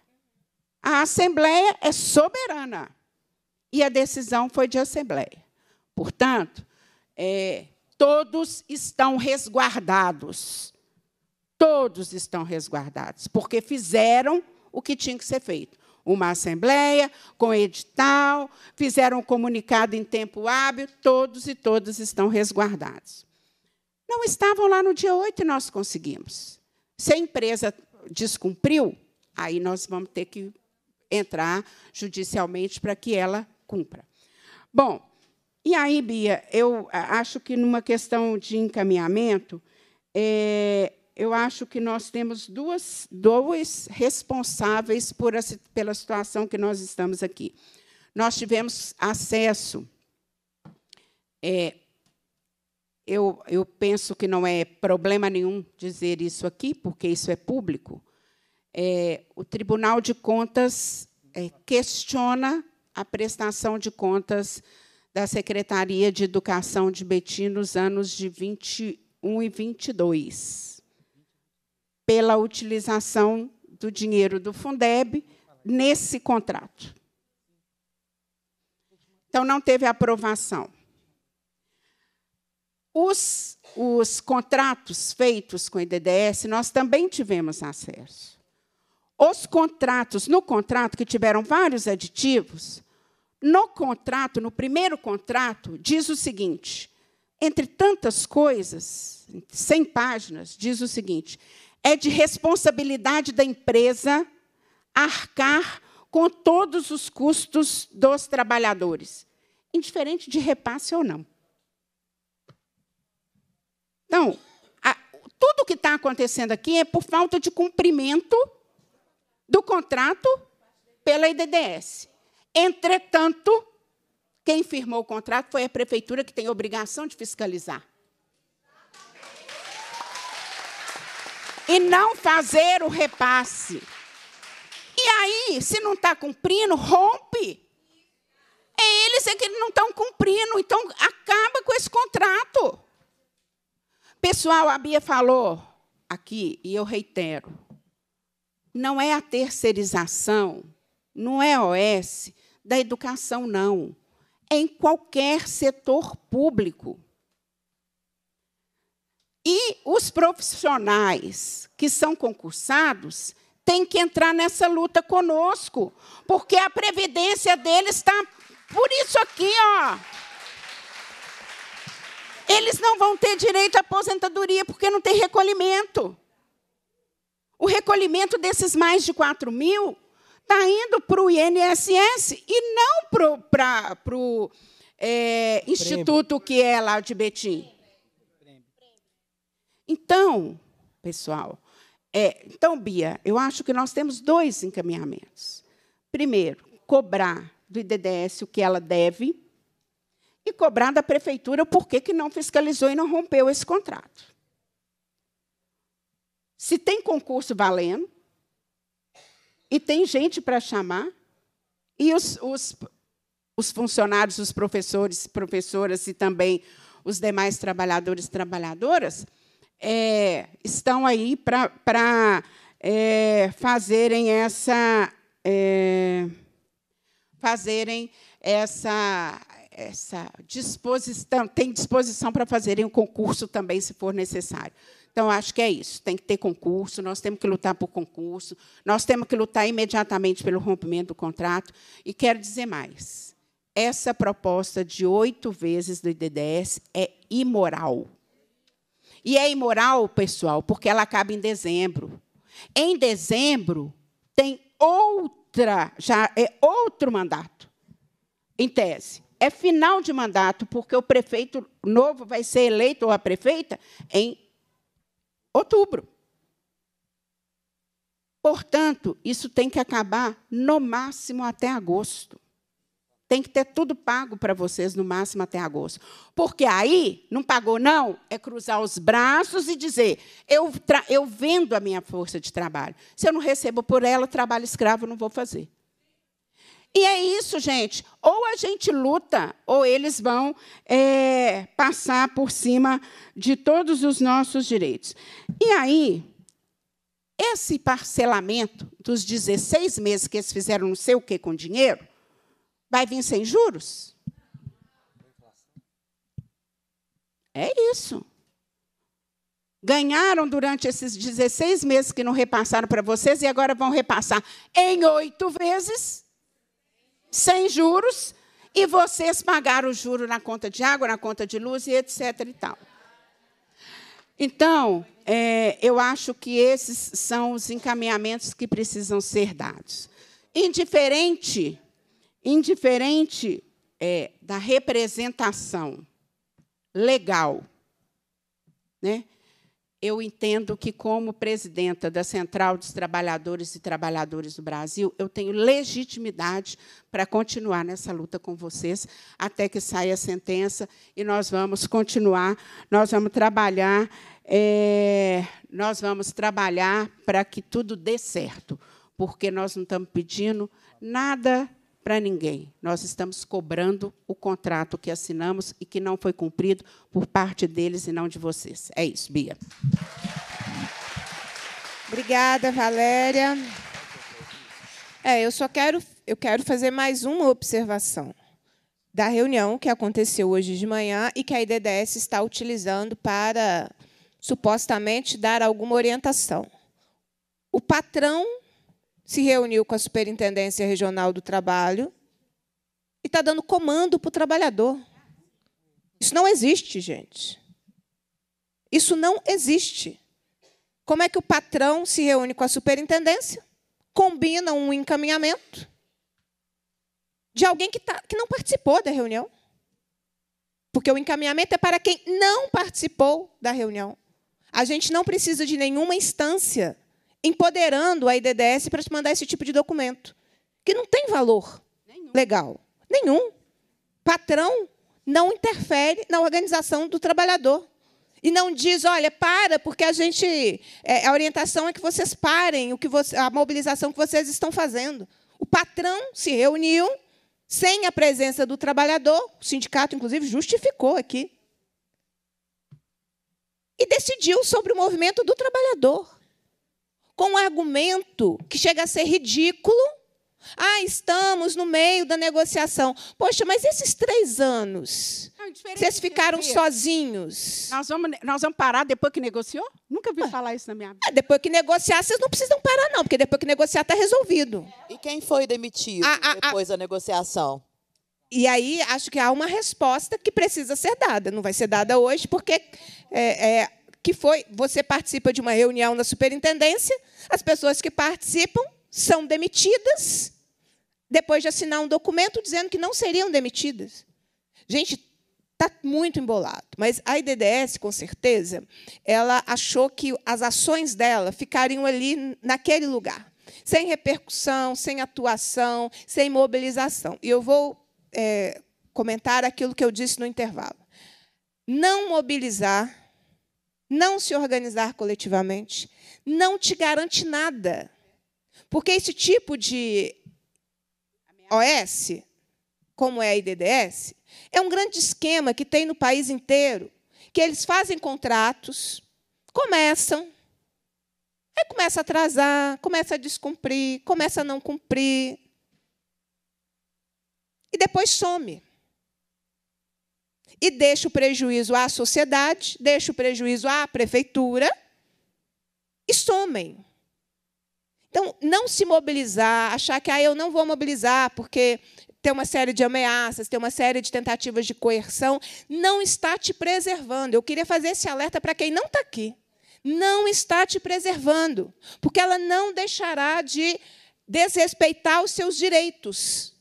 A Assembleia é soberana e a decisão foi de Assembleia. Portanto, é, todos estão resguardados Todos estão resguardados, porque fizeram o que tinha que ser feito. Uma assembleia, com edital, fizeram um comunicado em tempo hábil, todos e todas estão resguardados. Não estavam lá no dia 8 e nós conseguimos. Se a empresa descumpriu, aí nós vamos ter que entrar judicialmente para que ela cumpra. Bom, e aí, Bia, eu acho que numa questão de encaminhamento, é, eu acho que nós temos duas, dois responsáveis por a, pela situação que nós estamos aqui. Nós tivemos acesso, é, eu, eu penso que não é problema nenhum dizer isso aqui, porque isso é público. É, o Tribunal de Contas é, questiona a prestação de contas da Secretaria de Educação de Betim nos anos de 21 e 22 pela utilização do dinheiro do Fundeb nesse contrato. Então, não teve aprovação. Os, os contratos feitos com o IDDS, nós também tivemos acesso. Os contratos, no contrato, que tiveram vários aditivos, no contrato, no primeiro contrato, diz o seguinte: entre tantas coisas, 100 páginas, diz o seguinte: é de responsabilidade da empresa arcar com todos os custos dos trabalhadores, indiferente de repasse ou não. Então, a, tudo o que está acontecendo aqui é por falta de cumprimento do contrato pela IDDS. Entretanto, quem firmou o contrato foi a prefeitura que tem obrigação de fiscalizar. e não fazer o repasse. E aí, se não está cumprindo, rompe. É eles é que não estão cumprindo, então acaba com esse contrato. Pessoal, a Bia falou aqui, e eu reitero: não é a terceirização, não é a OS da educação, não. É em qualquer setor público. E os profissionais que são concursados têm que entrar nessa luta conosco, porque a previdência deles está por isso aqui, ó. Eles não vão ter direito à aposentadoria porque não tem recolhimento. O recolhimento desses mais de 4 mil está indo para o INSS e não para o é, instituto que é lá de Betim. Então, pessoal, é, então, Bia, eu acho que nós temos dois encaminhamentos. Primeiro, cobrar do IDDS o que ela deve e cobrar da prefeitura o porquê que não fiscalizou e não rompeu esse contrato. Se tem concurso valendo e tem gente para chamar e os, os, os funcionários, os professores, professoras e também os demais trabalhadores e trabalhadoras é, estão aí para é, fazerem essa. É, fazerem essa essa disposição, tem disposição para fazerem o um concurso também, se for necessário. Então, acho que é isso. Tem que ter concurso, nós temos que lutar por concurso, nós temos que lutar imediatamente pelo rompimento do contrato. E quero dizer mais: essa proposta de oito vezes do IDDS é imoral. E é imoral, pessoal, porque ela acaba em dezembro. Em dezembro tem outra, já é outro mandato. Em tese, é final de mandato, porque o prefeito novo vai ser eleito ou a prefeita em outubro. Portanto, isso tem que acabar no máximo até agosto. Tem que ter tudo pago para vocês, no máximo até agosto. Porque aí, não pagou, não, é cruzar os braços e dizer: eu, eu vendo a minha força de trabalho. Se eu não recebo por ela, trabalho escravo não vou fazer. E é isso, gente. Ou a gente luta, ou eles vão é, passar por cima de todos os nossos direitos. E aí, esse parcelamento dos 16 meses que eles fizeram não sei o que com dinheiro, vai vir sem juros? É isso. Ganharam durante esses 16 meses que não repassaram para vocês e agora vão repassar em oito vezes, sem juros, e vocês pagaram o juro na conta de água, na conta de luz e etc. e tal. Então, é, eu acho que esses são os encaminhamentos que precisam ser dados. Indiferente indiferente é, da representação legal, né? Eu entendo que, como presidenta da Central dos Trabalhadores e Trabalhadoras do Brasil, eu tenho legitimidade para continuar nessa luta com vocês até que saia a sentença e nós vamos continuar, nós vamos trabalhar, é, nós vamos trabalhar para que tudo dê certo, porque nós não estamos pedindo nada para ninguém. Nós estamos cobrando o contrato que assinamos e que não foi cumprido por parte deles e não de vocês. É isso, Bia. Obrigada, Valéria. É, eu só quero eu quero fazer mais uma observação da reunião que aconteceu hoje de manhã e que a IDDS está utilizando para supostamente dar alguma orientação. O patrão se reuniu com a Superintendência Regional do Trabalho e está dando comando para o trabalhador. Isso não existe, gente. Isso não existe. Como é que o patrão se reúne com a superintendência, combina um encaminhamento de alguém que, tá, que não participou da reunião? Porque o encaminhamento é para quem não participou da reunião. A gente não precisa de nenhuma instância empoderando a IDDS para te mandar esse tipo de documento, que não tem valor nenhum. legal. Nenhum. Patrão não interfere na organização do trabalhador. E não diz, olha, para, porque a gente. É, a orientação é que vocês parem o que você, a mobilização que vocês estão fazendo. O patrão se reuniu sem a presença do trabalhador, o sindicato, inclusive, justificou aqui. E decidiu sobre o movimento do trabalhador com um argumento que chega a ser ridículo. Ah, estamos no meio da negociação. Poxa, mas esses três anos, não, vocês ficaram sozinhos? Nós vamos, nós vamos parar depois que negociou? Nunca vi falar isso na minha vida. É, depois que negociar, vocês não precisam parar, não, porque depois que negociar está resolvido. E quem foi demitido a, ah, a, ah, ah. depois da negociação? E aí acho que há uma resposta que precisa ser dada. Não vai ser dada hoje, porque é, é, que foi: você participa de uma reunião na superintendência, as pessoas que participam são demitidas depois de assinar um documento dizendo que não seriam demitidas. Gente, está muito embolado. Mas a IDDS, com certeza, ela achou que as ações dela ficariam ali naquele lugar, sem repercussão, sem atuação, sem mobilização. E eu vou é, comentar aquilo que eu disse no intervalo. Não mobilizar não se organizar coletivamente, não te garante nada. Porque esse tipo de OS, como é a IDDS, é um grande esquema que tem no país inteiro, que eles fazem contratos, começam, aí começa a atrasar, começa a descumprir, começa a não cumprir, e depois some e deixa o prejuízo à sociedade, deixa o prejuízo à prefeitura e somem. Então, não se mobilizar, achar que ah, eu não vou mobilizar porque tem uma série de ameaças, tem uma série de tentativas de coerção, não está te preservando. Eu queria fazer esse alerta para quem não está aqui. Não está te preservando, porque ela não deixará de desrespeitar os seus direitos,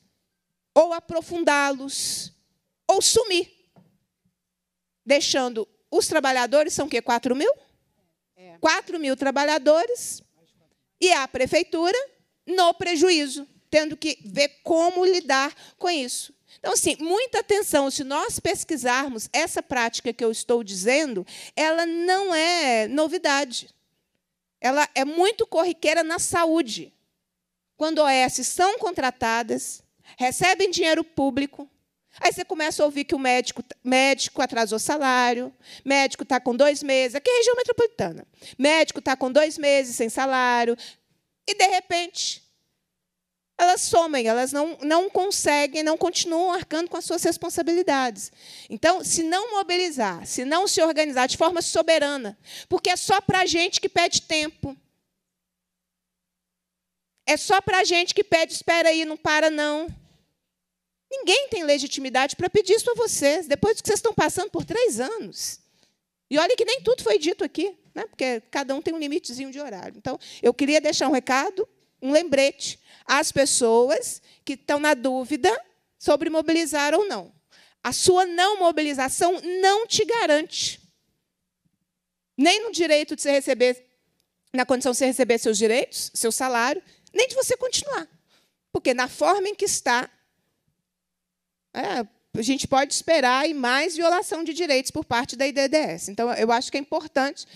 ou aprofundá-los, ou sumir deixando os trabalhadores, são o quê? 4 mil? É. 4 mil trabalhadores e a prefeitura no prejuízo, tendo que ver como lidar com isso. Então, assim, muita atenção. Se nós pesquisarmos essa prática que eu estou dizendo, ela não é novidade. Ela é muito corriqueira na saúde. Quando OS são contratadas, recebem dinheiro público, Aí você começa a ouvir que o médico, médico atrasou salário, médico está com dois meses, aqui é região metropolitana. Médico está com dois meses sem salário. E, de repente, elas somem, elas não, não conseguem, não continuam arcando com as suas responsabilidades. Então, se não mobilizar, se não se organizar de forma soberana, porque é só para a gente que pede tempo. É só para a gente que pede, espera aí, não para não. Ninguém tem legitimidade para pedir isso a vocês, depois que vocês estão passando por três anos. E olha que nem tudo foi dito aqui, né? porque cada um tem um limitezinho de horário. Então, eu queria deixar um recado, um lembrete às pessoas que estão na dúvida sobre mobilizar ou não. A sua não mobilização não te garante nem no direito de você receber, na condição de você receber seus direitos, seu salário, nem de você continuar. Porque na forma em que está, é, a gente pode esperar mais violação de direitos por parte da IDDS. Então, eu acho que é importante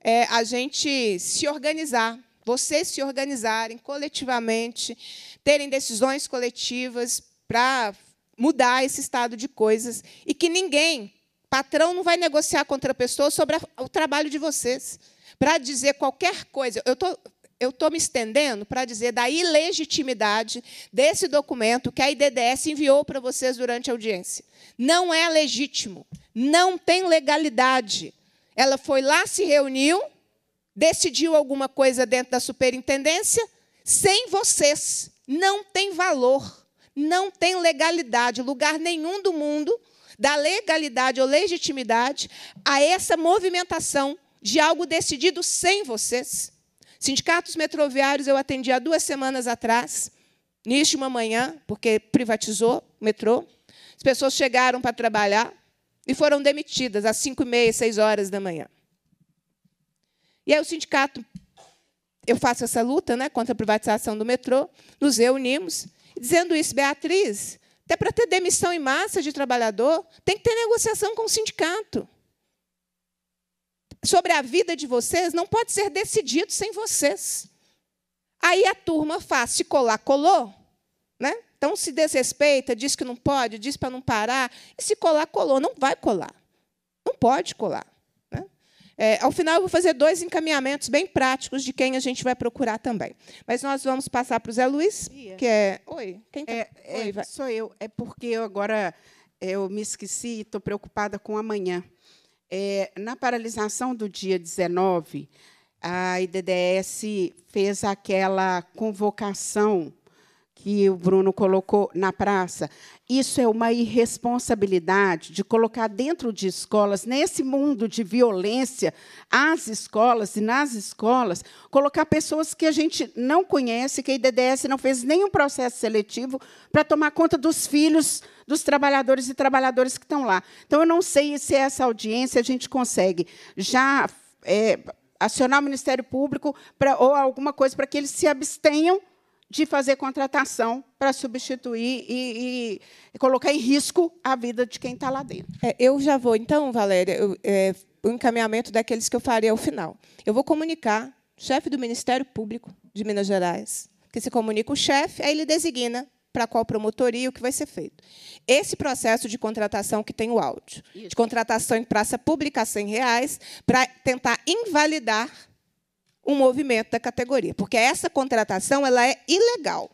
é, a gente se organizar, vocês se organizarem coletivamente, terem decisões coletivas para mudar esse estado de coisas e que ninguém, patrão, não vai negociar contra a pessoa sobre a, o trabalho de vocês para dizer qualquer coisa. Eu estou eu estou me estendendo para dizer da ilegitimidade desse documento que a IDDS enviou para vocês durante a audiência. Não é legítimo, não tem legalidade. Ela foi lá, se reuniu, decidiu alguma coisa dentro da superintendência, sem vocês. Não tem valor, não tem legalidade. Lugar nenhum do mundo dá legalidade ou legitimidade a essa movimentação de algo decidido sem vocês. Sindicatos metroviários eu atendi há duas semanas atrás, nisto uma manhã, porque privatizou o metrô. As pessoas chegaram para trabalhar e foram demitidas às 5 e meia, 6 horas da manhã. E aí o sindicato, eu faço essa luta né, contra a privatização do metrô, nos reunimos, dizendo isso, Beatriz, até para ter demissão em massa de trabalhador, tem que ter negociação com o sindicato sobre a vida de vocês não pode ser decidido sem vocês. Aí a turma faz se colar, colou, né? Então se desrespeita, diz que não pode, diz para não parar, e se colar, colou. Não vai colar. Não pode colar. Né? É, ao final, eu vou fazer dois encaminhamentos bem práticos de quem a gente vai procurar também. Mas nós vamos passar para o Zé Luiz, que é. Oi, quem tá? é, é vai. Sou eu. É porque eu agora eu me esqueci e estou preocupada com amanhã. É, na paralisação do dia 19, a IDDS fez aquela convocação que o Bruno colocou na praça, isso é uma irresponsabilidade de colocar dentro de escolas, nesse mundo de violência, as escolas e nas escolas, colocar pessoas que a gente não conhece, que a IDDS não fez nenhum processo seletivo para tomar conta dos filhos dos trabalhadores e trabalhadoras que estão lá. Então, eu não sei se essa audiência a gente consegue já é, acionar o Ministério Público pra, ou alguma coisa para que eles se abstenham de fazer contratação para substituir e, e, e, colocar em risco a vida de quem está lá dentro. É, eu já vou, então, Valéria, eu, é, o encaminhamento daqueles que eu farei ao é final. Eu vou comunicar chefe do Ministério Público de Minas Gerais, que se comunica o chefe, aí ele designa para qual promotoria o que vai ser feito. Esse processo de contratação que tem o áudio, Isso. de contratação em praça pública a R$ reais, para tentar invalidar o movimento da categoria, porque essa contratação ela é ilegal.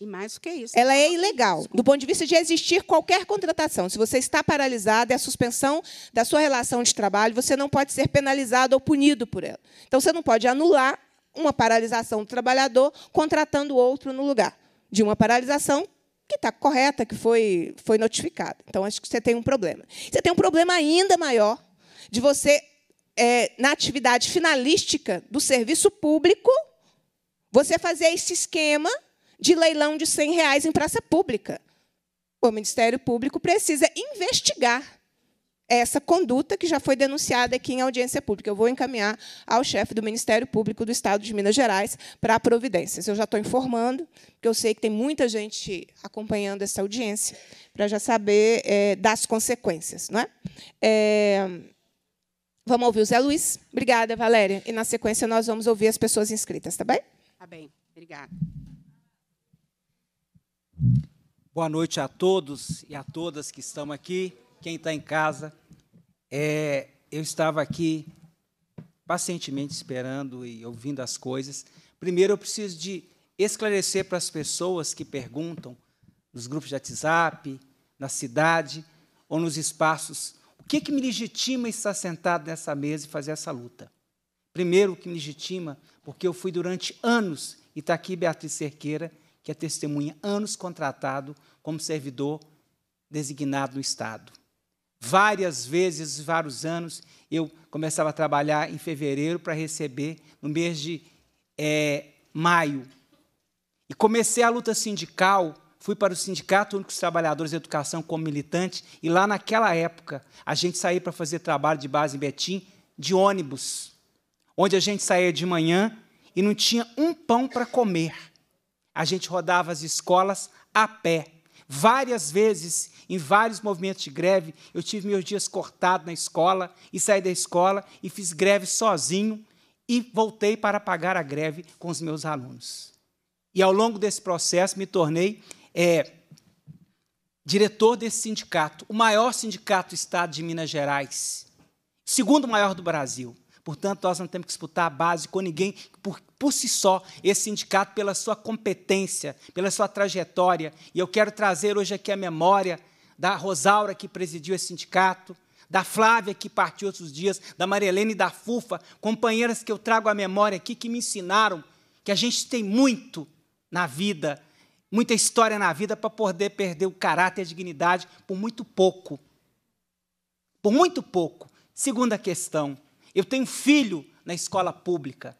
E mais do que isso. Ela é ilegal, Desculpa. do ponto de vista de existir qualquer contratação. Se você está paralisado, é a suspensão da sua relação de trabalho, você não pode ser penalizado ou punido por ela. Então, você não pode anular uma paralisação do trabalhador contratando outro no lugar de uma paralisação que está correta, que foi, foi notificada. Então, acho que você tem um problema. Você tem um problema ainda maior de você é, na atividade finalística do serviço público, você fazer esse esquema de leilão de 100 reais em praça pública. O Ministério Público precisa investigar essa conduta que já foi denunciada aqui em audiência pública. Eu vou encaminhar ao chefe do Ministério Público do Estado de Minas Gerais para providências. Eu já estou informando, porque eu sei que tem muita gente acompanhando essa audiência, para já saber é, das consequências. Não é? é Vamos ouvir o Zé Luiz. Obrigada, Valéria. E na sequência nós vamos ouvir as pessoas inscritas, tá bem? Tá bem. Obrigada. Boa noite a todos e a todas que estão aqui, quem está em casa. É, eu estava aqui pacientemente esperando e ouvindo as coisas. Primeiro, eu preciso de esclarecer para as pessoas que perguntam nos grupos de WhatsApp, na cidade ou nos espaços o que, é que me legitima estar sentado nessa mesa e fazer essa luta? Primeiro, o que me legitima, porque eu fui durante anos, e está aqui Beatriz Cerqueira, que é testemunha, anos contratado como servidor designado no Estado. Várias vezes, vários anos, eu começava a trabalhar em fevereiro para receber no mês de é, maio. E comecei a luta sindical fui para o Sindicato Único dos Trabalhadores de Educação como militante, e lá naquela época a gente saía para fazer trabalho de base em Betim de ônibus, onde a gente saía de manhã e não tinha um pão para comer. A gente rodava as escolas a pé. Várias vezes, em vários movimentos de greve, eu tive meus dias cortados na escola e saí da escola e fiz greve sozinho e voltei para pagar a greve com os meus alunos. E ao longo desse processo me tornei é, diretor desse sindicato, o maior sindicato do estado de Minas Gerais, segundo maior do Brasil. Portanto, nós não temos que disputar a base com ninguém por, por si só, esse sindicato, pela sua competência, pela sua trajetória. E eu quero trazer hoje aqui a memória da Rosaura, que presidiu esse sindicato, da Flávia, que partiu outros dias, da Marilene e da Fufa, companheiras que eu trago à memória aqui, que me ensinaram que a gente tem muito na vida muita história na vida para poder perder o caráter e a dignidade por muito pouco. Por muito pouco. Segunda questão: eu tenho filho na escola pública.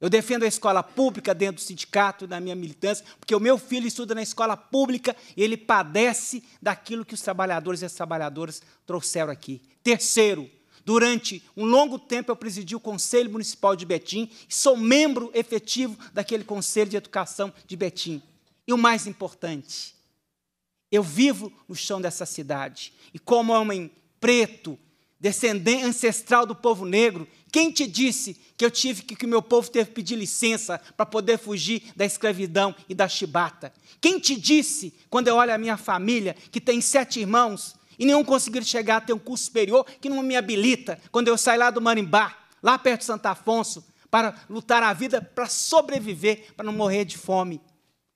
Eu defendo a escola pública dentro do sindicato, da minha militância, porque o meu filho estuda na escola pública e ele padece daquilo que os trabalhadores e as trabalhadoras trouxeram aqui. Terceiro, durante um longo tempo eu presidi o Conselho Municipal de Betim e sou membro efetivo daquele Conselho de Educação de Betim. E o mais importante, eu vivo no chão dessa cidade. E como homem preto, descendente ancestral do povo negro, quem te disse que eu tive que, que meu povo teve que pedir licença para poder fugir da escravidão e da chibata? Quem te disse, quando eu olho a minha família, que tem sete irmãos e nenhum conseguir chegar a ter um curso superior que não me habilita, quando eu saio lá do Marimbá, lá perto de Santo Afonso, para lutar a vida, para sobreviver, para não morrer de fome?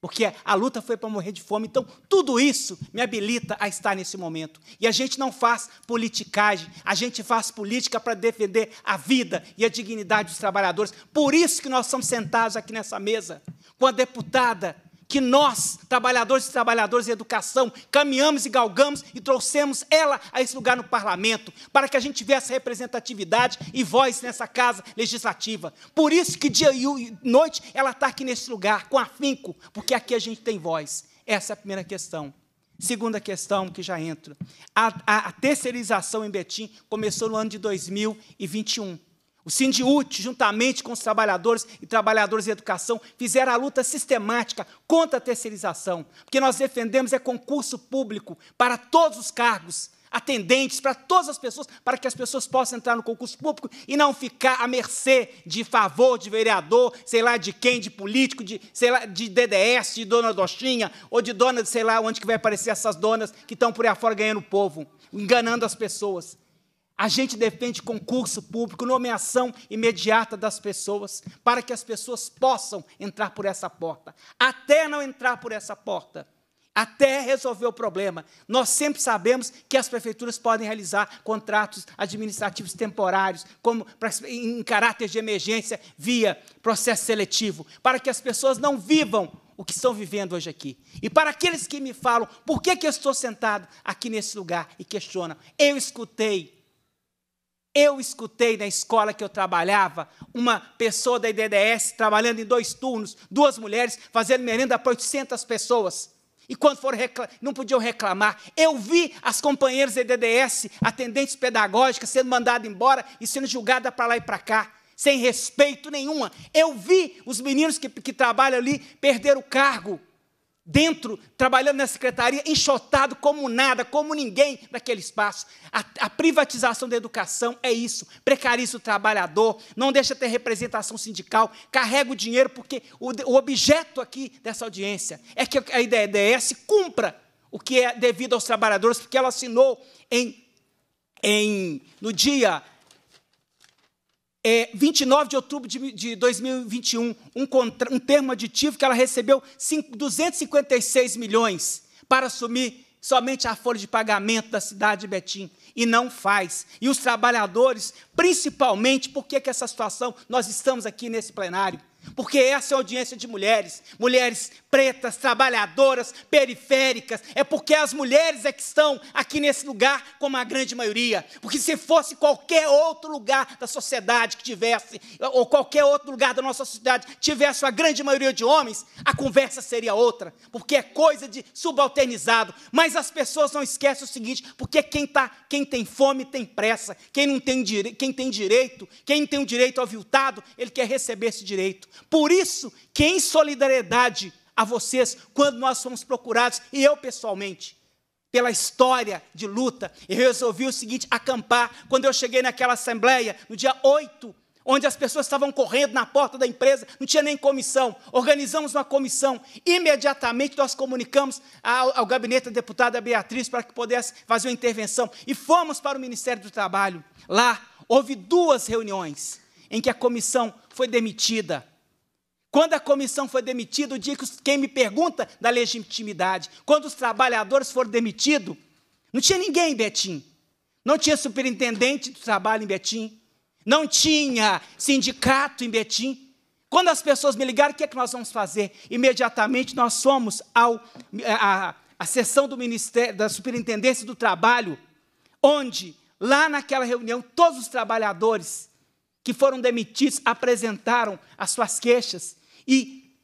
Porque a luta foi para morrer de fome. Então, tudo isso me habilita a estar nesse momento. E a gente não faz politicagem, a gente faz política para defender a vida e a dignidade dos trabalhadores. Por isso que nós estamos sentados aqui nessa mesa, com a deputada que nós, trabalhadores e trabalhadoras de educação, caminhamos e galgamos e trouxemos ela a esse lugar no parlamento, para que a gente tivesse representatividade e voz nessa casa legislativa. Por isso que dia e noite ela está aqui nesse lugar, com afinco, porque aqui a gente tem voz. Essa é a primeira questão. Segunda questão que já entra. A, a, a terceirização em Betim começou no ano de 2021. O Sindiúte, juntamente com os trabalhadores e trabalhadoras de educação, fizeram a luta sistemática contra a terceirização, porque nós defendemos é concurso público para todos os cargos, atendentes, para todas as pessoas, para que as pessoas possam entrar no concurso público e não ficar à mercê de favor de vereador, sei lá de quem, de político, de, sei lá, de DDS, de dona Doxinha, ou de dona de sei lá onde que vai aparecer essas donas que estão por aí afora ganhando o povo, enganando as pessoas. A gente defende concurso público, nomeação imediata das pessoas, para que as pessoas possam entrar por essa porta. Até não entrar por essa porta, até resolver o problema, nós sempre sabemos que as prefeituras podem realizar contratos administrativos temporários, como em caráter de emergência, via processo seletivo, para que as pessoas não vivam o que estão vivendo hoje aqui. E para aqueles que me falam, por que, que eu estou sentado aqui nesse lugar e questionam, eu escutei eu escutei na escola que eu trabalhava uma pessoa da IDDS trabalhando em dois turnos, duas mulheres fazendo merenda para 800 pessoas. E quando foram não podiam reclamar. Eu vi as companheiras da IDDS, atendentes pedagógicas, sendo mandadas embora e sendo julgadas para lá e para cá, sem respeito nenhuma. Eu vi os meninos que, que trabalham ali perder o cargo dentro, trabalhando na secretaria, enxotado como nada, como ninguém naquele espaço. A, a privatização da educação é isso, precariza o trabalhador, não deixa ter representação sindical, carrega o dinheiro, porque o, o objeto aqui dessa audiência é que a IDS cumpra o que é devido aos trabalhadores, porque ela assinou em, em no dia é, 29 de outubro de, de 2021, um, contra, um termo aditivo que ela recebeu 5, 256 milhões para assumir somente a folha de pagamento da cidade de Betim. E não faz. E os trabalhadores, principalmente, por que essa situação? Nós estamos aqui nesse plenário porque essa é a audiência de mulheres, mulheres pretas, trabalhadoras, periféricas. É porque as mulheres é que estão aqui nesse lugar como a grande maioria. Porque se fosse qualquer outro lugar da sociedade que tivesse, ou qualquer outro lugar da nossa sociedade tivesse a grande maioria de homens, a conversa seria outra. Porque é coisa de subalternizado. Mas as pessoas não esquecem o seguinte: porque quem, tá, quem tem fome tem pressa. Quem não tem, quem tem direito, quem tem o direito aviltado, ele quer receber esse direito. Por isso que em solidariedade a vocês, quando nós fomos procurados, e eu pessoalmente, pela história de luta, eu resolvi o seguinte, acampar. Quando eu cheguei naquela assembleia, no dia 8 onde as pessoas estavam correndo na porta da empresa, não tinha nem comissão. Organizamos uma comissão. Imediatamente nós comunicamos ao, ao gabinete da deputada Beatriz para que pudesse fazer uma intervenção. E fomos para o Ministério do Trabalho. Lá houve duas reuniões em que a comissão foi demitida. Quando a comissão foi demitida, o dia que quem me pergunta da legitimidade, quando os trabalhadores foram demitidos, não tinha ninguém em Betim. Não tinha superintendente do trabalho em Betim. Não tinha sindicato em Betim. Quando as pessoas me ligaram, o que é que nós vamos fazer? Imediatamente nós fomos ao, a, a sessão do Ministério, da Superintendência do Trabalho, onde, lá naquela reunião, todos os trabalhadores que foram demitidos apresentaram as suas queixas. E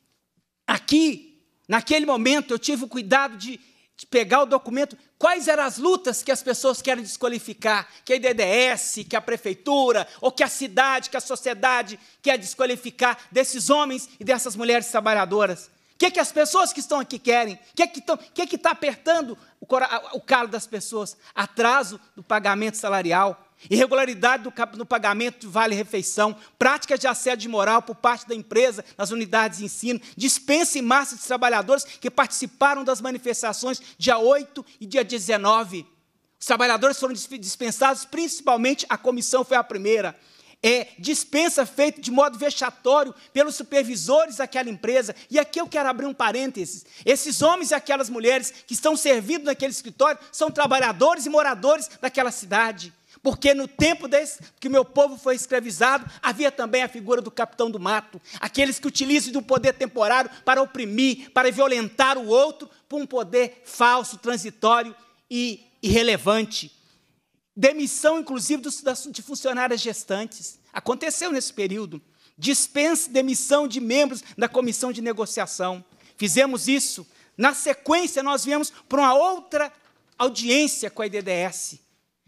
aqui, naquele momento, eu tive o cuidado de, de pegar o documento, quais eram as lutas que as pessoas querem desqualificar, que a IDDS, que a prefeitura, ou que a cidade, que a sociedade quer desqualificar desses homens e dessas mulheres trabalhadoras. O que, que as pessoas que estão aqui querem? O que que está apertando o, o calo das pessoas? Atraso do pagamento salarial, irregularidade no pagamento de vale-refeição, práticas de assédio moral por parte da empresa nas unidades de ensino, dispensa em massa de trabalhadores que participaram das manifestações dia 8 e dia 19. Os trabalhadores foram dispensados, principalmente a comissão foi a primeira. É dispensa feita de modo vexatório pelos supervisores daquela empresa. E aqui eu quero abrir um parênteses. Esses homens e aquelas mulheres que estão servindo naquele escritório são trabalhadores e moradores daquela cidade. Porque no tempo desse, que o meu povo foi escravizado, havia também a figura do capitão do mato, aqueles que utilizam do poder temporário para oprimir, para violentar o outro, por um poder falso, transitório e irrelevante. Demissão, inclusive, dos, de funcionárias gestantes. Aconteceu nesse período. Dispense demissão de membros da comissão de negociação. Fizemos isso. Na sequência, nós viemos para uma outra audiência com a IDDS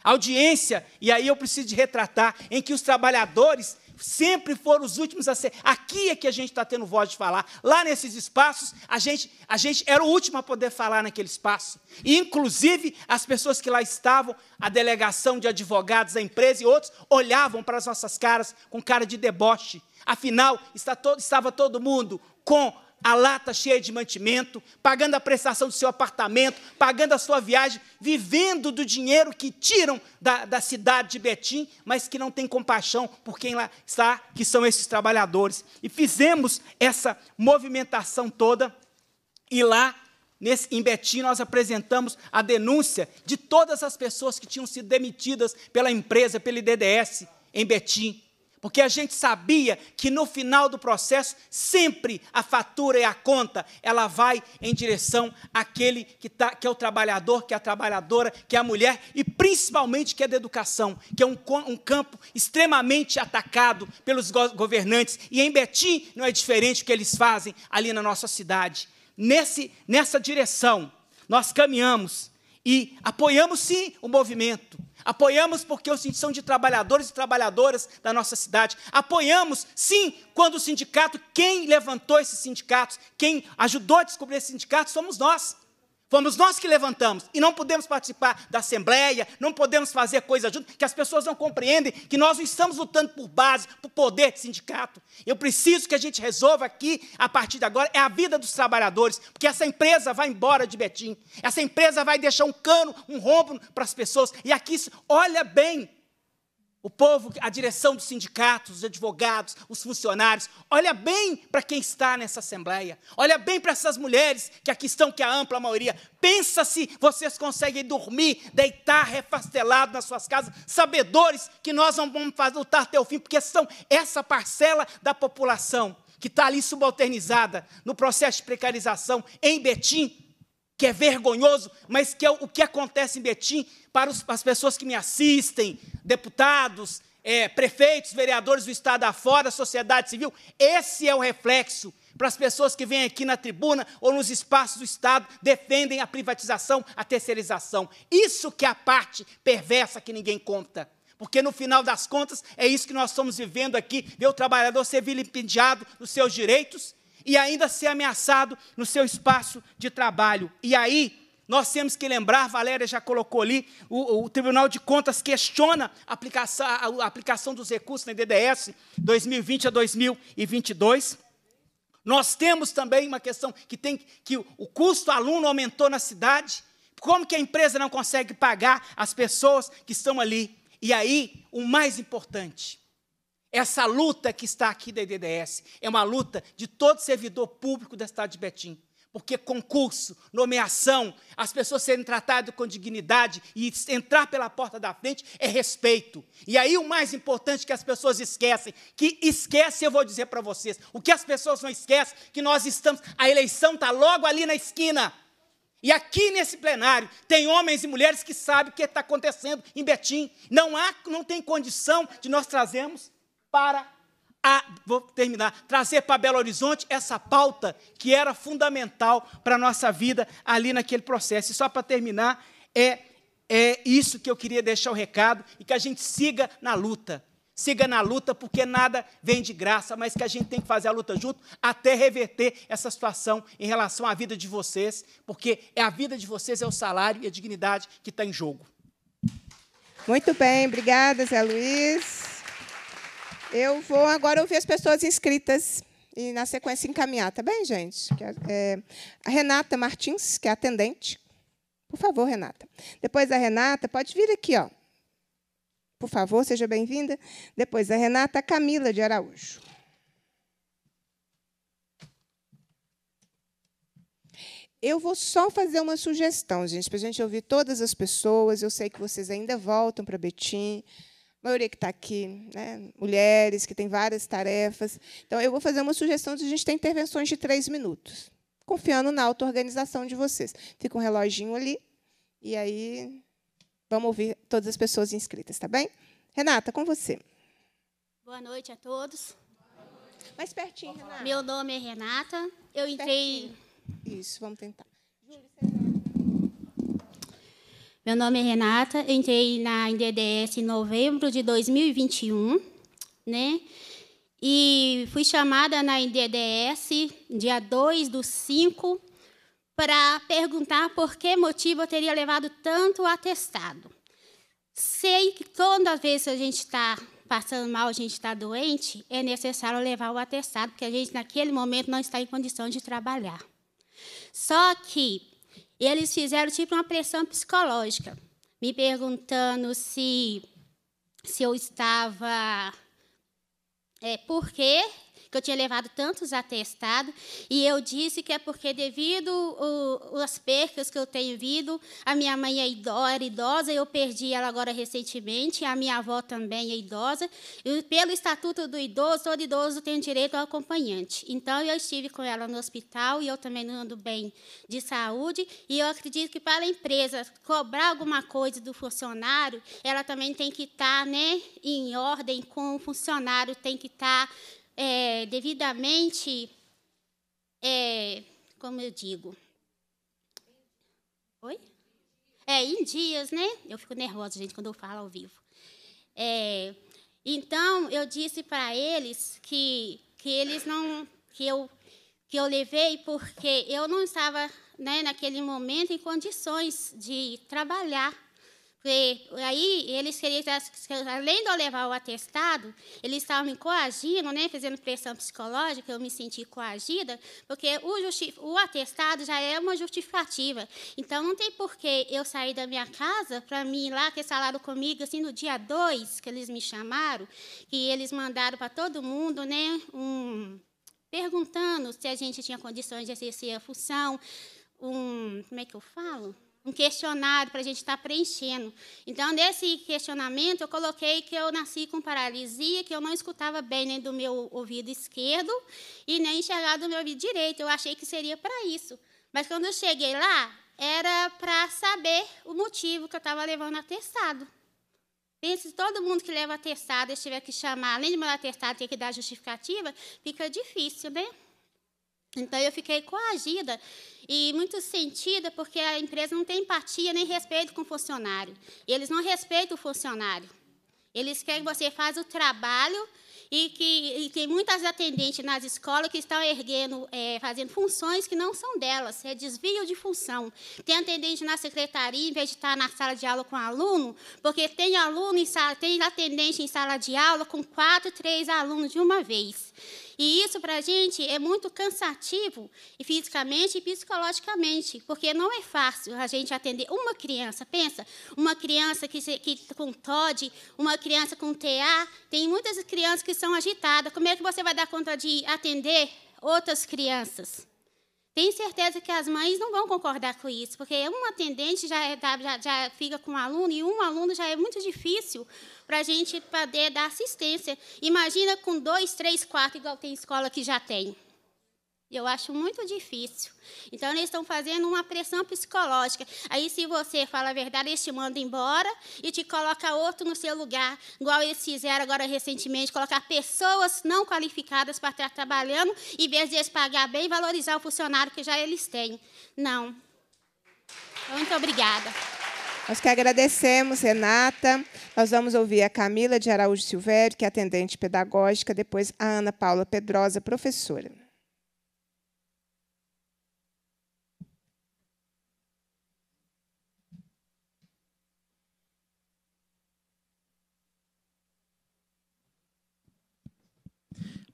Audiência, e aí eu preciso de retratar, em que os trabalhadores sempre foram os últimos a ser. Aqui é que a gente está tendo voz de falar. Lá nesses espaços, a gente, a gente era o último a poder falar naquele espaço. E, inclusive, as pessoas que lá estavam, a delegação de advogados, a empresa e outros, olhavam para as nossas caras com cara de deboche. Afinal, está todo, estava todo mundo com a lata cheia de mantimento, pagando a prestação do seu apartamento, pagando a sua viagem, vivendo do dinheiro que tiram da, da cidade de Betim, mas que não tem compaixão por quem lá está, que são esses trabalhadores. E fizemos essa movimentação toda, e lá Nesse, em Betim, nós apresentamos a denúncia de todas as pessoas que tinham sido demitidas pela empresa, pelo IDDS, em Betim. Porque a gente sabia que no final do processo, sempre a fatura e a conta, ela vai em direção àquele que, tá, que é o trabalhador, que é a trabalhadora, que é a mulher, e principalmente que é da educação, que é um, um campo extremamente atacado pelos governantes. E em Betim não é diferente o que eles fazem ali na nossa cidade. Nesse, nessa direção, nós caminhamos e apoiamos sim o movimento. Apoiamos porque os são de trabalhadores e trabalhadoras da nossa cidade. Apoiamos sim quando o sindicato, quem levantou esses sindicatos, quem ajudou a descobrir esses sindicatos, somos nós. Fomos nós que levantamos e não podemos participar da assembleia, não podemos fazer coisa junto, que as pessoas não compreendem que nós não estamos lutando por base, por poder de sindicato. Eu preciso que a gente resolva aqui, a partir de agora, é a vida dos trabalhadores, porque essa empresa vai embora de Betim, essa empresa vai deixar um cano, um rombo para as pessoas, e aqui, olha bem, o povo, a direção dos sindicatos, os advogados, os funcionários, olha bem para quem está nessa assembleia, olha bem para essas mulheres que aqui estão, que é a ampla maioria. Pensa se vocês conseguem dormir, deitar refastelado nas suas casas, sabedores que nós não vamos lutar até o fim, porque são essa parcela da população que está ali subalternizada no processo de precarização em Betim, que é vergonhoso, mas que é o que acontece em Betim para os, as pessoas que me assistem, deputados, é, prefeitos, vereadores do Estado afora, sociedade civil. Esse é o reflexo para as pessoas que vêm aqui na tribuna ou nos espaços do Estado, defendem a privatização, a terceirização. Isso que é a parte perversa que ninguém conta. Porque no final das contas, é isso que nós estamos vivendo aqui, ver o trabalhador ser vilipendiado nos seus direitos e ainda ser ameaçado no seu espaço de trabalho. E aí, nós temos que lembrar, Valéria já colocou ali, o, o Tribunal de Contas questiona a aplicação, a aplicação dos recursos na DDS 2020 a 2022. Nós temos também uma questão que tem que o custo aluno aumentou na cidade. Como que a empresa não consegue pagar as pessoas que estão ali? E aí, o mais importante, essa luta que está aqui da IDDS é uma luta de todo servidor público da cidade de Betim. Porque concurso, nomeação, as pessoas serem tratadas com dignidade e entrar pela porta da frente é respeito. E aí o mais importante que as pessoas esquecem, que esquece, eu vou dizer para vocês, o que as pessoas não esquecem, que nós estamos, a eleição está logo ali na esquina. E aqui nesse plenário tem homens e mulheres que sabem o que está acontecendo em Betim. Não há, não tem condição de nós trazermos para a, vou terminar, trazer para Belo Horizonte essa pauta que era fundamental para a nossa vida ali naquele processo. E só para terminar, é, é isso que eu queria deixar o recado e que a gente siga na luta. Siga na luta, porque nada vem de graça, mas que a gente tem que fazer a luta junto até reverter essa situação em relação à vida de vocês, porque é a vida de vocês, é o salário e a dignidade que está em jogo. Muito bem, obrigada, Zé Luiz. Eu vou agora ouvir as pessoas inscritas e, na sequência, encaminhar, tá bem, gente? É a Renata Martins, que é atendente. Por favor, Renata. Depois a Renata, pode vir aqui, ó. Por favor, seja bem-vinda. Depois a Renata Camila de Araújo. Eu vou só fazer uma sugestão, gente, para a gente ouvir todas as pessoas. Eu sei que vocês ainda voltam para Betim, a maioria que está aqui, né? mulheres que têm várias tarefas. Então, eu vou fazer uma sugestão de a gente ter intervenções de três minutos, confiando na auto-organização de vocês. Fica um reloginho ali, e aí vamos ouvir todas as pessoas inscritas, tá bem? Renata, com você. Boa noite a todos. Mais pertinho, Renata. Meu nome é Renata. Eu entrei. Pertinho. Isso, vamos tentar. Júlio, você... Meu nome é Renata, entrei na IDDS em novembro de 2021, né? E fui chamada na IDDS dia 2 do 5 para perguntar por que motivo eu teria levado tanto atestado. Sei que toda vez que a gente está passando mal, a gente está doente, é necessário levar o atestado, porque a gente, naquele momento, não está em condição de trabalhar. Só que e eles fizeram tipo uma pressão psicológica, me perguntando se, se eu estava é, por quê que eu tinha levado tantos atestados, e eu disse que é porque, devido às percas que eu tenho vindo, a minha mãe é idosa, eu perdi ela agora recentemente, a minha avó também é idosa, e pelo Estatuto do Idoso, todo idoso tem direito ao acompanhante. Então, eu estive com ela no hospital, e eu também não ando bem de saúde, e eu acredito que para a empresa cobrar alguma coisa do funcionário, ela também tem que estar tá, né, em ordem com o funcionário, tem que está é, devidamente, é, como eu digo, oi, é em dias, né? Eu fico nervosa, gente, quando eu falo ao vivo. É, então eu disse para eles que que eles não que eu que eu levei porque eu não estava né, naquele momento em condições de trabalhar porque aí eles queriam, além de eu levar o atestado, eles estavam me coagindo, né, fazendo pressão psicológica, eu me senti coagida, porque o, o atestado já é uma justificativa. Então não tem porquê eu sair da minha casa para mim lá, que falaram comigo assim no dia 2 que eles me chamaram, e eles mandaram para todo mundo, né, um perguntando se a gente tinha condições de exercer a função, um, como é que eu falo? um questionário para a gente estar tá preenchendo. Então, nesse questionamento, eu coloquei que eu nasci com paralisia, que eu não escutava bem nem do meu ouvido esquerdo e nem enxergava do meu ouvido direito. Eu achei que seria para isso. Mas quando eu cheguei lá, era para saber o motivo que eu estava levando atestado. Pense, todo mundo que leva atestado, se tiver que chamar, além de mandar atestado, tem que dar justificativa, fica difícil, né? Então eu fiquei coagida e muito sentida porque a empresa não tem empatia nem respeito com o funcionário. Eles não respeitam o funcionário. Eles querem que você faça o trabalho e que e tem muitas atendentes nas escolas que estão erguendo, é, fazendo funções que não são delas, é desvio de função. Tem atendente na secretaria, em vez de estar na sala de aula com aluno, porque tem aluno em sala, tem atendente em sala de aula com quatro, três alunos de uma vez. E isso para a gente é muito cansativo, e fisicamente e psicologicamente, porque não é fácil a gente atender uma criança. Pensa, uma criança que, que com TOD, uma criança com TA, tem muitas crianças que são agitadas. Como é que você vai dar conta de atender outras crianças? Tenho certeza que as mães não vão concordar com isso, porque um atendente já, é, já, já fica com um aluno e um aluno já é muito difícil para a gente poder dar assistência. Imagina com dois, três, quatro, igual tem escola que já tem. Eu acho muito difícil. Então, eles estão fazendo uma pressão psicológica. Aí, se você fala a verdade, eles te mandam embora e te coloca outro no seu lugar, igual eles fizeram agora recentemente, colocar pessoas não qualificadas para estar trabalhando, em vez de eles pagar bem, valorizar o funcionário que já eles têm. Não. Muito obrigada. Nós que agradecemos, Renata. Nós vamos ouvir a Camila de Araújo Silvério, que é atendente pedagógica, depois a Ana Paula Pedrosa, professora.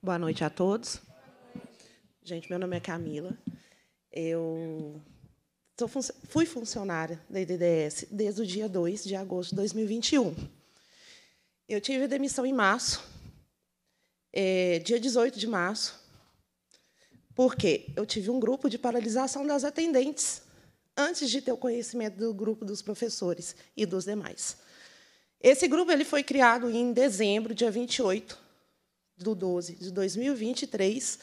Boa noite a todos. Gente, meu nome é Camila. Eu fui funcionária da IDDS desde o dia 2 de agosto de 2021. Eu tive demissão em março, é, dia 18 de março, porque eu tive um grupo de paralisação das atendentes antes de ter o conhecimento do grupo dos professores e dos demais. Esse grupo ele foi criado em dezembro, dia 28 do 12 de 2023,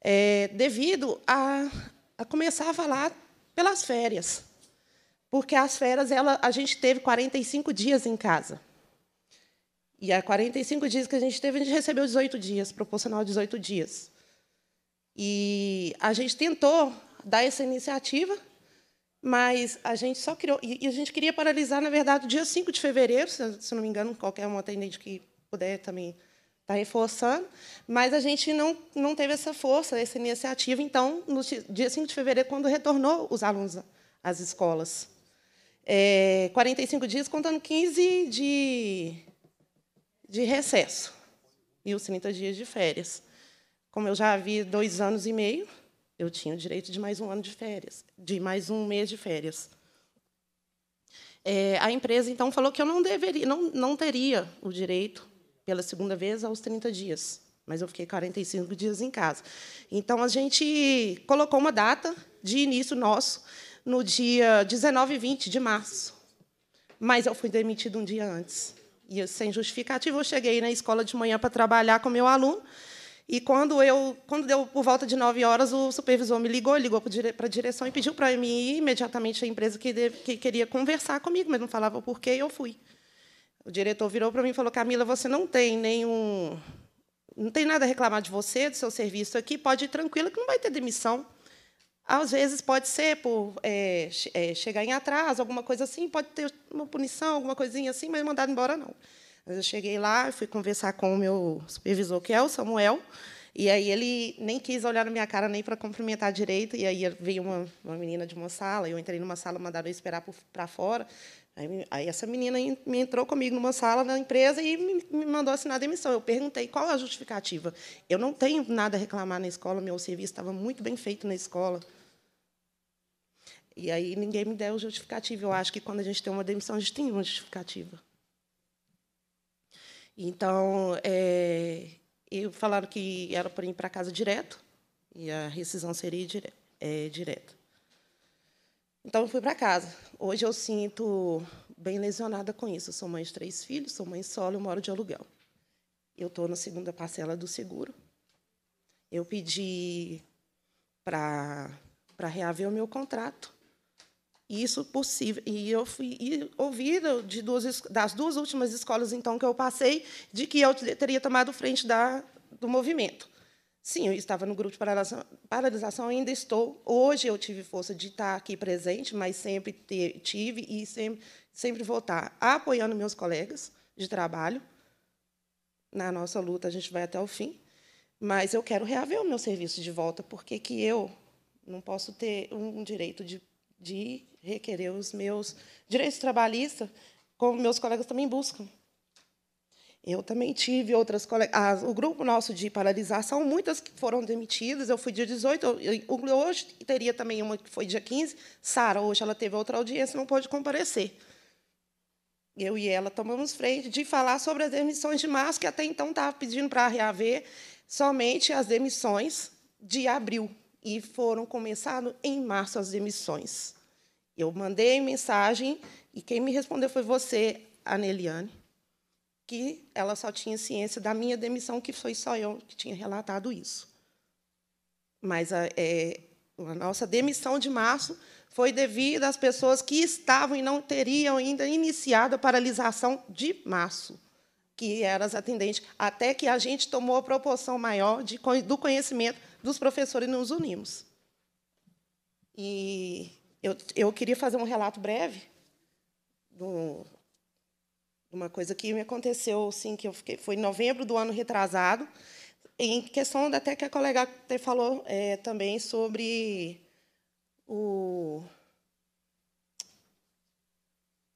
é, devido a, a começar a falar pelas férias. Porque as férias, ela, a gente teve 45 dias em casa. E há 45 dias que a gente teve, a gente recebeu 18 dias, proporcional a 18 dias. E a gente tentou dar essa iniciativa, mas a gente só criou. E a gente queria paralisar, na verdade, o dia 5 de fevereiro, se, não me engano, qualquer uma atendente que puder também está reforçando, mas a gente não, não teve essa força, essa iniciativa. Então, no dia 5 de fevereiro, quando retornou os alunos às escolas. É, 45 dias, contando 15 de, de recesso e os 30 dias de férias. Como eu já havia dois anos e meio, eu tinha o direito de mais um ano de férias, de mais um mês de férias. É, a empresa, então, falou que eu não, deveria, não, não teria o direito pela segunda vez aos 30 dias, mas eu fiquei 45 dias em casa. Então, a gente colocou uma data de início nosso no dia 19 e 20 de março, mas eu fui demitido um dia antes. E, sem justificativa, eu cheguei na escola de manhã para trabalhar com meu aluno, e quando eu, quando deu por volta de 9 horas, o supervisor me ligou, ligou para a direção e pediu para mim ir imediatamente à empresa que, que queria conversar comigo, mas não falava por quê, e eu fui. O diretor virou para mim e falou: Camila, você não tem nenhum. Não tem nada a reclamar de você, do seu serviço aqui, pode ir tranquila, que não vai ter demissão. Às vezes pode ser por é, é, chegar em atraso, alguma coisa assim, pode ter uma punição, alguma coisinha assim, mas mandado embora não. Mas eu cheguei lá, fui conversar com o meu supervisor, que é o Samuel, e aí ele nem quis olhar na minha cara nem para cumprimentar direito, e aí veio uma, uma menina de uma sala, eu entrei numa sala, mandaram eu esperar para fora. Aí, aí, essa menina me entrou comigo numa sala da empresa e me, me, mandou assinar a demissão. Eu perguntei qual é a justificativa. Eu não tenho nada a reclamar na escola, meu serviço estava muito bem feito na escola. E aí ninguém me deu justificativa. Eu acho que quando a gente tem uma demissão, a gente tem uma justificativa. Então, é, eu falaram que era para ir para casa direto e a rescisão seria dire, é, direta. Então, eu fui para casa. Hoje eu sinto bem lesionada com isso. Eu sou mãe de três filhos, sou mãe solo, eu moro de aluguel. Eu estou na segunda parcela do seguro. Eu pedi para reaver o meu contrato. E isso possível. E eu fui ouvida de duas, das duas últimas escolas então que eu passei de que eu teria tomado frente da, do movimento. Sim, eu estava no grupo de paralisação, paralisação, ainda estou. Hoje eu tive força de estar aqui presente, mas sempre te, tive e sempre, sempre vou estar apoiando meus colegas de trabalho. Na nossa luta, a gente vai até o fim. Mas eu quero reaver o meu serviço de volta, porque que eu não posso ter um direito de, de requerer os meus direitos trabalhistas, como meus colegas também buscam. Eu também tive outras colegas. Ah, o grupo nosso de paralisação, muitas que foram demitidas. Eu fui dia 18, eu, eu, hoje teria também uma que foi dia 15. Sara, hoje ela teve outra audiência, não pôde comparecer. Eu e ela tomamos frente de falar sobre as demissões de março, que até então estava pedindo para reaver somente as demissões de abril. E foram começadas em março as demissões. Eu mandei mensagem e quem me respondeu foi você, Aneliane que ela só tinha ciência da minha demissão, que foi só eu que tinha relatado isso. Mas a, é, a nossa demissão de março foi devido às pessoas que estavam e não teriam ainda iniciado a paralisação de março, que eram as atendentes, até que a gente tomou a proporção maior de, do conhecimento dos professores e nos unimos. E eu, eu queria fazer um relato breve do, uma coisa que me aconteceu, assim, que eu fiquei, foi em novembro do ano retrasado, em questão até que a colega te falou é, também sobre o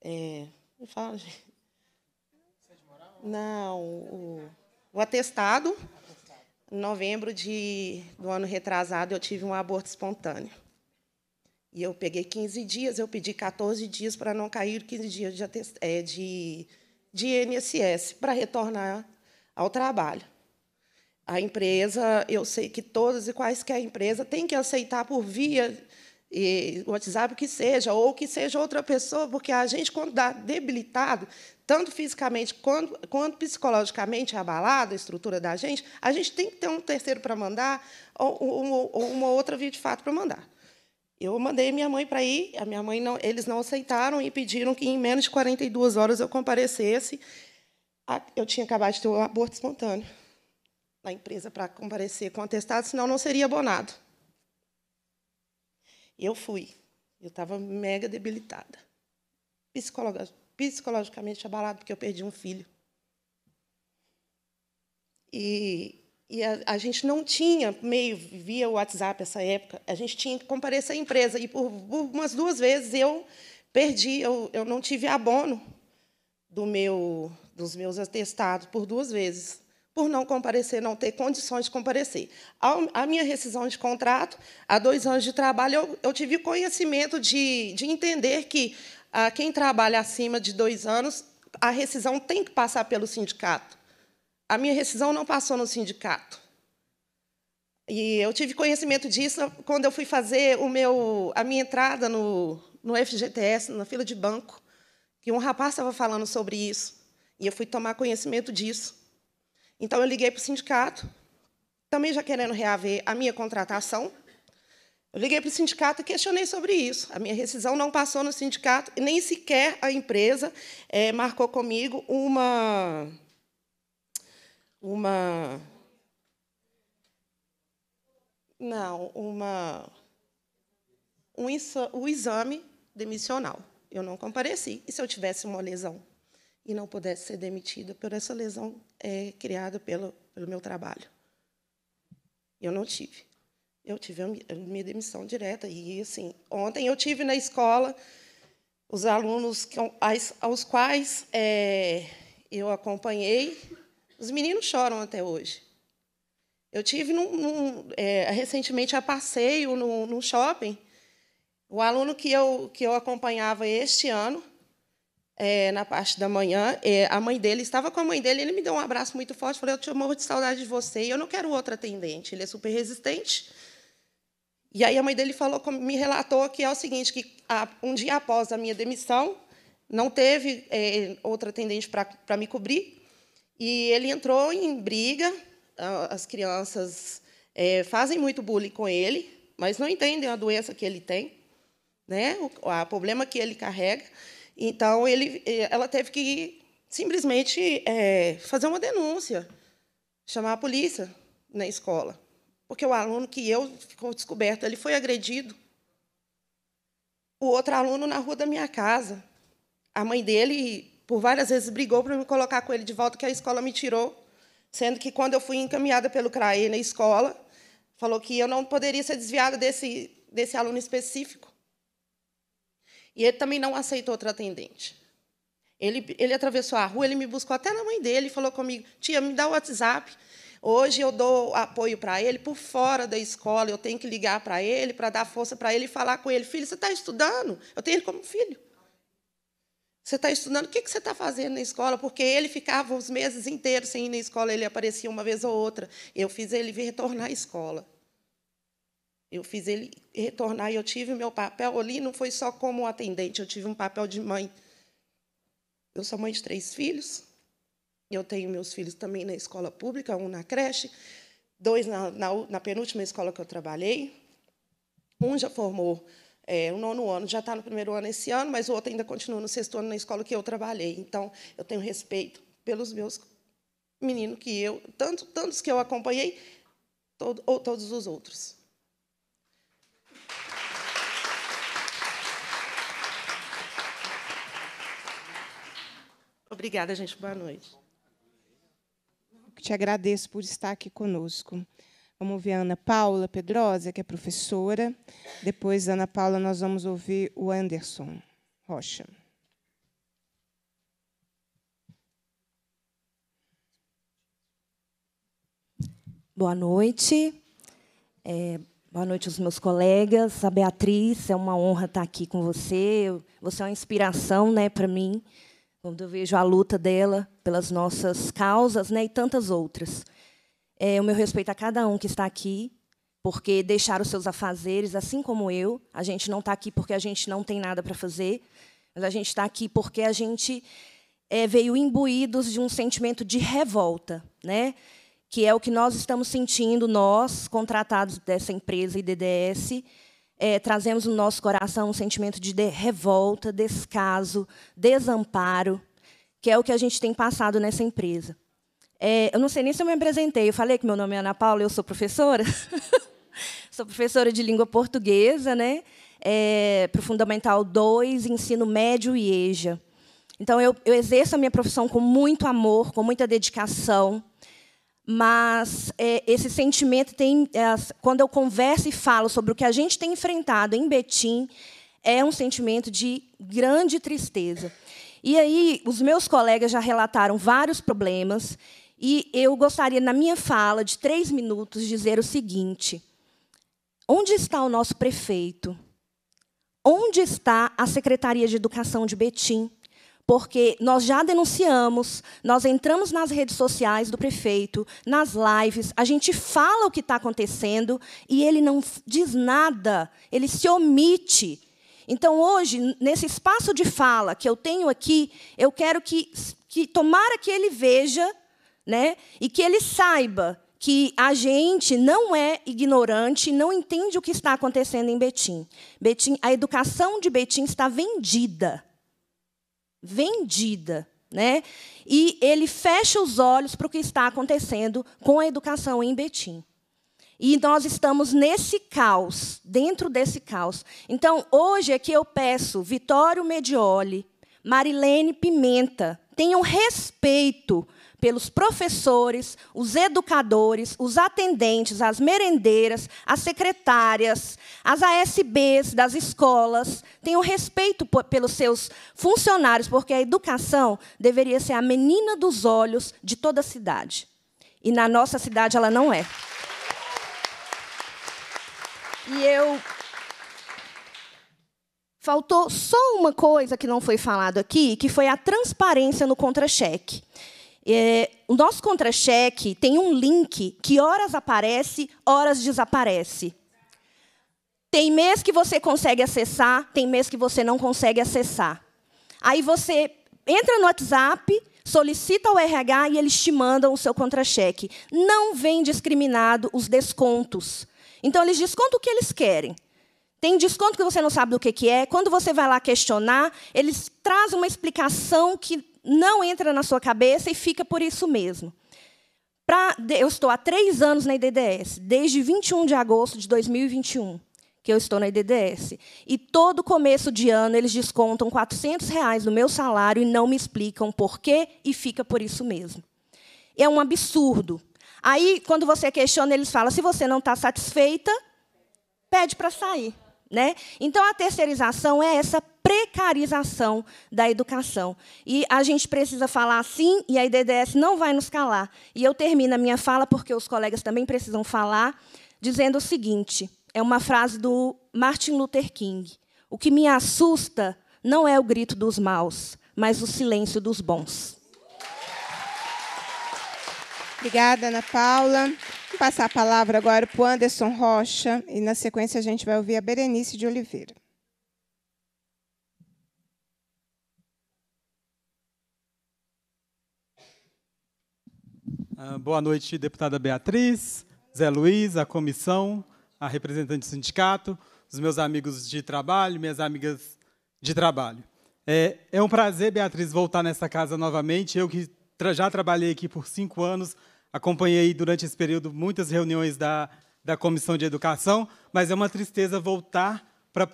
é, me fala, gente. Não, o, o atestado. Em novembro de, do ano retrasado, eu tive um aborto espontâneo. E eu peguei 15 dias, eu pedi 14 dias para não cair 15 dias de, é, de, de INSS para retornar ao trabalho. A empresa, eu sei que todas e quaisquer empresa tem que aceitar por via e, WhatsApp que seja, ou que seja outra pessoa, porque a gente, quando está debilitado, tanto fisicamente quanto, quanto psicologicamente abalado a estrutura da gente, a gente tem que ter um terceiro para mandar ou, ou, ou uma outra via de fato para mandar. Eu mandei minha mãe para ir, a minha mãe não, eles não aceitaram e pediram que em menos de 42 horas eu comparecesse. Eu tinha acabado de ter um aborto espontâneo na empresa para comparecer com atestado, senão não seria abonado. Eu fui. Eu estava mega debilitada, psicologicamente abalada porque eu perdi um filho. E e a, a, gente não tinha meio via WhatsApp essa época, a gente tinha que comparecer à empresa. E por, por umas duas vezes eu perdi, eu, eu não tive abono do meu, dos meus atestados por duas vezes, por não comparecer, não ter condições de comparecer. a minha rescisão de contrato, há dois anos de trabalho, eu, eu tive conhecimento de, de entender que a, ah, quem trabalha acima de dois anos, a rescisão tem que passar pelo sindicato a minha rescisão não passou no sindicato. E eu tive conhecimento disso quando eu fui fazer o meu, a minha entrada no, no FGTS, na fila de banco, que um rapaz estava falando sobre isso. E eu fui tomar conhecimento disso. Então, eu liguei para o sindicato, também já querendo reaver a minha contratação. Eu liguei para o sindicato e questionei sobre isso. A minha rescisão não passou no sindicato e nem sequer a empresa é, marcou comigo uma uma. Não, uma. Um, o exame demissional. Eu não compareci. E se eu tivesse uma lesão e não pudesse ser demitida por essa lesão é, criada pelo, pelo meu trabalho? Eu não tive. Eu tive a minha demissão direta. E, assim, ontem eu tive na escola os alunos aos quais é, eu acompanhei os meninos choram até hoje. Eu tive num, num, é, recentemente a passeio no, no shopping. O aluno que eu, que eu acompanhava este ano, é, na parte da manhã, é, a mãe dele estava com a mãe dele, ele me deu um abraço muito forte, falou: Eu te morro de saudade de você e eu não quero outro atendente. Ele é super resistente. E aí a mãe dele falou, me relatou que é o seguinte, que um dia após a minha demissão, não teve é, outra atendente para me cobrir, e ele entrou em briga, as crianças é, fazem muito bullying com ele, mas não entendem a doença que ele tem, né? o, o problema que ele carrega. Então, ele, ela teve que simplesmente é, fazer uma denúncia, chamar a polícia na escola, porque o aluno que eu ficou descoberto, ele foi agredido. O outro aluno na rua da minha casa, a mãe dele por várias vezes brigou para me colocar com ele de volta, que a escola me tirou, sendo que quando eu fui encaminhada pelo CRAE na escola, falou que eu não poderia ser desviada desse, desse aluno específico. E ele também não aceitou outro atendente. Ele, ele atravessou a rua, ele me buscou até na mãe dele, falou comigo: Tia, me dá o WhatsApp. Hoje eu dou apoio para ele por fora da escola, eu tenho que ligar para ele, para dar força para ele e falar com ele: Filho, você está estudando? Eu tenho ele como filho. Você está estudando, o que, você está fazendo na escola? Porque ele ficava os meses inteiros sem ir na escola, ele aparecia uma vez ou outra. Eu fiz ele vir retornar à escola. Eu fiz ele retornar e eu tive meu papel ali, não foi só como atendente, eu tive um papel de mãe. Eu sou mãe de três filhos, eu tenho meus filhos também na escola pública, um na creche, dois na, na, na penúltima escola que eu trabalhei. Um já formou é, o nono ano já está no primeiro ano esse ano, mas o outro ainda continua no sexto ano na escola que eu trabalhei. Então, eu tenho respeito pelos meus meninos que eu, tanto, tantos que eu acompanhei, todo, ou todos os outros. Obrigada, gente. Boa noite. Te agradeço por estar aqui conosco. Vamos ouvir a Ana Paula Pedrosa, que é professora. Depois, Ana Paula, nós vamos ouvir o Anderson Rocha. Boa noite. É, boa noite aos meus colegas. A Beatriz, é uma honra estar aqui com você. Você é uma inspiração né, para mim, quando eu vejo a luta dela pelas nossas causas né, e tantas outras é, o meu respeito a cada um que está aqui, porque deixaram seus afazeres, assim como eu. A gente não está aqui porque a gente não tem nada para fazer, mas a gente está aqui porque a gente é, veio imbuídos de um sentimento de revolta, né? que é o que nós estamos sentindo, nós, contratados dessa empresa IDDS, é, trazemos no nosso coração um sentimento de, de revolta, descaso, desamparo, que é o que a gente tem passado nessa empresa. É, eu não sei nem se eu me apresentei. Eu falei que meu nome é Ana Paula, eu sou professora. sou professora de língua portuguesa, né? É, para o Fundamental 2, Ensino Médio e EJA. Então, eu, eu, exerço a minha profissão com muito amor, com muita dedicação, mas é, esse sentimento tem. É, quando eu converso e falo sobre o que a gente tem enfrentado em Betim, é um sentimento de grande tristeza. E aí, os meus colegas já relataram vários problemas, e eu gostaria, na minha fala de três minutos, dizer o seguinte: onde está o nosso prefeito? Onde está a Secretaria de Educação de Betim? Porque nós já denunciamos, nós entramos nas redes sociais do prefeito, nas lives, a gente fala o que está acontecendo e ele não diz nada, ele se omite. Então, hoje, nesse espaço de fala que eu tenho aqui, eu quero que, que tomara que ele veja né? E que ele saiba que a gente não é ignorante, não entende o que está acontecendo em Betim. Betim a educação de Betim está vendida. Vendida. Né? E ele fecha os olhos para o que está acontecendo com a educação em Betim. E nós estamos nesse caos, dentro desse caos. Então, hoje é que eu peço Vitório Medioli, Marilene Pimenta, tenham respeito pelos professores, os educadores, os atendentes, as merendeiras, as secretárias, as ASBs das escolas. Tenham respeito pelos seus funcionários, porque a educação deveria ser a menina dos olhos de toda a cidade. E na nossa cidade ela não é. E eu Faltou só uma coisa que não foi falado aqui, que foi a transparência no contra-cheque. É, o nosso contra-cheque tem um link que horas aparece, horas desaparece. Tem mês que você consegue acessar, tem mês que você não consegue acessar. Aí você entra no WhatsApp, solicita o RH e eles te mandam o seu contra-cheque. Não vem discriminado os descontos. Então, eles descontam o que eles querem. Tem desconto que você não sabe do que, que é. Quando você vai lá questionar, eles trazem uma explicação que não entra na sua cabeça e fica por isso mesmo. Pra, eu estou há três anos na IDDS, desde 21 de agosto de 2021 que eu estou na IDDS. E todo começo de ano eles descontam R$ 400 reais do meu salário e não me explicam por quê e fica por isso mesmo. É um absurdo. Aí, quando você questiona, eles falam: se você não está satisfeita, pede para sair. Né? Então, a terceirização é essa precarização da educação. E a gente precisa falar sim, e a IDDS não vai nos calar. E eu termino a minha fala, porque os colegas também precisam falar, dizendo o seguinte: é uma frase do Martin Luther King. O que me assusta não é o grito dos maus, mas o silêncio dos bons. Obrigada, Ana Paula. Vou passar a palavra agora para o Anderson Rocha e, na sequência, a gente vai ouvir a Berenice de Oliveira. Ah, boa noite, deputada Beatriz, Zé Luiz, a comissão, a representante do sindicato, os meus amigos de trabalho, minhas amigas de trabalho. É, é um prazer, Beatriz, voltar nessa casa novamente. Eu que tra já trabalhei aqui por cinco anos, acompanhei durante esse período muitas reuniões da, da Comissão de Educação, mas é uma tristeza voltar para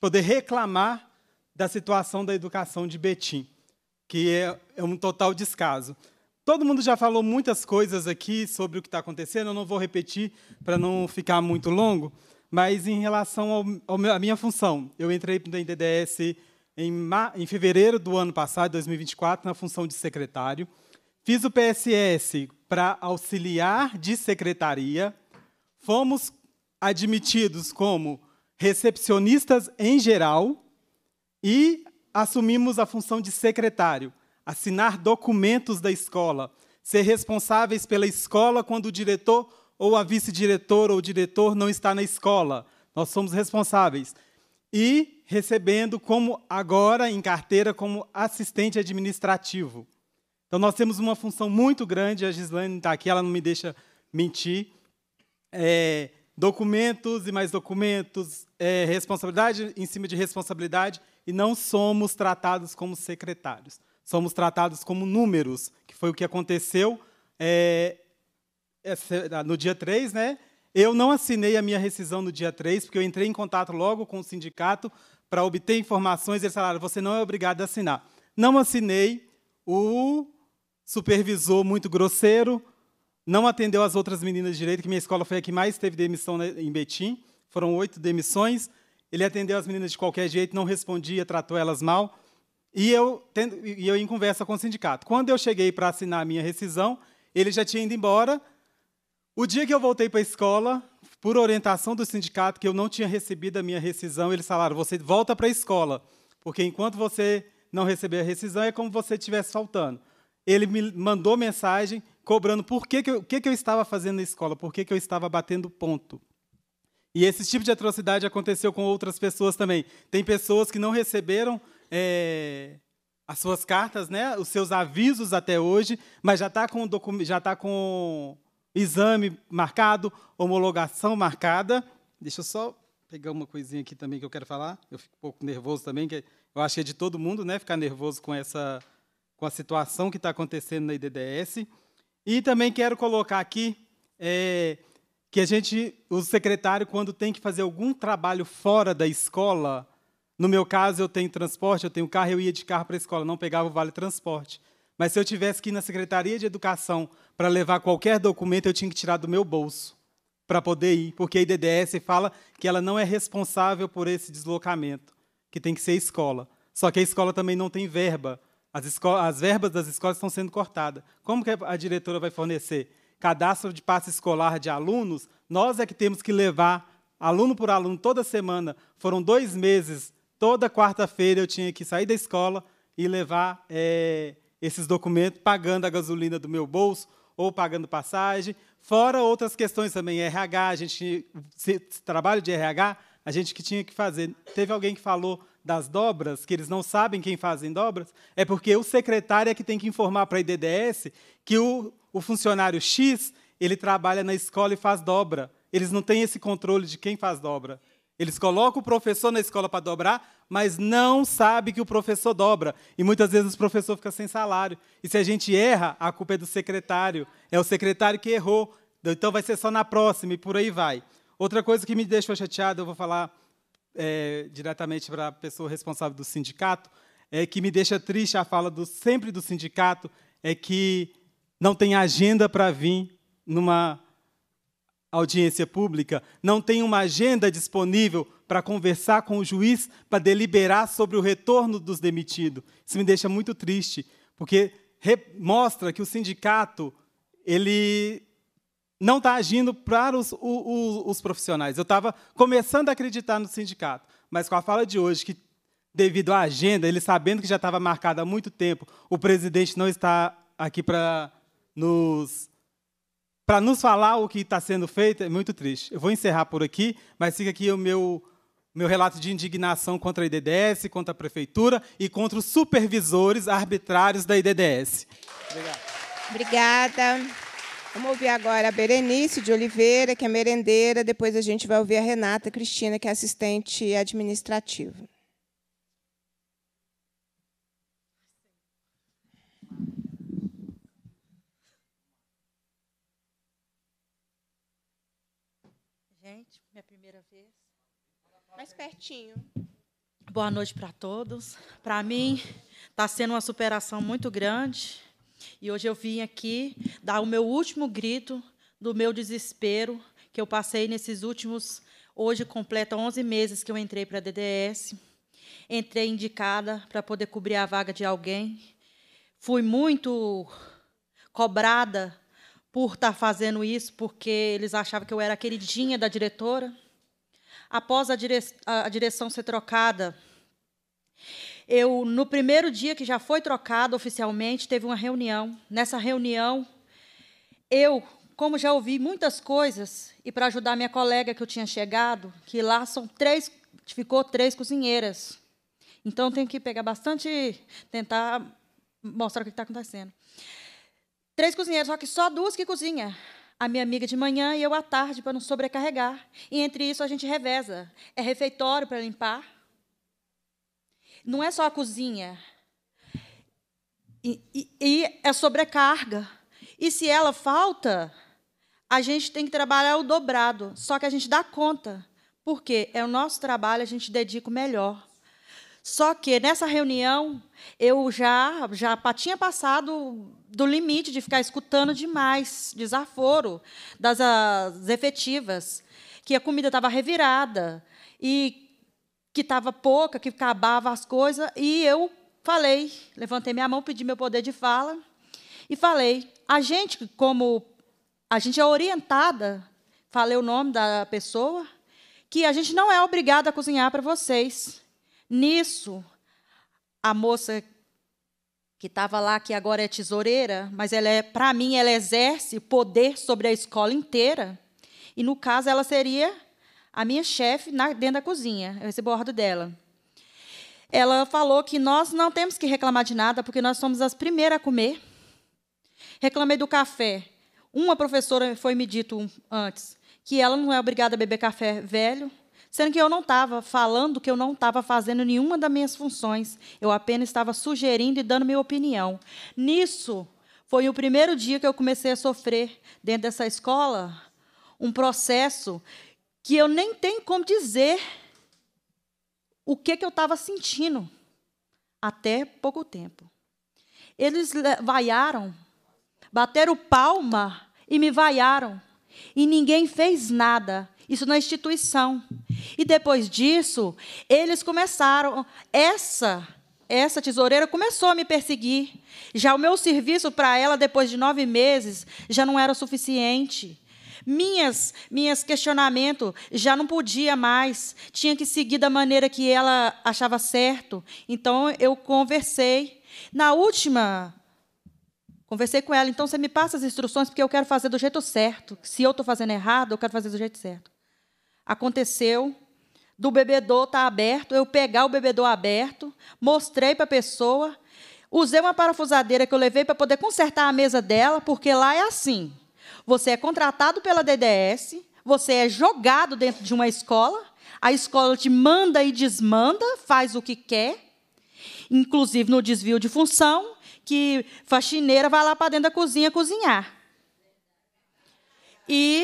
poder reclamar da situação da educação de Betim, que é, é um total descaso. Todo mundo já falou muitas coisas aqui sobre o que está acontecendo, eu não vou repetir para não ficar muito longo, mas em relação à minha função, eu entrei no IDDS em, em fevereiro do ano passado, 2024, na função de secretário. Fiz o PSS para auxiliar de secretaria. Fomos admitidos como recepcionistas em geral e assumimos a função de secretário assinar documentos da escola, ser responsáveis pela escola quando o diretor ou a vice diretor ou diretor não está na escola. Nós somos responsáveis. E recebendo como agora em carteira como assistente administrativo. Então nós temos uma função muito grande, a Gislaine está aqui, ela não me deixa mentir. É, documentos e mais documentos, é, responsabilidade em cima de responsabilidade, e não somos tratados como secretários somos tratados como números, que foi o que aconteceu é, é ah, no dia 3, né? Eu não assinei a minha rescisão no dia 3, porque eu entrei em contato logo com o sindicato para obter informações. Eles falaram: você não é obrigado a assinar. Não assinei, o supervisor, muito grosseiro, não atendeu as outras meninas direito, que minha escola foi a que mais teve demissão né, em Betim. Foram oito demissões. Ele atendeu as meninas de qualquer jeito, não respondia, tratou elas mal. E eu, tendo, e eu em conversa com o sindicato. Quando eu cheguei para assinar a minha rescisão, ele já tinha ido embora. O dia que eu voltei para a escola, por orientação do sindicato, que eu não tinha recebido a minha rescisão, eles falaram: você volta para a escola, porque enquanto você não receber a rescisão, é como você estivesse faltando. Ele me mandou mensagem cobrando por que, que, eu, que, que eu estava fazendo na escola, por que, que eu estava batendo ponto. E esse tipo de atrocidade aconteceu com outras pessoas também. Tem pessoas que não receberam é, as suas cartas, né, os seus avisos até hoje, mas já está com, já tá com exame marcado, homologação marcada. Deixa eu só pegar uma coisinha aqui também que eu quero falar. Eu fico um pouco nervoso também, que eu acho que é de todo mundo, né, ficar nervoso com essa com a situação que está acontecendo na IDDS. E também quero colocar aqui é, que a gente, o secretário, quando tem que fazer algum trabalho fora da escola, no meu caso, eu tenho transporte, eu tenho carro, eu ia de carro para a escola, não pegava o vale transporte. Mas se eu tivesse que ir na Secretaria de Educação para levar qualquer documento, eu tinha que tirar do meu bolso para poder ir, porque a IDDS fala que ela não é responsável por esse deslocamento, que tem que ser a escola. Só que a escola também não tem verba. As, as verbas das escolas estão sendo cortadas. Como que a diretora vai fornecer? Cadastro de passe escolar de alunos, nós é que temos que levar aluno por aluno toda semana. Foram dois meses toda quarta-feira eu tinha que sair da escola e levar é, esses documentos, pagando a gasolina do meu bolso ou pagando passagem, fora outras questões também, RH, a gente trabalho de RH, a gente que tinha que fazer. Teve alguém que falou das dobras, que eles não sabem quem fazem dobras, é porque o secretário é que tem que informar para a IDDS que o, o funcionário X ele trabalha na escola e faz dobra. Eles não têm esse controle de quem faz dobra. Eles colocam o professor na escola para dobrar, mas não sabe que o professor dobra. E muitas vezes o professor fica sem salário. E se a gente erra, a culpa é do secretário. É o secretário que errou. Então vai ser só na próxima e por aí vai. Outra coisa que me deixou chateado, eu vou falar é, diretamente para a pessoa responsável do sindicato, é que me deixa triste a fala do, sempre do sindicato, é que não tem agenda para vir numa audiência pública, não tem uma agenda disponível para conversar com o juiz para deliberar sobre o retorno dos demitidos. Isso me deixa muito triste, porque mostra que o sindicato ele não está agindo para os, os, os profissionais. Eu estava começando a acreditar no sindicato, mas com a fala de hoje, que devido à agenda, ele sabendo que já estava marcada há muito tempo, o presidente não está aqui para nos para nos falar o que está sendo feito é muito triste. Eu vou encerrar por aqui, mas fica aqui o meu, meu relato de indignação contra a IDDS, contra a Prefeitura e contra os supervisores arbitrários da IDDS. Obrigado. Obrigada. Vamos ouvir agora a Berenice de Oliveira, que é merendeira. Depois a gente vai ouvir a Renata Cristina, que é assistente administrativa. Mais pertinho. Boa noite para todos. Para mim, está sendo uma superação muito grande. E hoje eu vim aqui dar o meu último grito do meu desespero que eu passei nesses últimos. Hoje completa 11 meses que eu entrei para a DDS. Entrei indicada para poder cobrir a vaga de alguém. Fui muito cobrada por estar tá fazendo isso, porque eles achavam que eu era a queridinha da diretora após a, dire a direção ser trocada, eu, no primeiro dia que já foi trocada oficialmente, teve uma reunião. Nessa reunião, eu, como já ouvi muitas coisas, e para ajudar minha colega que eu tinha chegado, que lá são três, ficou três cozinheiras. Então, tenho que pegar bastante, tentar mostrar o que está acontecendo. Três cozinheiras, só que só duas que cozinham a minha amiga de manhã e eu à tarde para não sobrecarregar. E entre isso a gente reveza. É refeitório para limpar. Não é só a cozinha. E, e, e, é sobrecarga. E se ela falta, a gente tem que trabalhar o dobrado. Só que a gente dá conta. Porque é o nosso trabalho, a gente dedica o melhor. Só que nessa reunião eu já já tinha passado do limite de ficar escutando demais desaforo das efetivas, que a comida estava revirada e que estava pouca, que acabava as coisas, e eu falei, levantei minha mão, pedi meu poder de fala e falei: a gente como a gente é orientada, falei o nome da pessoa, que a gente não é obrigada a cozinhar para vocês. Nisso, a moça que estava lá, que agora é tesoureira, mas ela é, para mim, ela exerce poder sobre a escola inteira. E no caso, ela seria a minha chefe dentro da cozinha. Eu recebo a ordem dela. Ela falou que nós não temos que reclamar de nada, porque nós somos as primeiras a comer. Reclamei do café. Uma professora foi me dito antes que ela não é obrigada a beber café velho, sendo que eu não estava falando que eu não estava fazendo nenhuma das minhas funções, eu apenas estava sugerindo e dando minha opinião. Nisso, foi o primeiro dia que eu comecei a sofrer dentro dessa escola um processo que eu nem tenho como dizer o que, que eu estava sentindo até pouco tempo. Eles vaiaram, bateram palma e me vaiaram. E ninguém fez nada isso na instituição. E depois disso, eles começaram essa essa tesoureira começou a me perseguir. Já o meu serviço para ela depois de nove meses já não era suficiente. Minhas minhas questionamento já não podia mais. Tinha que seguir da maneira que ela achava certo. Então eu conversei. Na última Conversei com ela, então você me passa as instruções, porque eu quero fazer do jeito certo. Se eu estou fazendo errado, eu quero fazer do jeito certo aconteceu do bebedor estar tá aberto, eu pegar o bebedor aberto, mostrei para a pessoa, usei uma parafusadeira que eu levei para poder consertar a mesa dela, porque lá é assim. Você é contratado pela DDS, você é jogado dentro de uma escola, a escola te manda e desmanda, faz o que quer, inclusive no desvio de função, que faxineira vai lá para dentro da cozinha cozinhar. E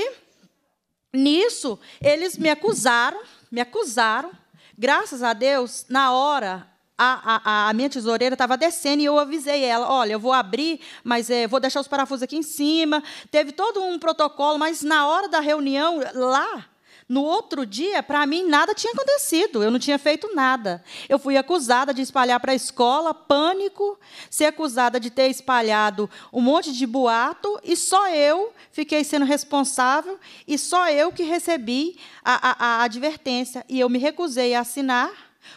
Nisso, eles me acusaram, me acusaram. Graças a Deus, na hora, a, a, a minha tesoureira estava descendo e eu avisei ela: olha, eu vou abrir, mas é, vou deixar os parafusos aqui em cima. Teve todo um protocolo, mas na hora da reunião, lá, no outro dia, para mim, nada tinha acontecido, eu não tinha feito nada. Eu fui acusada de espalhar para a escola pânico, ser acusada de ter espalhado um monte de boato, e só eu fiquei sendo responsável, e só eu que recebi a, a, a advertência. E eu me recusei a assinar.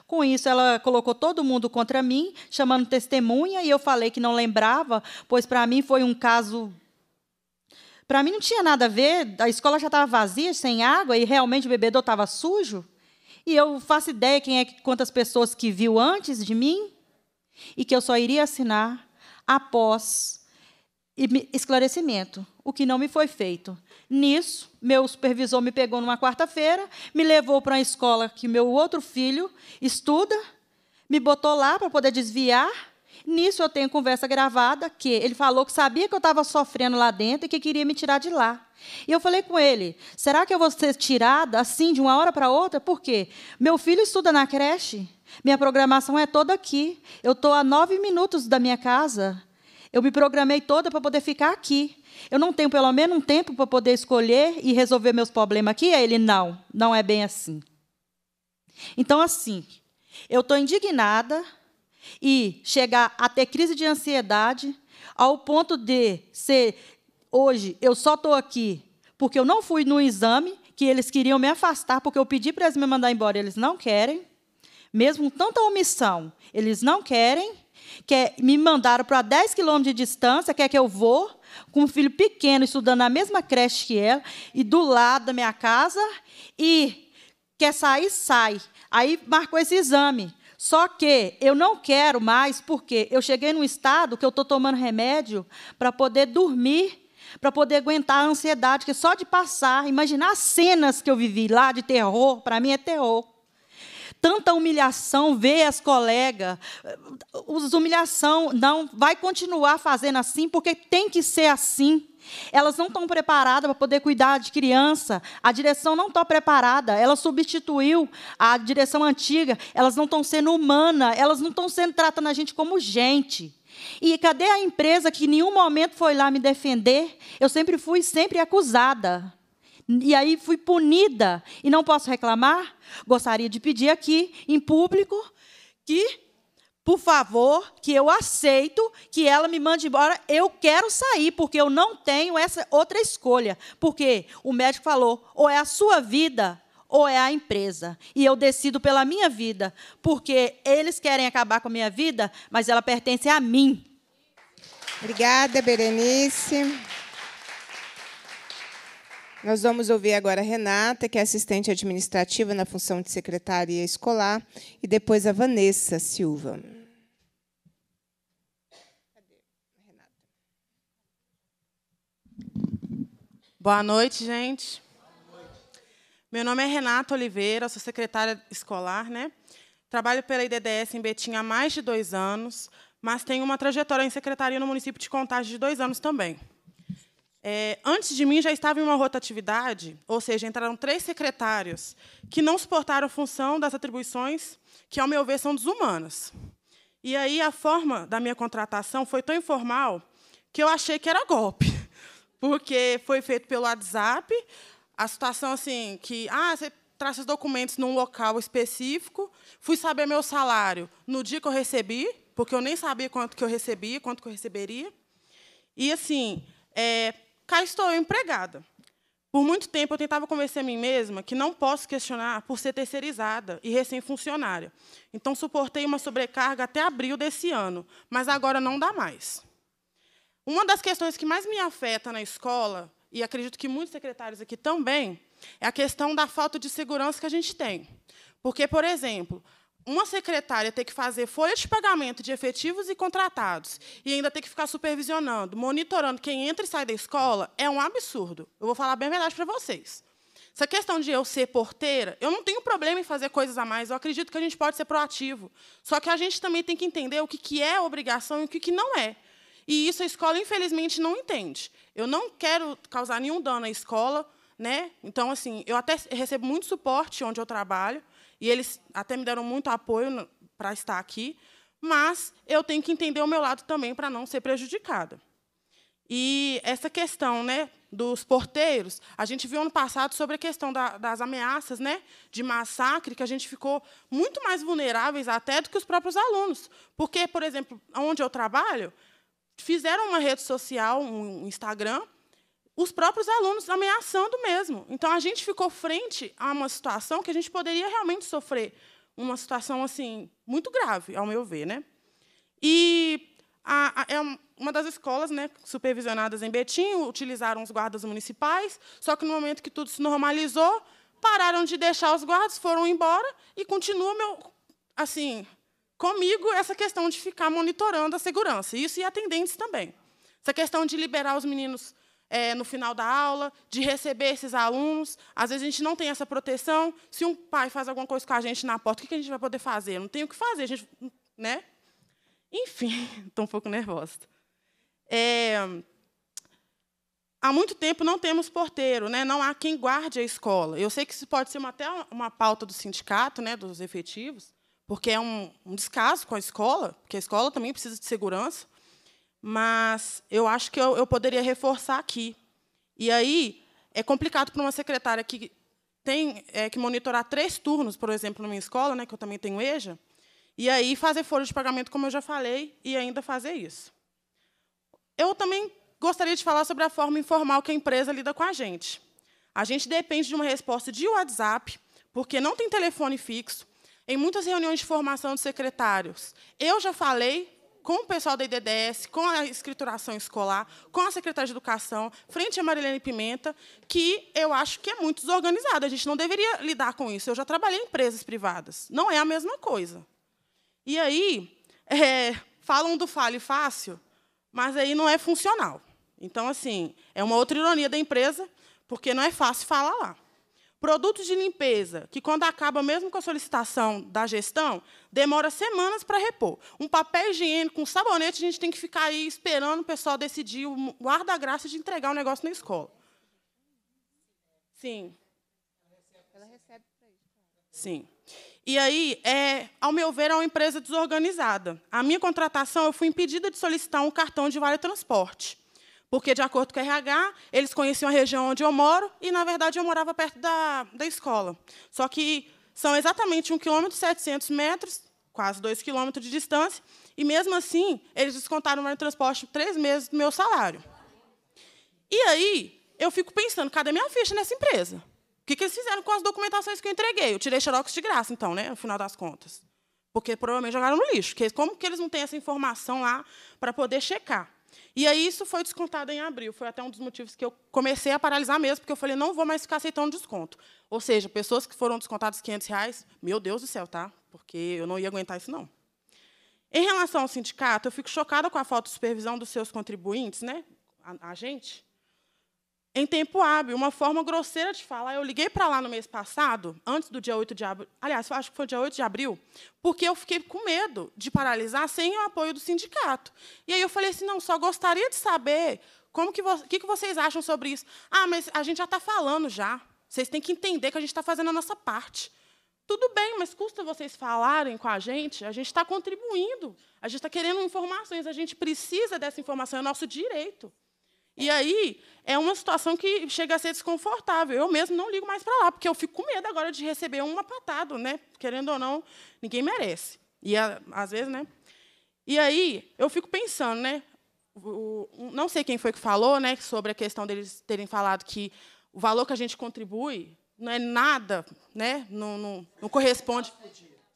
Com isso, ela colocou todo mundo contra mim, chamando testemunha, e eu falei que não lembrava, pois para mim foi um caso para mim não tinha nada a ver, a escola já estava vazia, sem água, e realmente o bebedouro estava sujo. E eu faço ideia quem é quantas pessoas que viu antes de mim e que eu só iria assinar após esclarecimento, o que não me foi feito. Nisso, meu supervisor me pegou numa quarta-feira, me levou para uma escola que meu outro filho estuda, me botou lá para poder desviar Nisso eu tenho conversa gravada que ele falou que sabia que eu estava sofrendo lá dentro e que queria me tirar de lá. E eu falei com ele: será que eu vou ser tirada assim de uma hora para outra? Por quê? Meu filho estuda na creche, minha programação é toda aqui. Eu estou a nove minutos da minha casa. Eu me programei toda para poder ficar aqui. Eu não tenho pelo menos um tempo para poder escolher e resolver meus problemas aqui? Aí ele: não, não é bem assim. Então, assim, eu estou indignada e chegar até crise de ansiedade, ao ponto de ser hoje eu só estou aqui porque eu não fui no exame, que eles queriam me afastar, porque eu pedi para eles me mandar embora, eles não querem. Mesmo tanta omissão, eles não querem. que me mandaram para 10 quilômetros de distância, quer que eu vou, com um filho pequeno, estudando na mesma creche que ela, e do lado da minha casa, e quer sair, sai. Aí marcou esse exame. Só que eu não quero mais, porque eu cheguei num estado que eu estou tomando remédio para poder dormir, para poder aguentar a ansiedade, que só de passar, imaginar as cenas que eu vivi lá de terror, para mim é terror tanta humilhação, ver as colegas, os humilhação, não, vai continuar fazendo assim, porque tem que ser assim. Elas não estão preparadas para poder cuidar de criança. A direção não está preparada. Ela substituiu a direção antiga. Elas não estão sendo humanas. Elas não estão sendo tratando a gente como gente. E cadê a empresa que em nenhum momento foi lá me defender? Eu sempre fui sempre acusada e aí fui punida e não posso reclamar, gostaria de pedir aqui, em público, que, por favor, que eu aceito que ela me mande embora. Eu quero sair, porque eu não tenho essa outra escolha. Porque o médico falou: ou é a sua vida ou é a empresa. E eu decido pela minha vida, porque eles querem acabar com a minha vida, mas ela pertence a mim. Obrigada, Berenice. Nós vamos ouvir agora a Renata, que é assistente administrativa na função de secretária escolar, e depois a Vanessa Silva. Boa noite, gente. Meu nome é Renata Oliveira, sou secretária escolar, né? Trabalho pela IDDS em Betim há mais de dois anos, mas tenho uma trajetória em secretaria no município de Contagem de dois anos também. É, antes de mim já estava em uma rotatividade, ou seja, entraram três secretários que não suportaram a função das atribuições, que, ao meu ver, são desumanas. E aí a forma da minha contratação foi tão informal que eu achei que era golpe, porque foi feito pelo WhatsApp, a situação assim que ah, você traz os documentos num local específico, fui saber meu salário no dia que eu recebi, porque eu nem sabia quanto que eu recebia, quanto que eu receberia. E assim, é, cá estou eu empregada. Por muito tempo eu tentava convencer a mim mesma que não posso questionar por ser terceirizada e recém-funcionária. Então suportei uma sobrecarga até abril desse ano, mas agora não dá mais. Uma das questões que mais me afeta na escola, e acredito que muitos secretários aqui também, é a questão da falta de segurança que a gente tem. Porque, por exemplo, uma secretária ter que fazer folha de pagamento de efetivos e contratados e ainda ter que ficar supervisionando, monitorando quem entra e sai da escola, é um absurdo. Eu vou falar bem a verdade para vocês. Essa questão de eu ser porteira, eu não tenho problema em fazer coisas a mais. Eu acredito que a gente pode ser proativo. Só que a gente também tem que entender o que é obrigação e o que não é. E isso a escola, infelizmente, não entende. Eu não quero causar nenhum dano à escola. Né? Então, assim, eu até recebo muito suporte onde eu trabalho, e eles até me deram muito apoio para estar aqui, mas eu tenho que entender o meu lado também para não ser prejudicada. E essa questão né, dos porteiros, a gente viu ano passado sobre a questão da, das ameaças né, de massacre, que a gente ficou muito mais vulneráveis até do que os próprios alunos. Porque, por exemplo, onde eu trabalho, fizeram uma rede social, um Instagram, os próprios alunos ameaçando mesmo. Então, a gente ficou frente a uma situação que a gente poderia realmente sofrer uma situação assim muito grave, ao meu ver. Né? E a, a, é uma das escolas né, supervisionadas em Betim, utilizaram os guardas municipais, só que no momento que tudo se normalizou, pararam de deixar os guardas, foram embora, e continua meu, assim, comigo essa questão de ficar monitorando a segurança. Isso e atendentes também. Essa questão de liberar os meninos é, no final da aula, de receber esses alunos. Às vezes a gente não tem essa proteção. Se um pai faz alguma coisa com a gente na porta, o que a gente vai poder fazer? Não tem o que fazer, a gente, né? Enfim, estou um pouco nervosa. É, há muito tempo não temos porteiro, né? Não há quem guarde a escola. Eu sei que isso pode ser uma, até uma pauta do sindicato, né, dos efetivos, porque é um, um descaso com a escola, porque a escola também precisa de segurança mas eu acho que eu, eu poderia reforçar aqui. E aí é complicado para uma secretária que tem é, que monitorar três turnos, por exemplo, na minha escola, né, que eu também tenho EJA, e aí fazer folha de pagamento, como eu já falei, e ainda fazer isso. Eu também gostaria de falar sobre a forma informal que a empresa lida com a gente. A gente depende de uma resposta de WhatsApp, porque não tem telefone fixo. Em muitas reuniões de formação de secretários, eu já falei com o pessoal da IDDS, com a escrituração escolar, com a Secretaria de Educação, frente a Marilene Pimenta, que eu acho que é muito desorganizada. A gente não deveria lidar com isso. Eu já trabalhei em empresas privadas. Não é a mesma coisa. E aí, é, falam do fale fácil, mas aí não é funcional. Então, assim, é uma outra ironia da empresa, porque não é fácil falar lá. Produtos de limpeza, que quando acaba, mesmo com a solicitação da gestão, demora semanas para repor. Um papel higiênico, um sabonete, a gente tem que ficar aí esperando o pessoal decidir o guarda-graça de entregar o um negócio na escola. Sim. Ela recebe para isso. Sim. E aí, é, ao meu ver, é uma empresa desorganizada. A minha contratação, eu fui impedida de solicitar um cartão de vale-transporte. Porque, de acordo com o RH, eles conheciam a região onde eu moro e, na verdade, eu morava perto da, da escola. Só que são exatamente 1 km 700 metros, quase 2 km de distância, e, mesmo assim, eles descontaram o meu transporte três meses do meu salário. E aí, eu fico pensando, cadê minha ficha nessa empresa? O que, que eles fizeram com as documentações que eu entreguei? Eu tirei xerox de graça, então, né, no final das contas. Porque provavelmente jogaram no lixo. como que eles não têm essa informação lá para poder checar? E aí isso foi descontado em abril. Foi até um dos motivos que eu comecei a paralisar mesmo, porque eu falei, não vou mais ficar aceitando desconto. Ou seja, pessoas que foram descontadas 500 reais, meu Deus do céu, tá? Porque eu não ia aguentar isso, não. Em relação ao sindicato, eu fico chocada com a falta de supervisão dos seus contribuintes, né? a, a gente em tempo hábil. Uma forma grosseira de falar, eu liguei para lá no mês passado, antes do dia 8 de abril, aliás, acho que foi dia 8 de abril, porque eu fiquei com medo de paralisar sem o apoio do sindicato. E aí eu falei assim, não, só gostaria de saber como que, vo que, que vocês acham sobre isso. Ah, mas a gente já está falando já. Vocês têm que entender que a gente está fazendo a nossa parte. Tudo bem, mas custa vocês falarem com a gente? A gente está contribuindo, a gente está querendo informações, a gente precisa dessa informação, é nosso direito. E aí é uma situação que chega a ser desconfortável. Eu mesmo não ligo mais para lá, porque eu fico com medo agora de receber uma patada, né? Querendo ou não, ninguém merece. E às vezes, né? E aí eu fico pensando, né? O, não sei quem foi que falou, né, sobre a questão deles terem falado que o valor que a gente contribui não é nada, né? Não, não, não corresponde.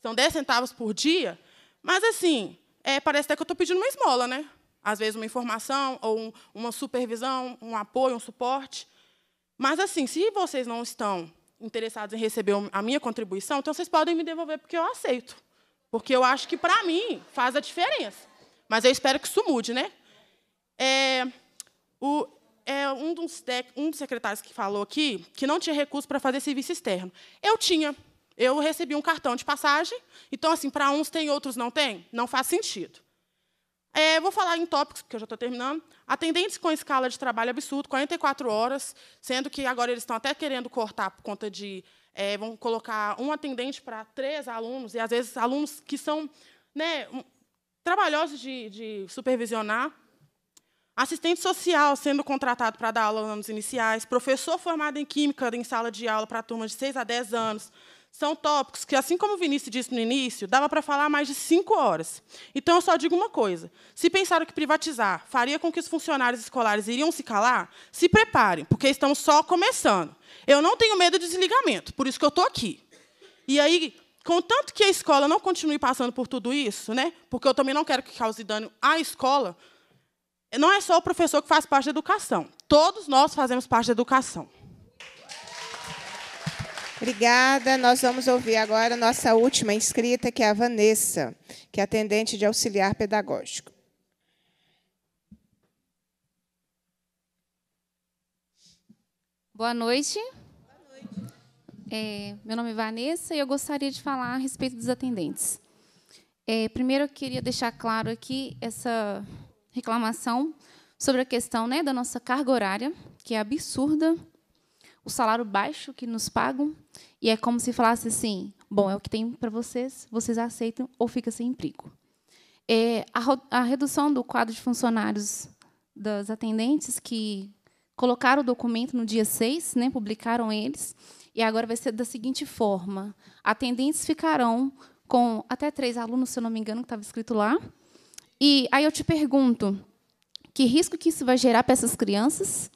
São 10 centavos por dia. Mas assim, é, parece até que eu estou pedindo uma esmola, né? às vezes uma informação ou um, uma supervisão, um apoio, um suporte. Mas assim, se vocês não estão interessados em receber a minha contribuição, então vocês podem me devolver porque eu aceito, porque eu acho que para mim faz a diferença. Mas eu espero que isso mude, né? É, o, é um, dos um dos secretários que falou aqui que não tinha recurso para fazer serviço externo. Eu tinha. Eu recebi um cartão de passagem. Então, assim, para uns tem, outros não tem. Não faz sentido. É, vou falar em tópicos, porque eu já estou terminando. Atendentes com escala de trabalho absurdo, 44 horas, sendo que agora eles estão até querendo cortar por conta de. É, vão colocar um atendente para três alunos, e às vezes alunos que são né, trabalhosos de, de supervisionar. Assistente social sendo contratado para dar aula aos anos iniciais, professor formado em química em sala de aula para turmas de 6 a 10 anos, são tópicos que, assim como o Vinícius disse no início, dava para falar mais de cinco horas. Então, eu só digo uma coisa. Se pensaram que privatizar faria com que os funcionários escolares iriam se calar, se preparem, porque estamos só começando. Eu não tenho medo de desligamento, por isso que eu estou aqui. E aí, contanto que a escola não continue passando por tudo isso, né, porque eu também não quero que cause dano à escola, não é só o professor que faz parte da educação. Todos nós fazemos parte da educação. Obrigada. Nós vamos ouvir agora nossa última inscrita, que é a Vanessa, que é atendente de auxiliar pedagógico. Boa noite. Boa noite. É, meu nome é Vanessa e eu gostaria de falar a respeito dos atendentes. É, primeiro, eu queria deixar claro aqui essa reclamação sobre a questão né, da nossa carga horária, que é absurda o salário baixo que nos pagam, e é como se falasse assim: bom, é o que tem para vocês, vocês aceitam ou fica sem emprego. É, a, a redução do quadro de funcionários das atendentes, que colocaram o documento no dia 6, né, publicaram eles, e agora vai ser da seguinte forma: atendentes ficarão com até três alunos, se eu não me engano, que estava escrito lá. E aí eu te pergunto, que risco que isso vai gerar para essas crianças?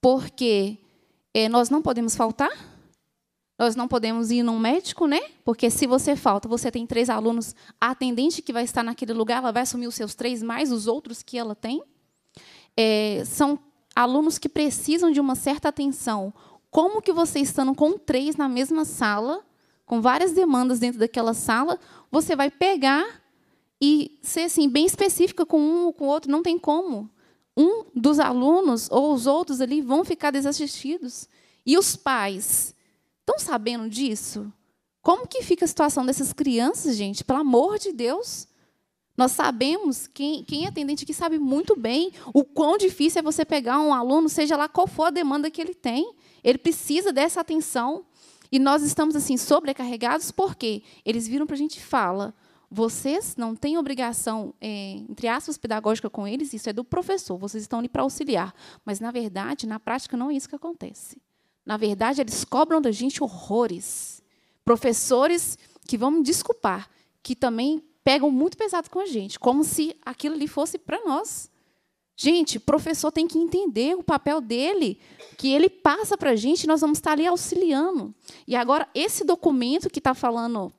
Porque é, nós não podemos faltar, nós não podemos ir num médico, né? Porque se você falta, você tem três alunos, a atendente que vai estar naquele lugar, ela vai assumir os seus três mais os outros que ela tem. É, são alunos que precisam de uma certa atenção. Como que você estando com três na mesma sala, com várias demandas dentro daquela sala, você vai pegar e ser assim bem específica com um ou com o outro? Não tem como um dos alunos ou os outros ali vão ficar desassistidos. E os pais estão sabendo disso? Como que fica a situação dessas crianças, gente? Pelo amor de Deus. Nós sabemos, quem, quem é atendente aqui sabe muito bem o quão difícil é você pegar um aluno, seja lá qual for a demanda que ele tem. Ele precisa dessa atenção. E nós estamos assim sobrecarregados porque eles viram para a gente e falam: vocês não têm obrigação, é, entre aspas, pedagógica com eles, isso é do professor, vocês estão ali para auxiliar. Mas, na verdade, na prática, não é isso que acontece. Na verdade, eles cobram da gente horrores. Professores que vão me desculpar, que também pegam muito pesado com a gente, como se aquilo ali fosse para nós. Gente, professor tem que entender o papel dele, que ele passa para a gente, nós vamos estar ali auxiliando. E agora, esse documento que está falando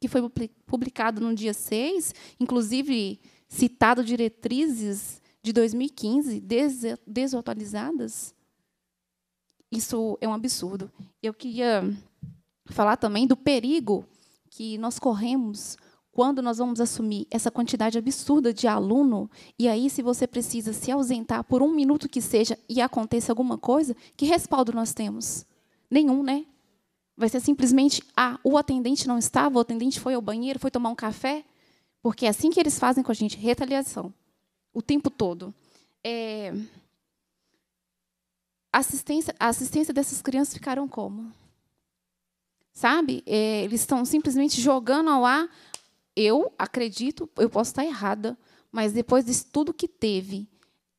que foi publicado no dia 6, inclusive citado diretrizes de 2015 desatualizadas. Isso é um absurdo. Eu queria falar também do perigo que nós corremos quando nós vamos assumir essa quantidade absurda de aluno, e aí, se você precisa se ausentar por um minuto que seja e aconteça alguma coisa, que respaldo nós temos? Nenhum, né? Vai ser simplesmente, ah, o atendente não estava, o atendente foi ao banheiro, foi tomar um café. Porque é assim que eles fazem com a gente, retaliação. O tempo todo. É... Assistência, a assistência dessas crianças ficaram como? Sabe? É, eles estão simplesmente jogando ao ar. Eu acredito, eu posso estar errada, mas depois de tudo que teve,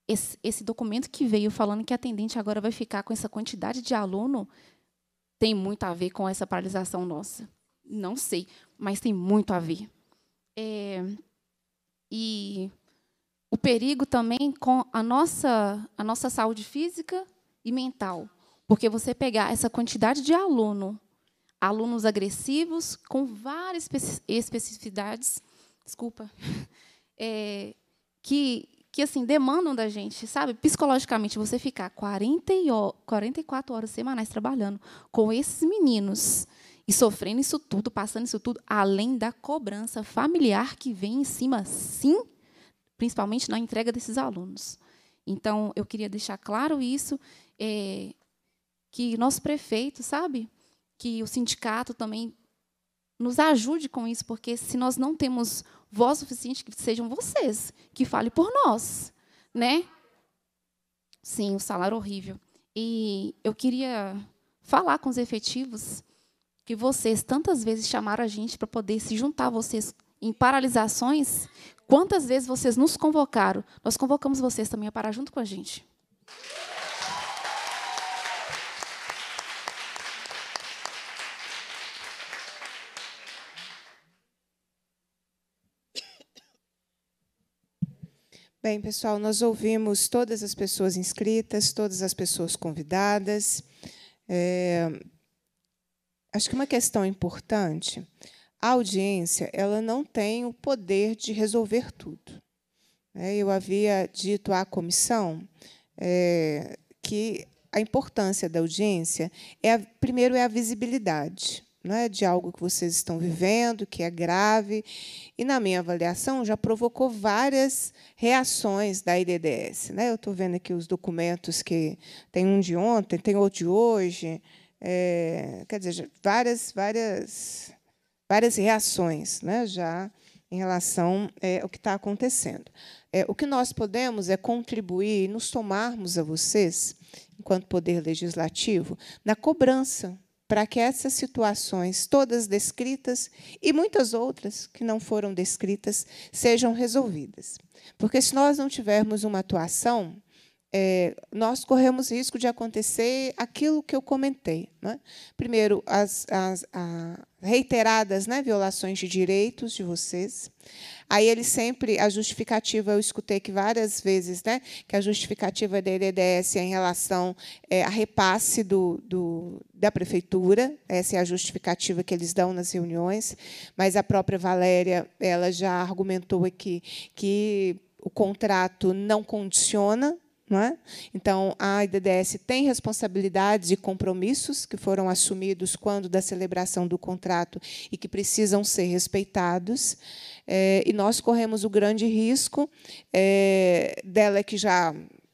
esse, esse documento que veio falando que a atendente agora vai ficar com essa quantidade de aluno, tem muito a ver com essa paralisação nossa. Não sei, mas tem muito a ver. É, e o perigo também com a nossa, a nossa saúde física e mental. Porque você pegar essa quantidade de aluno, alunos agressivos, com várias especificidades, desculpa, é, que que assim demandam da gente, sabe? Psicologicamente, você ficar 40 e 44 horas semanais trabalhando com esses meninos e sofrendo isso tudo, passando isso tudo, além da cobrança familiar que vem em cima, sim, principalmente na entrega desses alunos. Então, eu queria deixar claro isso, é, que nosso prefeito, sabe? Que o sindicato também nos ajude com isso, porque se nós não temos voz suficiente, que sejam vocês que falem por nós, né? Sim, o um salário horrível. E eu queria falar com os efetivos que vocês tantas vezes chamaram a gente para poder se juntar a vocês em paralisações. Quantas vezes vocês nos convocaram? Nós convocamos vocês também a parar junto com a gente. Bem, pessoal, nós ouvimos todas as pessoas inscritas, todas as pessoas convidadas. É, acho que uma questão importante: a audiência ela não tem o poder de resolver tudo. Né? eu havia dito à comissão é, que a importância da audiência é a, primeiro é a visibilidade. Né, de algo que vocês estão vivendo, que é grave, e na minha avaliação já provocou várias reações da IDDS. Né? Eu estou vendo aqui os documentos que tem um de ontem, tem outro de hoje, é, quer dizer, várias, várias, várias reações né, já em relação é, ao que está acontecendo. É, o que nós podemos é contribuir e nos tomarmos a vocês, enquanto Poder Legislativo, na cobrança para que essas situações, todas descritas e muitas outras que não foram descritas, sejam resolvidas. Porque se nós não tivermos uma atuação, é, nós corremos risco de acontecer aquilo que eu comentei. Né? Primeiro, as, as, a, reiteradas né, violações de direitos de vocês. Aí ele sempre, a justificativa, eu escutei que várias vezes, né, que a justificativa dele é em relação é, a repasse do, do, da prefeitura, essa é a justificativa que eles dão nas reuniões, mas a própria Valéria ela já argumentou aqui que o contrato não condiciona é? Então, a IDDS tem responsabilidades e compromissos que foram assumidos quando da celebração do contrato e que precisam ser respeitados. É, e nós corremos o grande risco é, dela que já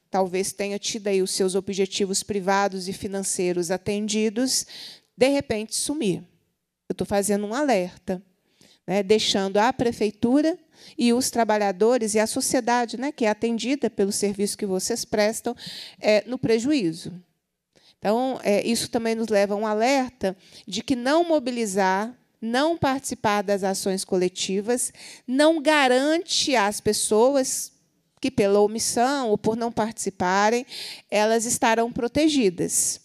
talvez tenha tido aí os seus objetivos privados e financeiros atendidos, de repente sumir. Eu estou fazendo um alerta, né? deixando a prefeitura e os trabalhadores e a sociedade, né, que é atendida pelo serviço que vocês prestam, é, no prejuízo. Então, é, isso também nos leva a um alerta de que não mobilizar, não participar das ações coletivas, não garante às pessoas que, pela omissão ou por não participarem, elas estarão protegidas.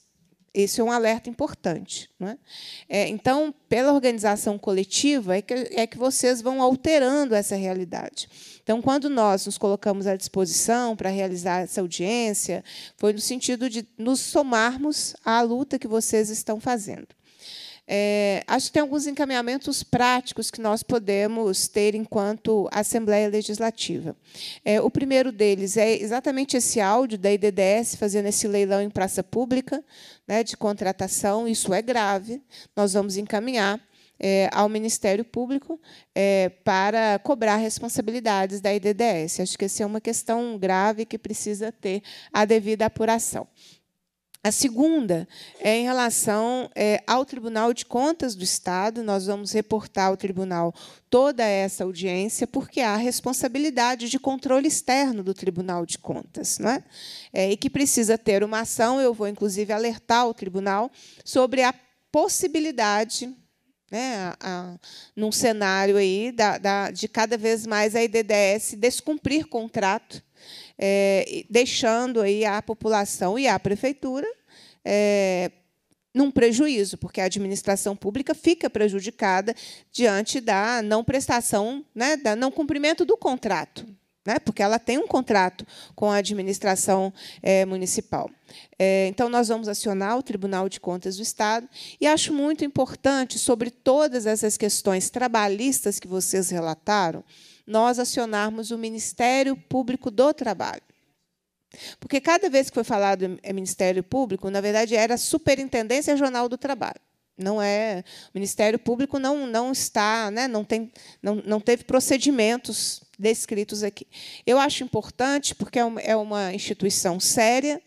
Esse é um alerta importante. Né? É, então, pela organização coletiva, é que, é que vocês vão alterando essa realidade. Então, quando nós nos colocamos à disposição para realizar essa audiência, foi no sentido de nos somarmos à luta que vocês estão fazendo. É, acho que tem alguns encaminhamentos práticos que nós podemos ter enquanto Assembleia Legislativa. É, o primeiro deles é exatamente esse áudio da IDDS fazendo esse leilão em praça pública né, de contratação. Isso é grave. Nós vamos encaminhar. É, ao Ministério Público é, para cobrar responsabilidades da IDDS. Acho que essa é uma questão grave que precisa ter a devida apuração. A segunda é em relação é, ao Tribunal de Contas do Estado. Nós vamos reportar ao tribunal toda essa audiência, porque há responsabilidade de controle externo do Tribunal de Contas, não é? é e que precisa ter uma ação. Eu vou, inclusive, alertar o tribunal sobre a possibilidade né, a, a, num cenário aí da, da, de cada vez mais a IDDS descumprir contrato é, deixando aí a população e a prefeitura é, num prejuízo, porque a administração pública fica prejudicada diante da não prestação, né, da não cumprimento do contrato, né, porque ela tem um contrato com a administração é, municipal. É, então, nós vamos acionar o Tribunal de Contas do Estado e acho muito importante, sobre todas essas questões trabalhistas que vocês relataram, nós acionarmos o Ministério Público do Trabalho. Porque cada vez que foi falado é Ministério Público, na verdade era Superintendência Regional do Trabalho. Não é, o Ministério Público não, não está, né, não, tem, não, não teve procedimentos descritos aqui. Eu acho importante, porque é, é uma instituição séria,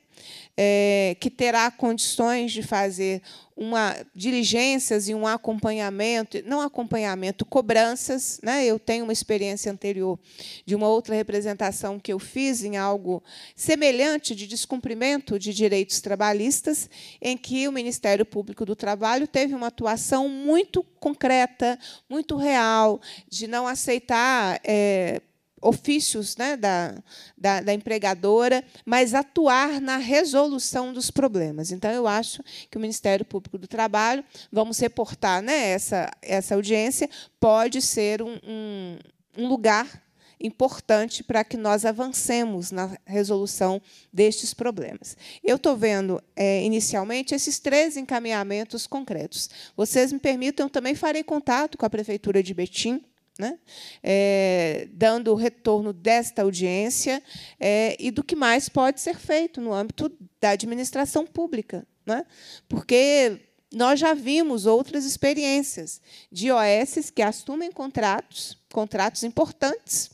é, que terá condições de fazer uma diligências e um acompanhamento, não acompanhamento, cobranças. Né? Eu tenho uma experiência anterior de uma outra representação que eu fiz em algo semelhante de descumprimento de direitos trabalhistas, em que o Ministério Público do Trabalho teve uma atuação muito concreta, muito real, de não aceitar. É, ofícios né, da, da, da, empregadora, mas atuar na resolução dos problemas. Então, eu acho que o Ministério Público do Trabalho, vamos reportar né, essa, essa audiência, pode ser um, um, um lugar importante para que nós avancemos na resolução destes problemas. Eu estou vendo, é, inicialmente, esses três encaminhamentos concretos. Vocês me permitam, eu também farei contato com a Prefeitura de Betim, né? É, dando o retorno desta audiência é, e do que mais pode ser feito no âmbito da administração pública. Né? Porque nós já vimos outras experiências de OS que assumem contratos, contratos importantes,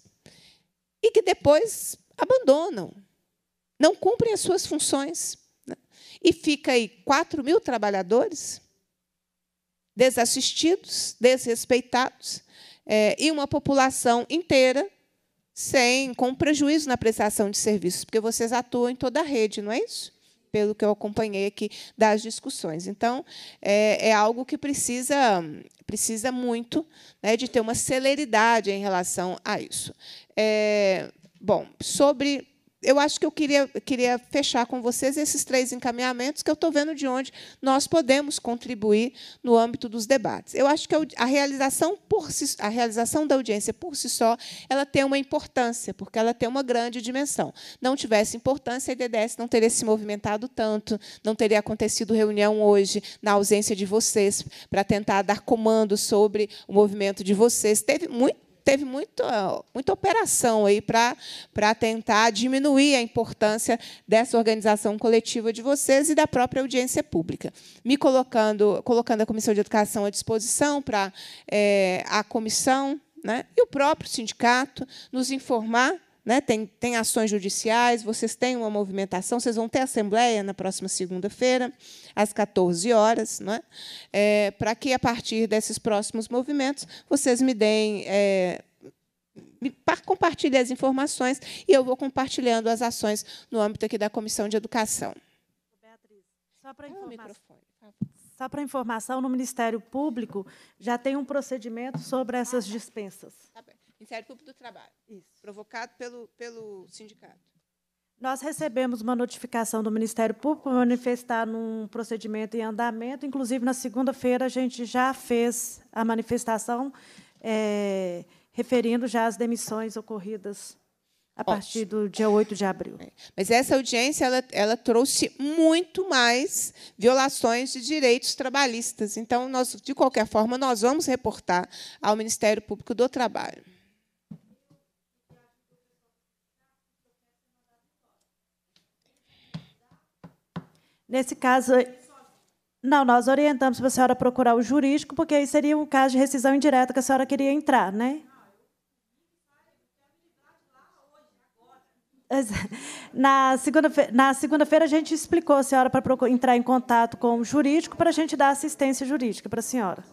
e que depois abandonam, não cumprem as suas funções. Né? E fica aí 4 mil trabalhadores desassistidos, desrespeitados, é, e uma população inteira sem com prejuízo na prestação de serviços, porque vocês atuam em toda a rede, não é isso? Pelo que eu acompanhei aqui das discussões. Então, é, é algo que precisa, precisa muito né, de ter uma celeridade em relação a isso. É, bom, sobre eu acho que eu queria, queria fechar com vocês esses três encaminhamentos que eu estou vendo de onde nós podemos contribuir no âmbito dos debates. Eu acho que a realização, por si, a realização da audiência por si só ela tem uma importância, porque ela tem uma grande dimensão. Não tivesse importância, a IDDS não teria se movimentado tanto, não teria acontecido reunião hoje, na ausência de vocês, para tentar dar comando sobre o movimento de vocês. Teve muito teve muita, muita operação aí para tentar diminuir a importância dessa organização coletiva de vocês e da própria audiência pública. Me colocando, colocando a Comissão de Educação à disposição para é, eh, a comissão né, e o próprio sindicato nos informar né? tem, tem ações judiciais, vocês têm uma movimentação, vocês vão ter assembleia na próxima segunda-feira, às 14 horas, né? é, é para que, a partir desses próximos movimentos, vocês me deem. É, compartilhe as informações e eu vou compartilhando as ações no âmbito aqui da Comissão de Educação. Beatriz, só para informação, tá? informação, no Ministério Público já tem um procedimento sobre essas ah, tá. dispensas. Tá bem. Ministério Público do Trabalho. Isso. Provocado pelo, pelo sindicato. Nós recebemos uma notificação do Ministério Público manifestar num procedimento em andamento. Inclusive, na segunda-feira, a gente já fez a manifestação é, referindo já as demissões ocorridas a Ótimo. partir do dia 8 de abril. É. Mas essa audiência ela, ela, trouxe muito mais violações de direitos trabalhistas. Então, nós, de qualquer forma, nós vamos reportar ao Ministério Público do Trabalho. Nesse caso, não, nós orientamos para a senhora procurar o jurídico, porque aí seria um caso de rescisão indireta que a senhora queria entrar, né? Na segunda-feira, na segunda-feira a gente explicou a senhora para entrar em contato com o jurídico para a gente dar assistência jurídica para a senhora.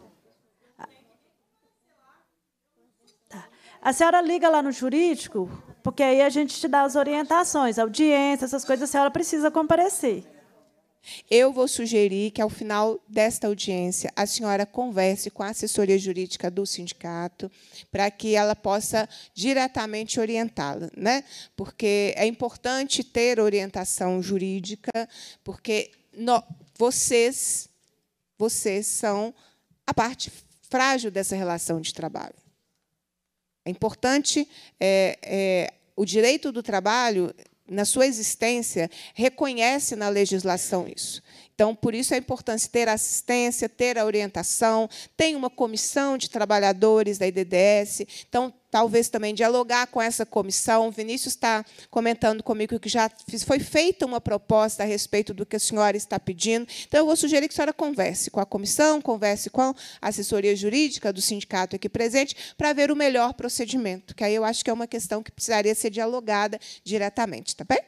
Tá. A senhora liga lá no jurídico, porque aí a gente te dá as orientações, audiência, essas coisas, a senhora precisa comparecer. Eu vou sugerir que, ao final desta audiência, a senhora converse com a assessoria jurídica do sindicato, para que ela possa diretamente orientá-la. Né? Porque é importante ter orientação jurídica, porque no, vocês, vocês são a parte frágil dessa relação de trabalho. É importante. É, é, o direito do trabalho na sua existência, reconhece na legislação isso. Então, por isso a importância ter assistência, ter a orientação, tem uma comissão de trabalhadores da IDDS. Então, talvez também dialogar com essa comissão. O Vinícius está comentando comigo que já foi feita uma proposta a respeito do que a senhora está pedindo. Então, eu vou sugerir que a senhora converse com a comissão, converse com a assessoria jurídica do sindicato aqui presente, para ver o melhor procedimento, que aí eu acho que é uma questão que precisaria ser dialogada diretamente, tá bem?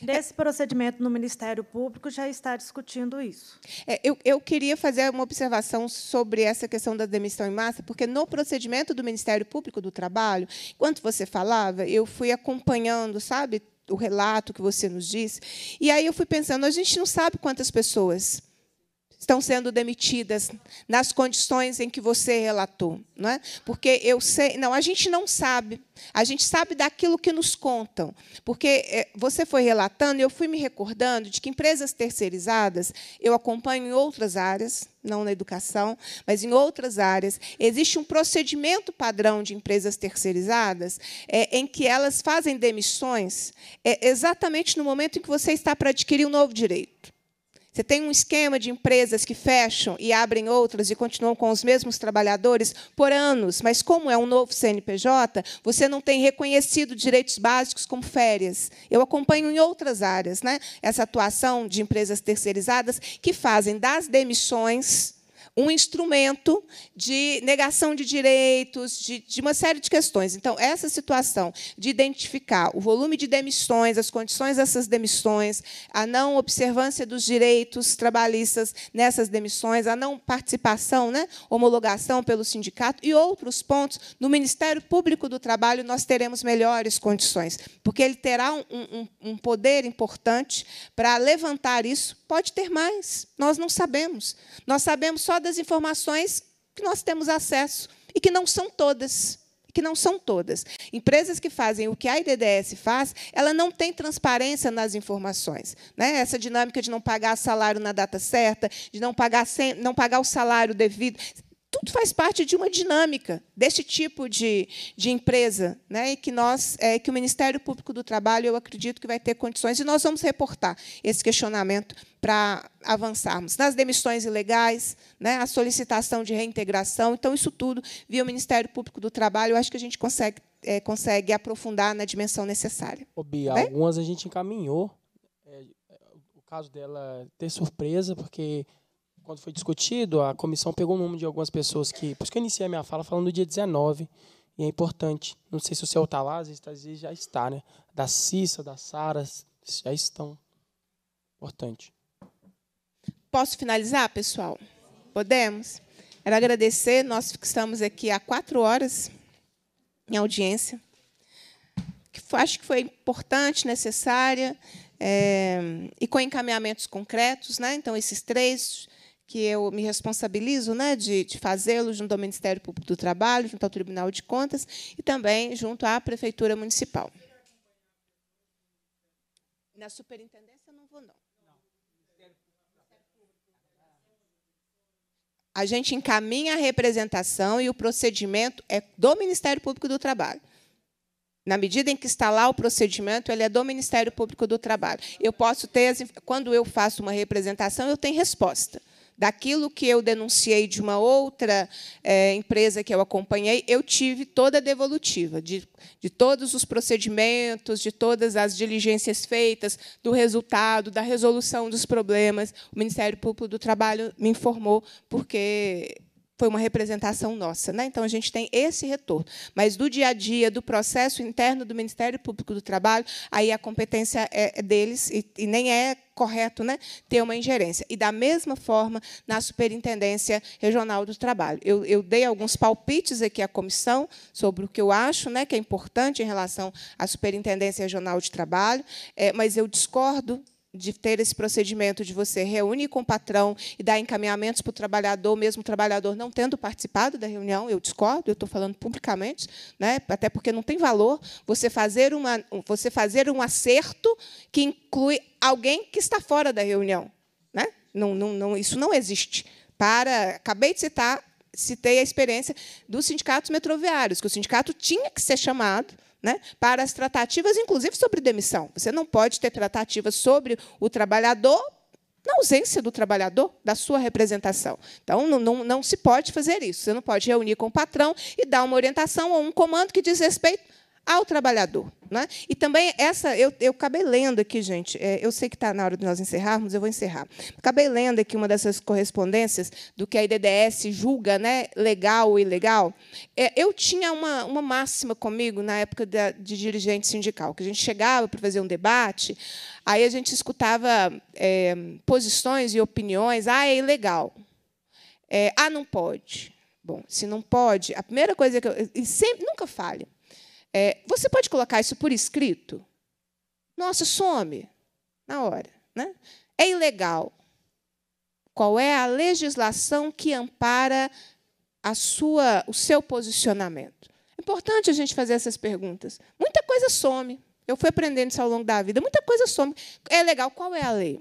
Desse procedimento no Ministério Público já está discutindo isso. É, eu, eu queria fazer uma observação sobre essa questão da demissão em massa, porque no procedimento do Ministério Público do Trabalho, enquanto você falava, eu fui acompanhando, sabe, o relato que você nos disse, e aí eu fui pensando, a gente não sabe quantas pessoas estão sendo demitidas nas condições em que você relatou, não é? Porque eu sei, não, a gente não sabe. A gente sabe daquilo que nos contam, porque eh, você foi relatando e eu fui me recordando de que empresas terceirizadas eu acompanho em outras áreas, não na educação, mas em outras áreas existe um procedimento padrão de empresas terceirizadas é, em que elas fazem demissões é, exatamente no momento em que você está para adquirir um novo direito. Você tem um esquema de empresas que fecham e abrem outras e continuam com os mesmos trabalhadores por anos, mas como é um novo CNPJ, você não tem reconhecido direitos básicos como férias. Eu acompanho em outras áreas né, essa atuação de empresas terceirizadas que fazem das demissões um instrumento de negação de direitos, de, de, uma série de questões. Então, essa situação de identificar o volume de demissões, as condições dessas demissões, a não observância dos direitos trabalhistas nessas demissões, a não participação, né, homologação pelo sindicato e outros pontos, no Ministério Público do Trabalho nós teremos melhores condições, porque ele terá um, um, um poder importante para levantar isso. Pode ter mais, nós não sabemos. Nós sabemos só das informações que nós temos acesso e que não são todas. Que não são todas. Empresas que fazem o que a IDDS faz, ela não tem transparência nas informações. Né? Essa dinâmica de não pagar salário na data certa, de não pagar, sem, não pagar o salário devido tudo faz parte de uma dinâmica desse tipo de, de empresa, né? E que nós, é, que o Ministério Público do Trabalho, eu acredito que vai ter condições e nós vamos reportar esse questionamento para avançarmos nas demissões ilegais, né? A solicitação de reintegração, então isso tudo via o Ministério Público do Trabalho, eu acho que a gente consegue é, consegue aprofundar na dimensão necessária. Ô, Bia, né? algumas a gente encaminhou. É, o caso dela ter surpresa, porque quando foi discutido, a comissão pegou o número de algumas pessoas que. Por isso que eu iniciei a minha fala falando do dia 19. E é importante. Não sei se o seu está lá, às vezes, já está, né? Da Cissa, da Sara, já estão. Importante. Posso finalizar, pessoal? Podemos? Quero agradecer. Nós estamos aqui há quatro horas em audiência. Que acho que foi importante, necessária. É, e com encaminhamentos concretos, né? Então esses três que eu me responsabilizo né, de, de fazê-lo junto ao Ministério Público do Trabalho, junto ao Tribunal de Contas e também junto à Prefeitura Municipal. Na superintendência não vou, não. A gente encaminha a representação e o procedimento é do Ministério Público do Trabalho. Na medida em que está lá o procedimento, ele é do Ministério Público do Trabalho. Eu posso ter, quando eu faço uma representação, eu tenho resposta daquilo que eu denunciei de uma outra é, empresa que eu acompanhei, eu tive toda a devolutiva de, de todos os procedimentos, de todas as diligências feitas, do resultado, da resolução dos problemas. O Ministério Público do Trabalho me informou, porque foi uma representação nossa. Né? Então, a gente tem esse retorno. Mas do dia a dia, do processo interno do Ministério Público do Trabalho, aí a competência é, é deles, e, e nem é correto né, ter uma ingerência. E, da mesma forma, na Superintendência Regional do Trabalho. Eu, eu, dei alguns palpites aqui à comissão sobre o que eu acho né, que é importante em relação à Superintendência Regional de Trabalho, é, mas eu discordo de ter esse procedimento de você reúne com o patrão e dar encaminhamentos para o trabalhador, mesmo o trabalhador não tendo participado da reunião, eu discordo, eu estou falando publicamente, né? até porque não tem valor você fazer, uma, você fazer um acerto que inclui alguém que está fora da reunião. Né? Não, não, não, isso não existe. Para, acabei de citar, citei a experiência dos sindicatos metroviários, que o sindicato tinha que ser chamado né, para as tratativas, inclusive sobre demissão. Você não pode ter tratativas sobre o trabalhador na ausência do trabalhador, da sua representação. Então, não, não, não se pode fazer isso. Você não pode reunir com o patrão e dar uma orientação ou um comando que diz respeito ao trabalhador. Né? E também essa, eu, eu acabei lendo aqui, gente, é, eu sei que está na hora de nós encerrarmos, eu vou encerrar. Acabei lendo aqui uma dessas correspondências do que a IDDS julga né, legal ou ilegal. É, eu tinha uma, uma máxima comigo na época da, de dirigente sindical, que a gente chegava para fazer um debate, aí a gente escutava é, posições e opiniões, ah, é ilegal, é, ah, não pode. Bom, se não pode, a primeira coisa que eu. E sempre, nunca falha. É, você pode colocar isso por escrito? Nossa, some na hora. Né? É ilegal. Qual é a legislação que ampara a sua, o seu posicionamento? É importante a gente fazer essas perguntas. Muita coisa some. Eu fui aprendendo isso ao longo da vida. Muita coisa some. É legal. Qual é a lei?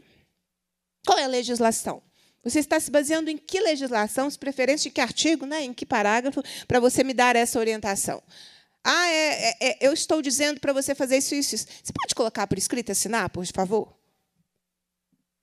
Qual é a legislação? Você está se baseando em que legislação, se preferência de que artigo, né? em que parágrafo, para você me dar essa orientação? Ah, é, é, é eu estou dizendo para você fazer isso, isso, isso. Você pode colocar por escrito, assinar, por favor?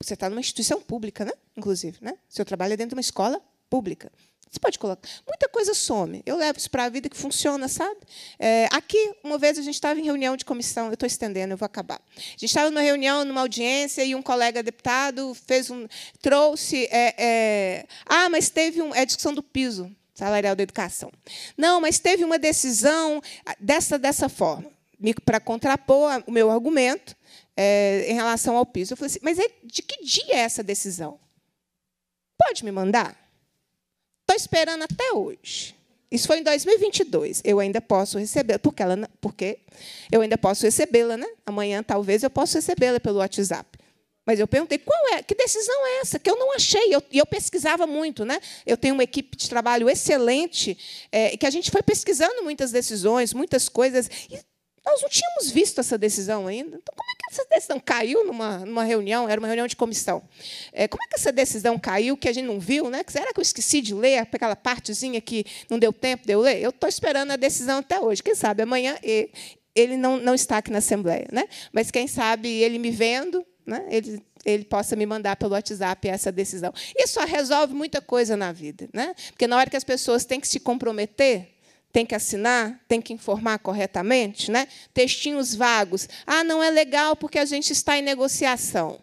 Você está numa instituição pública, né? Inclusive, né? Seu trabalho é dentro de uma escola pública. Você pode colocar. Muita coisa some. Eu levo isso para a vida que funciona, sabe? É, aqui, uma vez, a gente estava em reunião de comissão. Eu estou estendendo, eu vou acabar. A gente estava numa reunião, numa audiência, e um colega deputado fez um, trouxe... É, é, ah, mas teve um, é a discussão do piso salarial da educação. Não, mas teve uma decisão ah, dessa, dessa forma, para contrapor o meu argumento é, em relação ao piso. Eu falei assim, mas é, de que dia é essa decisão? Pode me mandar? Estou esperando até hoje. Isso foi em 2022. Eu ainda posso recebê-la, porque, ela, porque eu ainda posso recebê-la, né? Amanhã talvez eu possa recebê-la pelo WhatsApp. Mas eu perguntei, qual é? Que decisão é essa? Que eu não achei. E eu, eu, pesquisava muito, né? Eu tenho uma equipe de trabalho excelente, é, que a gente foi pesquisando muitas decisões, muitas coisas. E nós não tínhamos visto essa decisão ainda. Então, como é que essa decisão caiu numa, numa reunião? Era uma reunião de comissão. É, como é que essa decisão caiu que a gente não viu? Né? Será que eu esqueci de ler aquela partezinha que não deu tempo de eu ler? Eu estou esperando a decisão até hoje. Quem sabe amanhã ele não, não está aqui na Assembleia. Né? Mas quem sabe ele me vendo né? ele, ele possa me mandar pelo WhatsApp essa decisão. Isso resolve muita coisa na vida, né? porque na hora que as pessoas têm que se comprometer, tem que assinar, tem que informar corretamente, né? textinhos vagos. Ah, não é legal porque a gente está em negociação.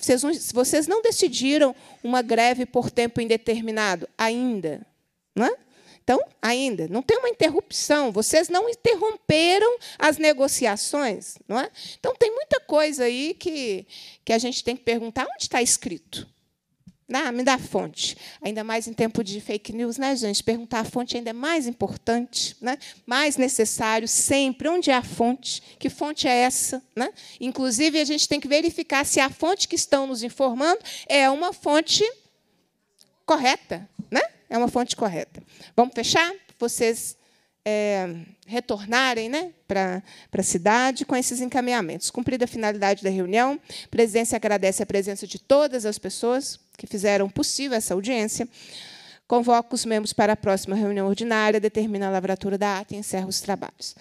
Vocês não, vocês não decidiram uma greve por tempo indeterminado ainda. Não é? Então, ainda, não tem uma interrupção. Vocês não interromperam as negociações, não é? Então, tem muita coisa aí que, que a gente tem que perguntar onde está escrito. Ah, me dá a fonte. Ainda mais em tempo de fake news, né, gente? Perguntar a fonte ainda é mais importante, né? mais necessário sempre. Onde é a fonte? Que fonte é essa? Né? Inclusive, a gente tem que verificar se a fonte que estão nos informando é uma fonte correta. Né? é uma fonte correta. Vamos fechar? Vocês é, retornarem né, para a cidade com esses encaminhamentos. Cumprida a finalidade da reunião, a presidência agradece a presença de todas as pessoas que fizeram possível essa audiência. Convoca os membros para a próxima reunião ordinária, determina a lavratura da ata e encerra os trabalhos.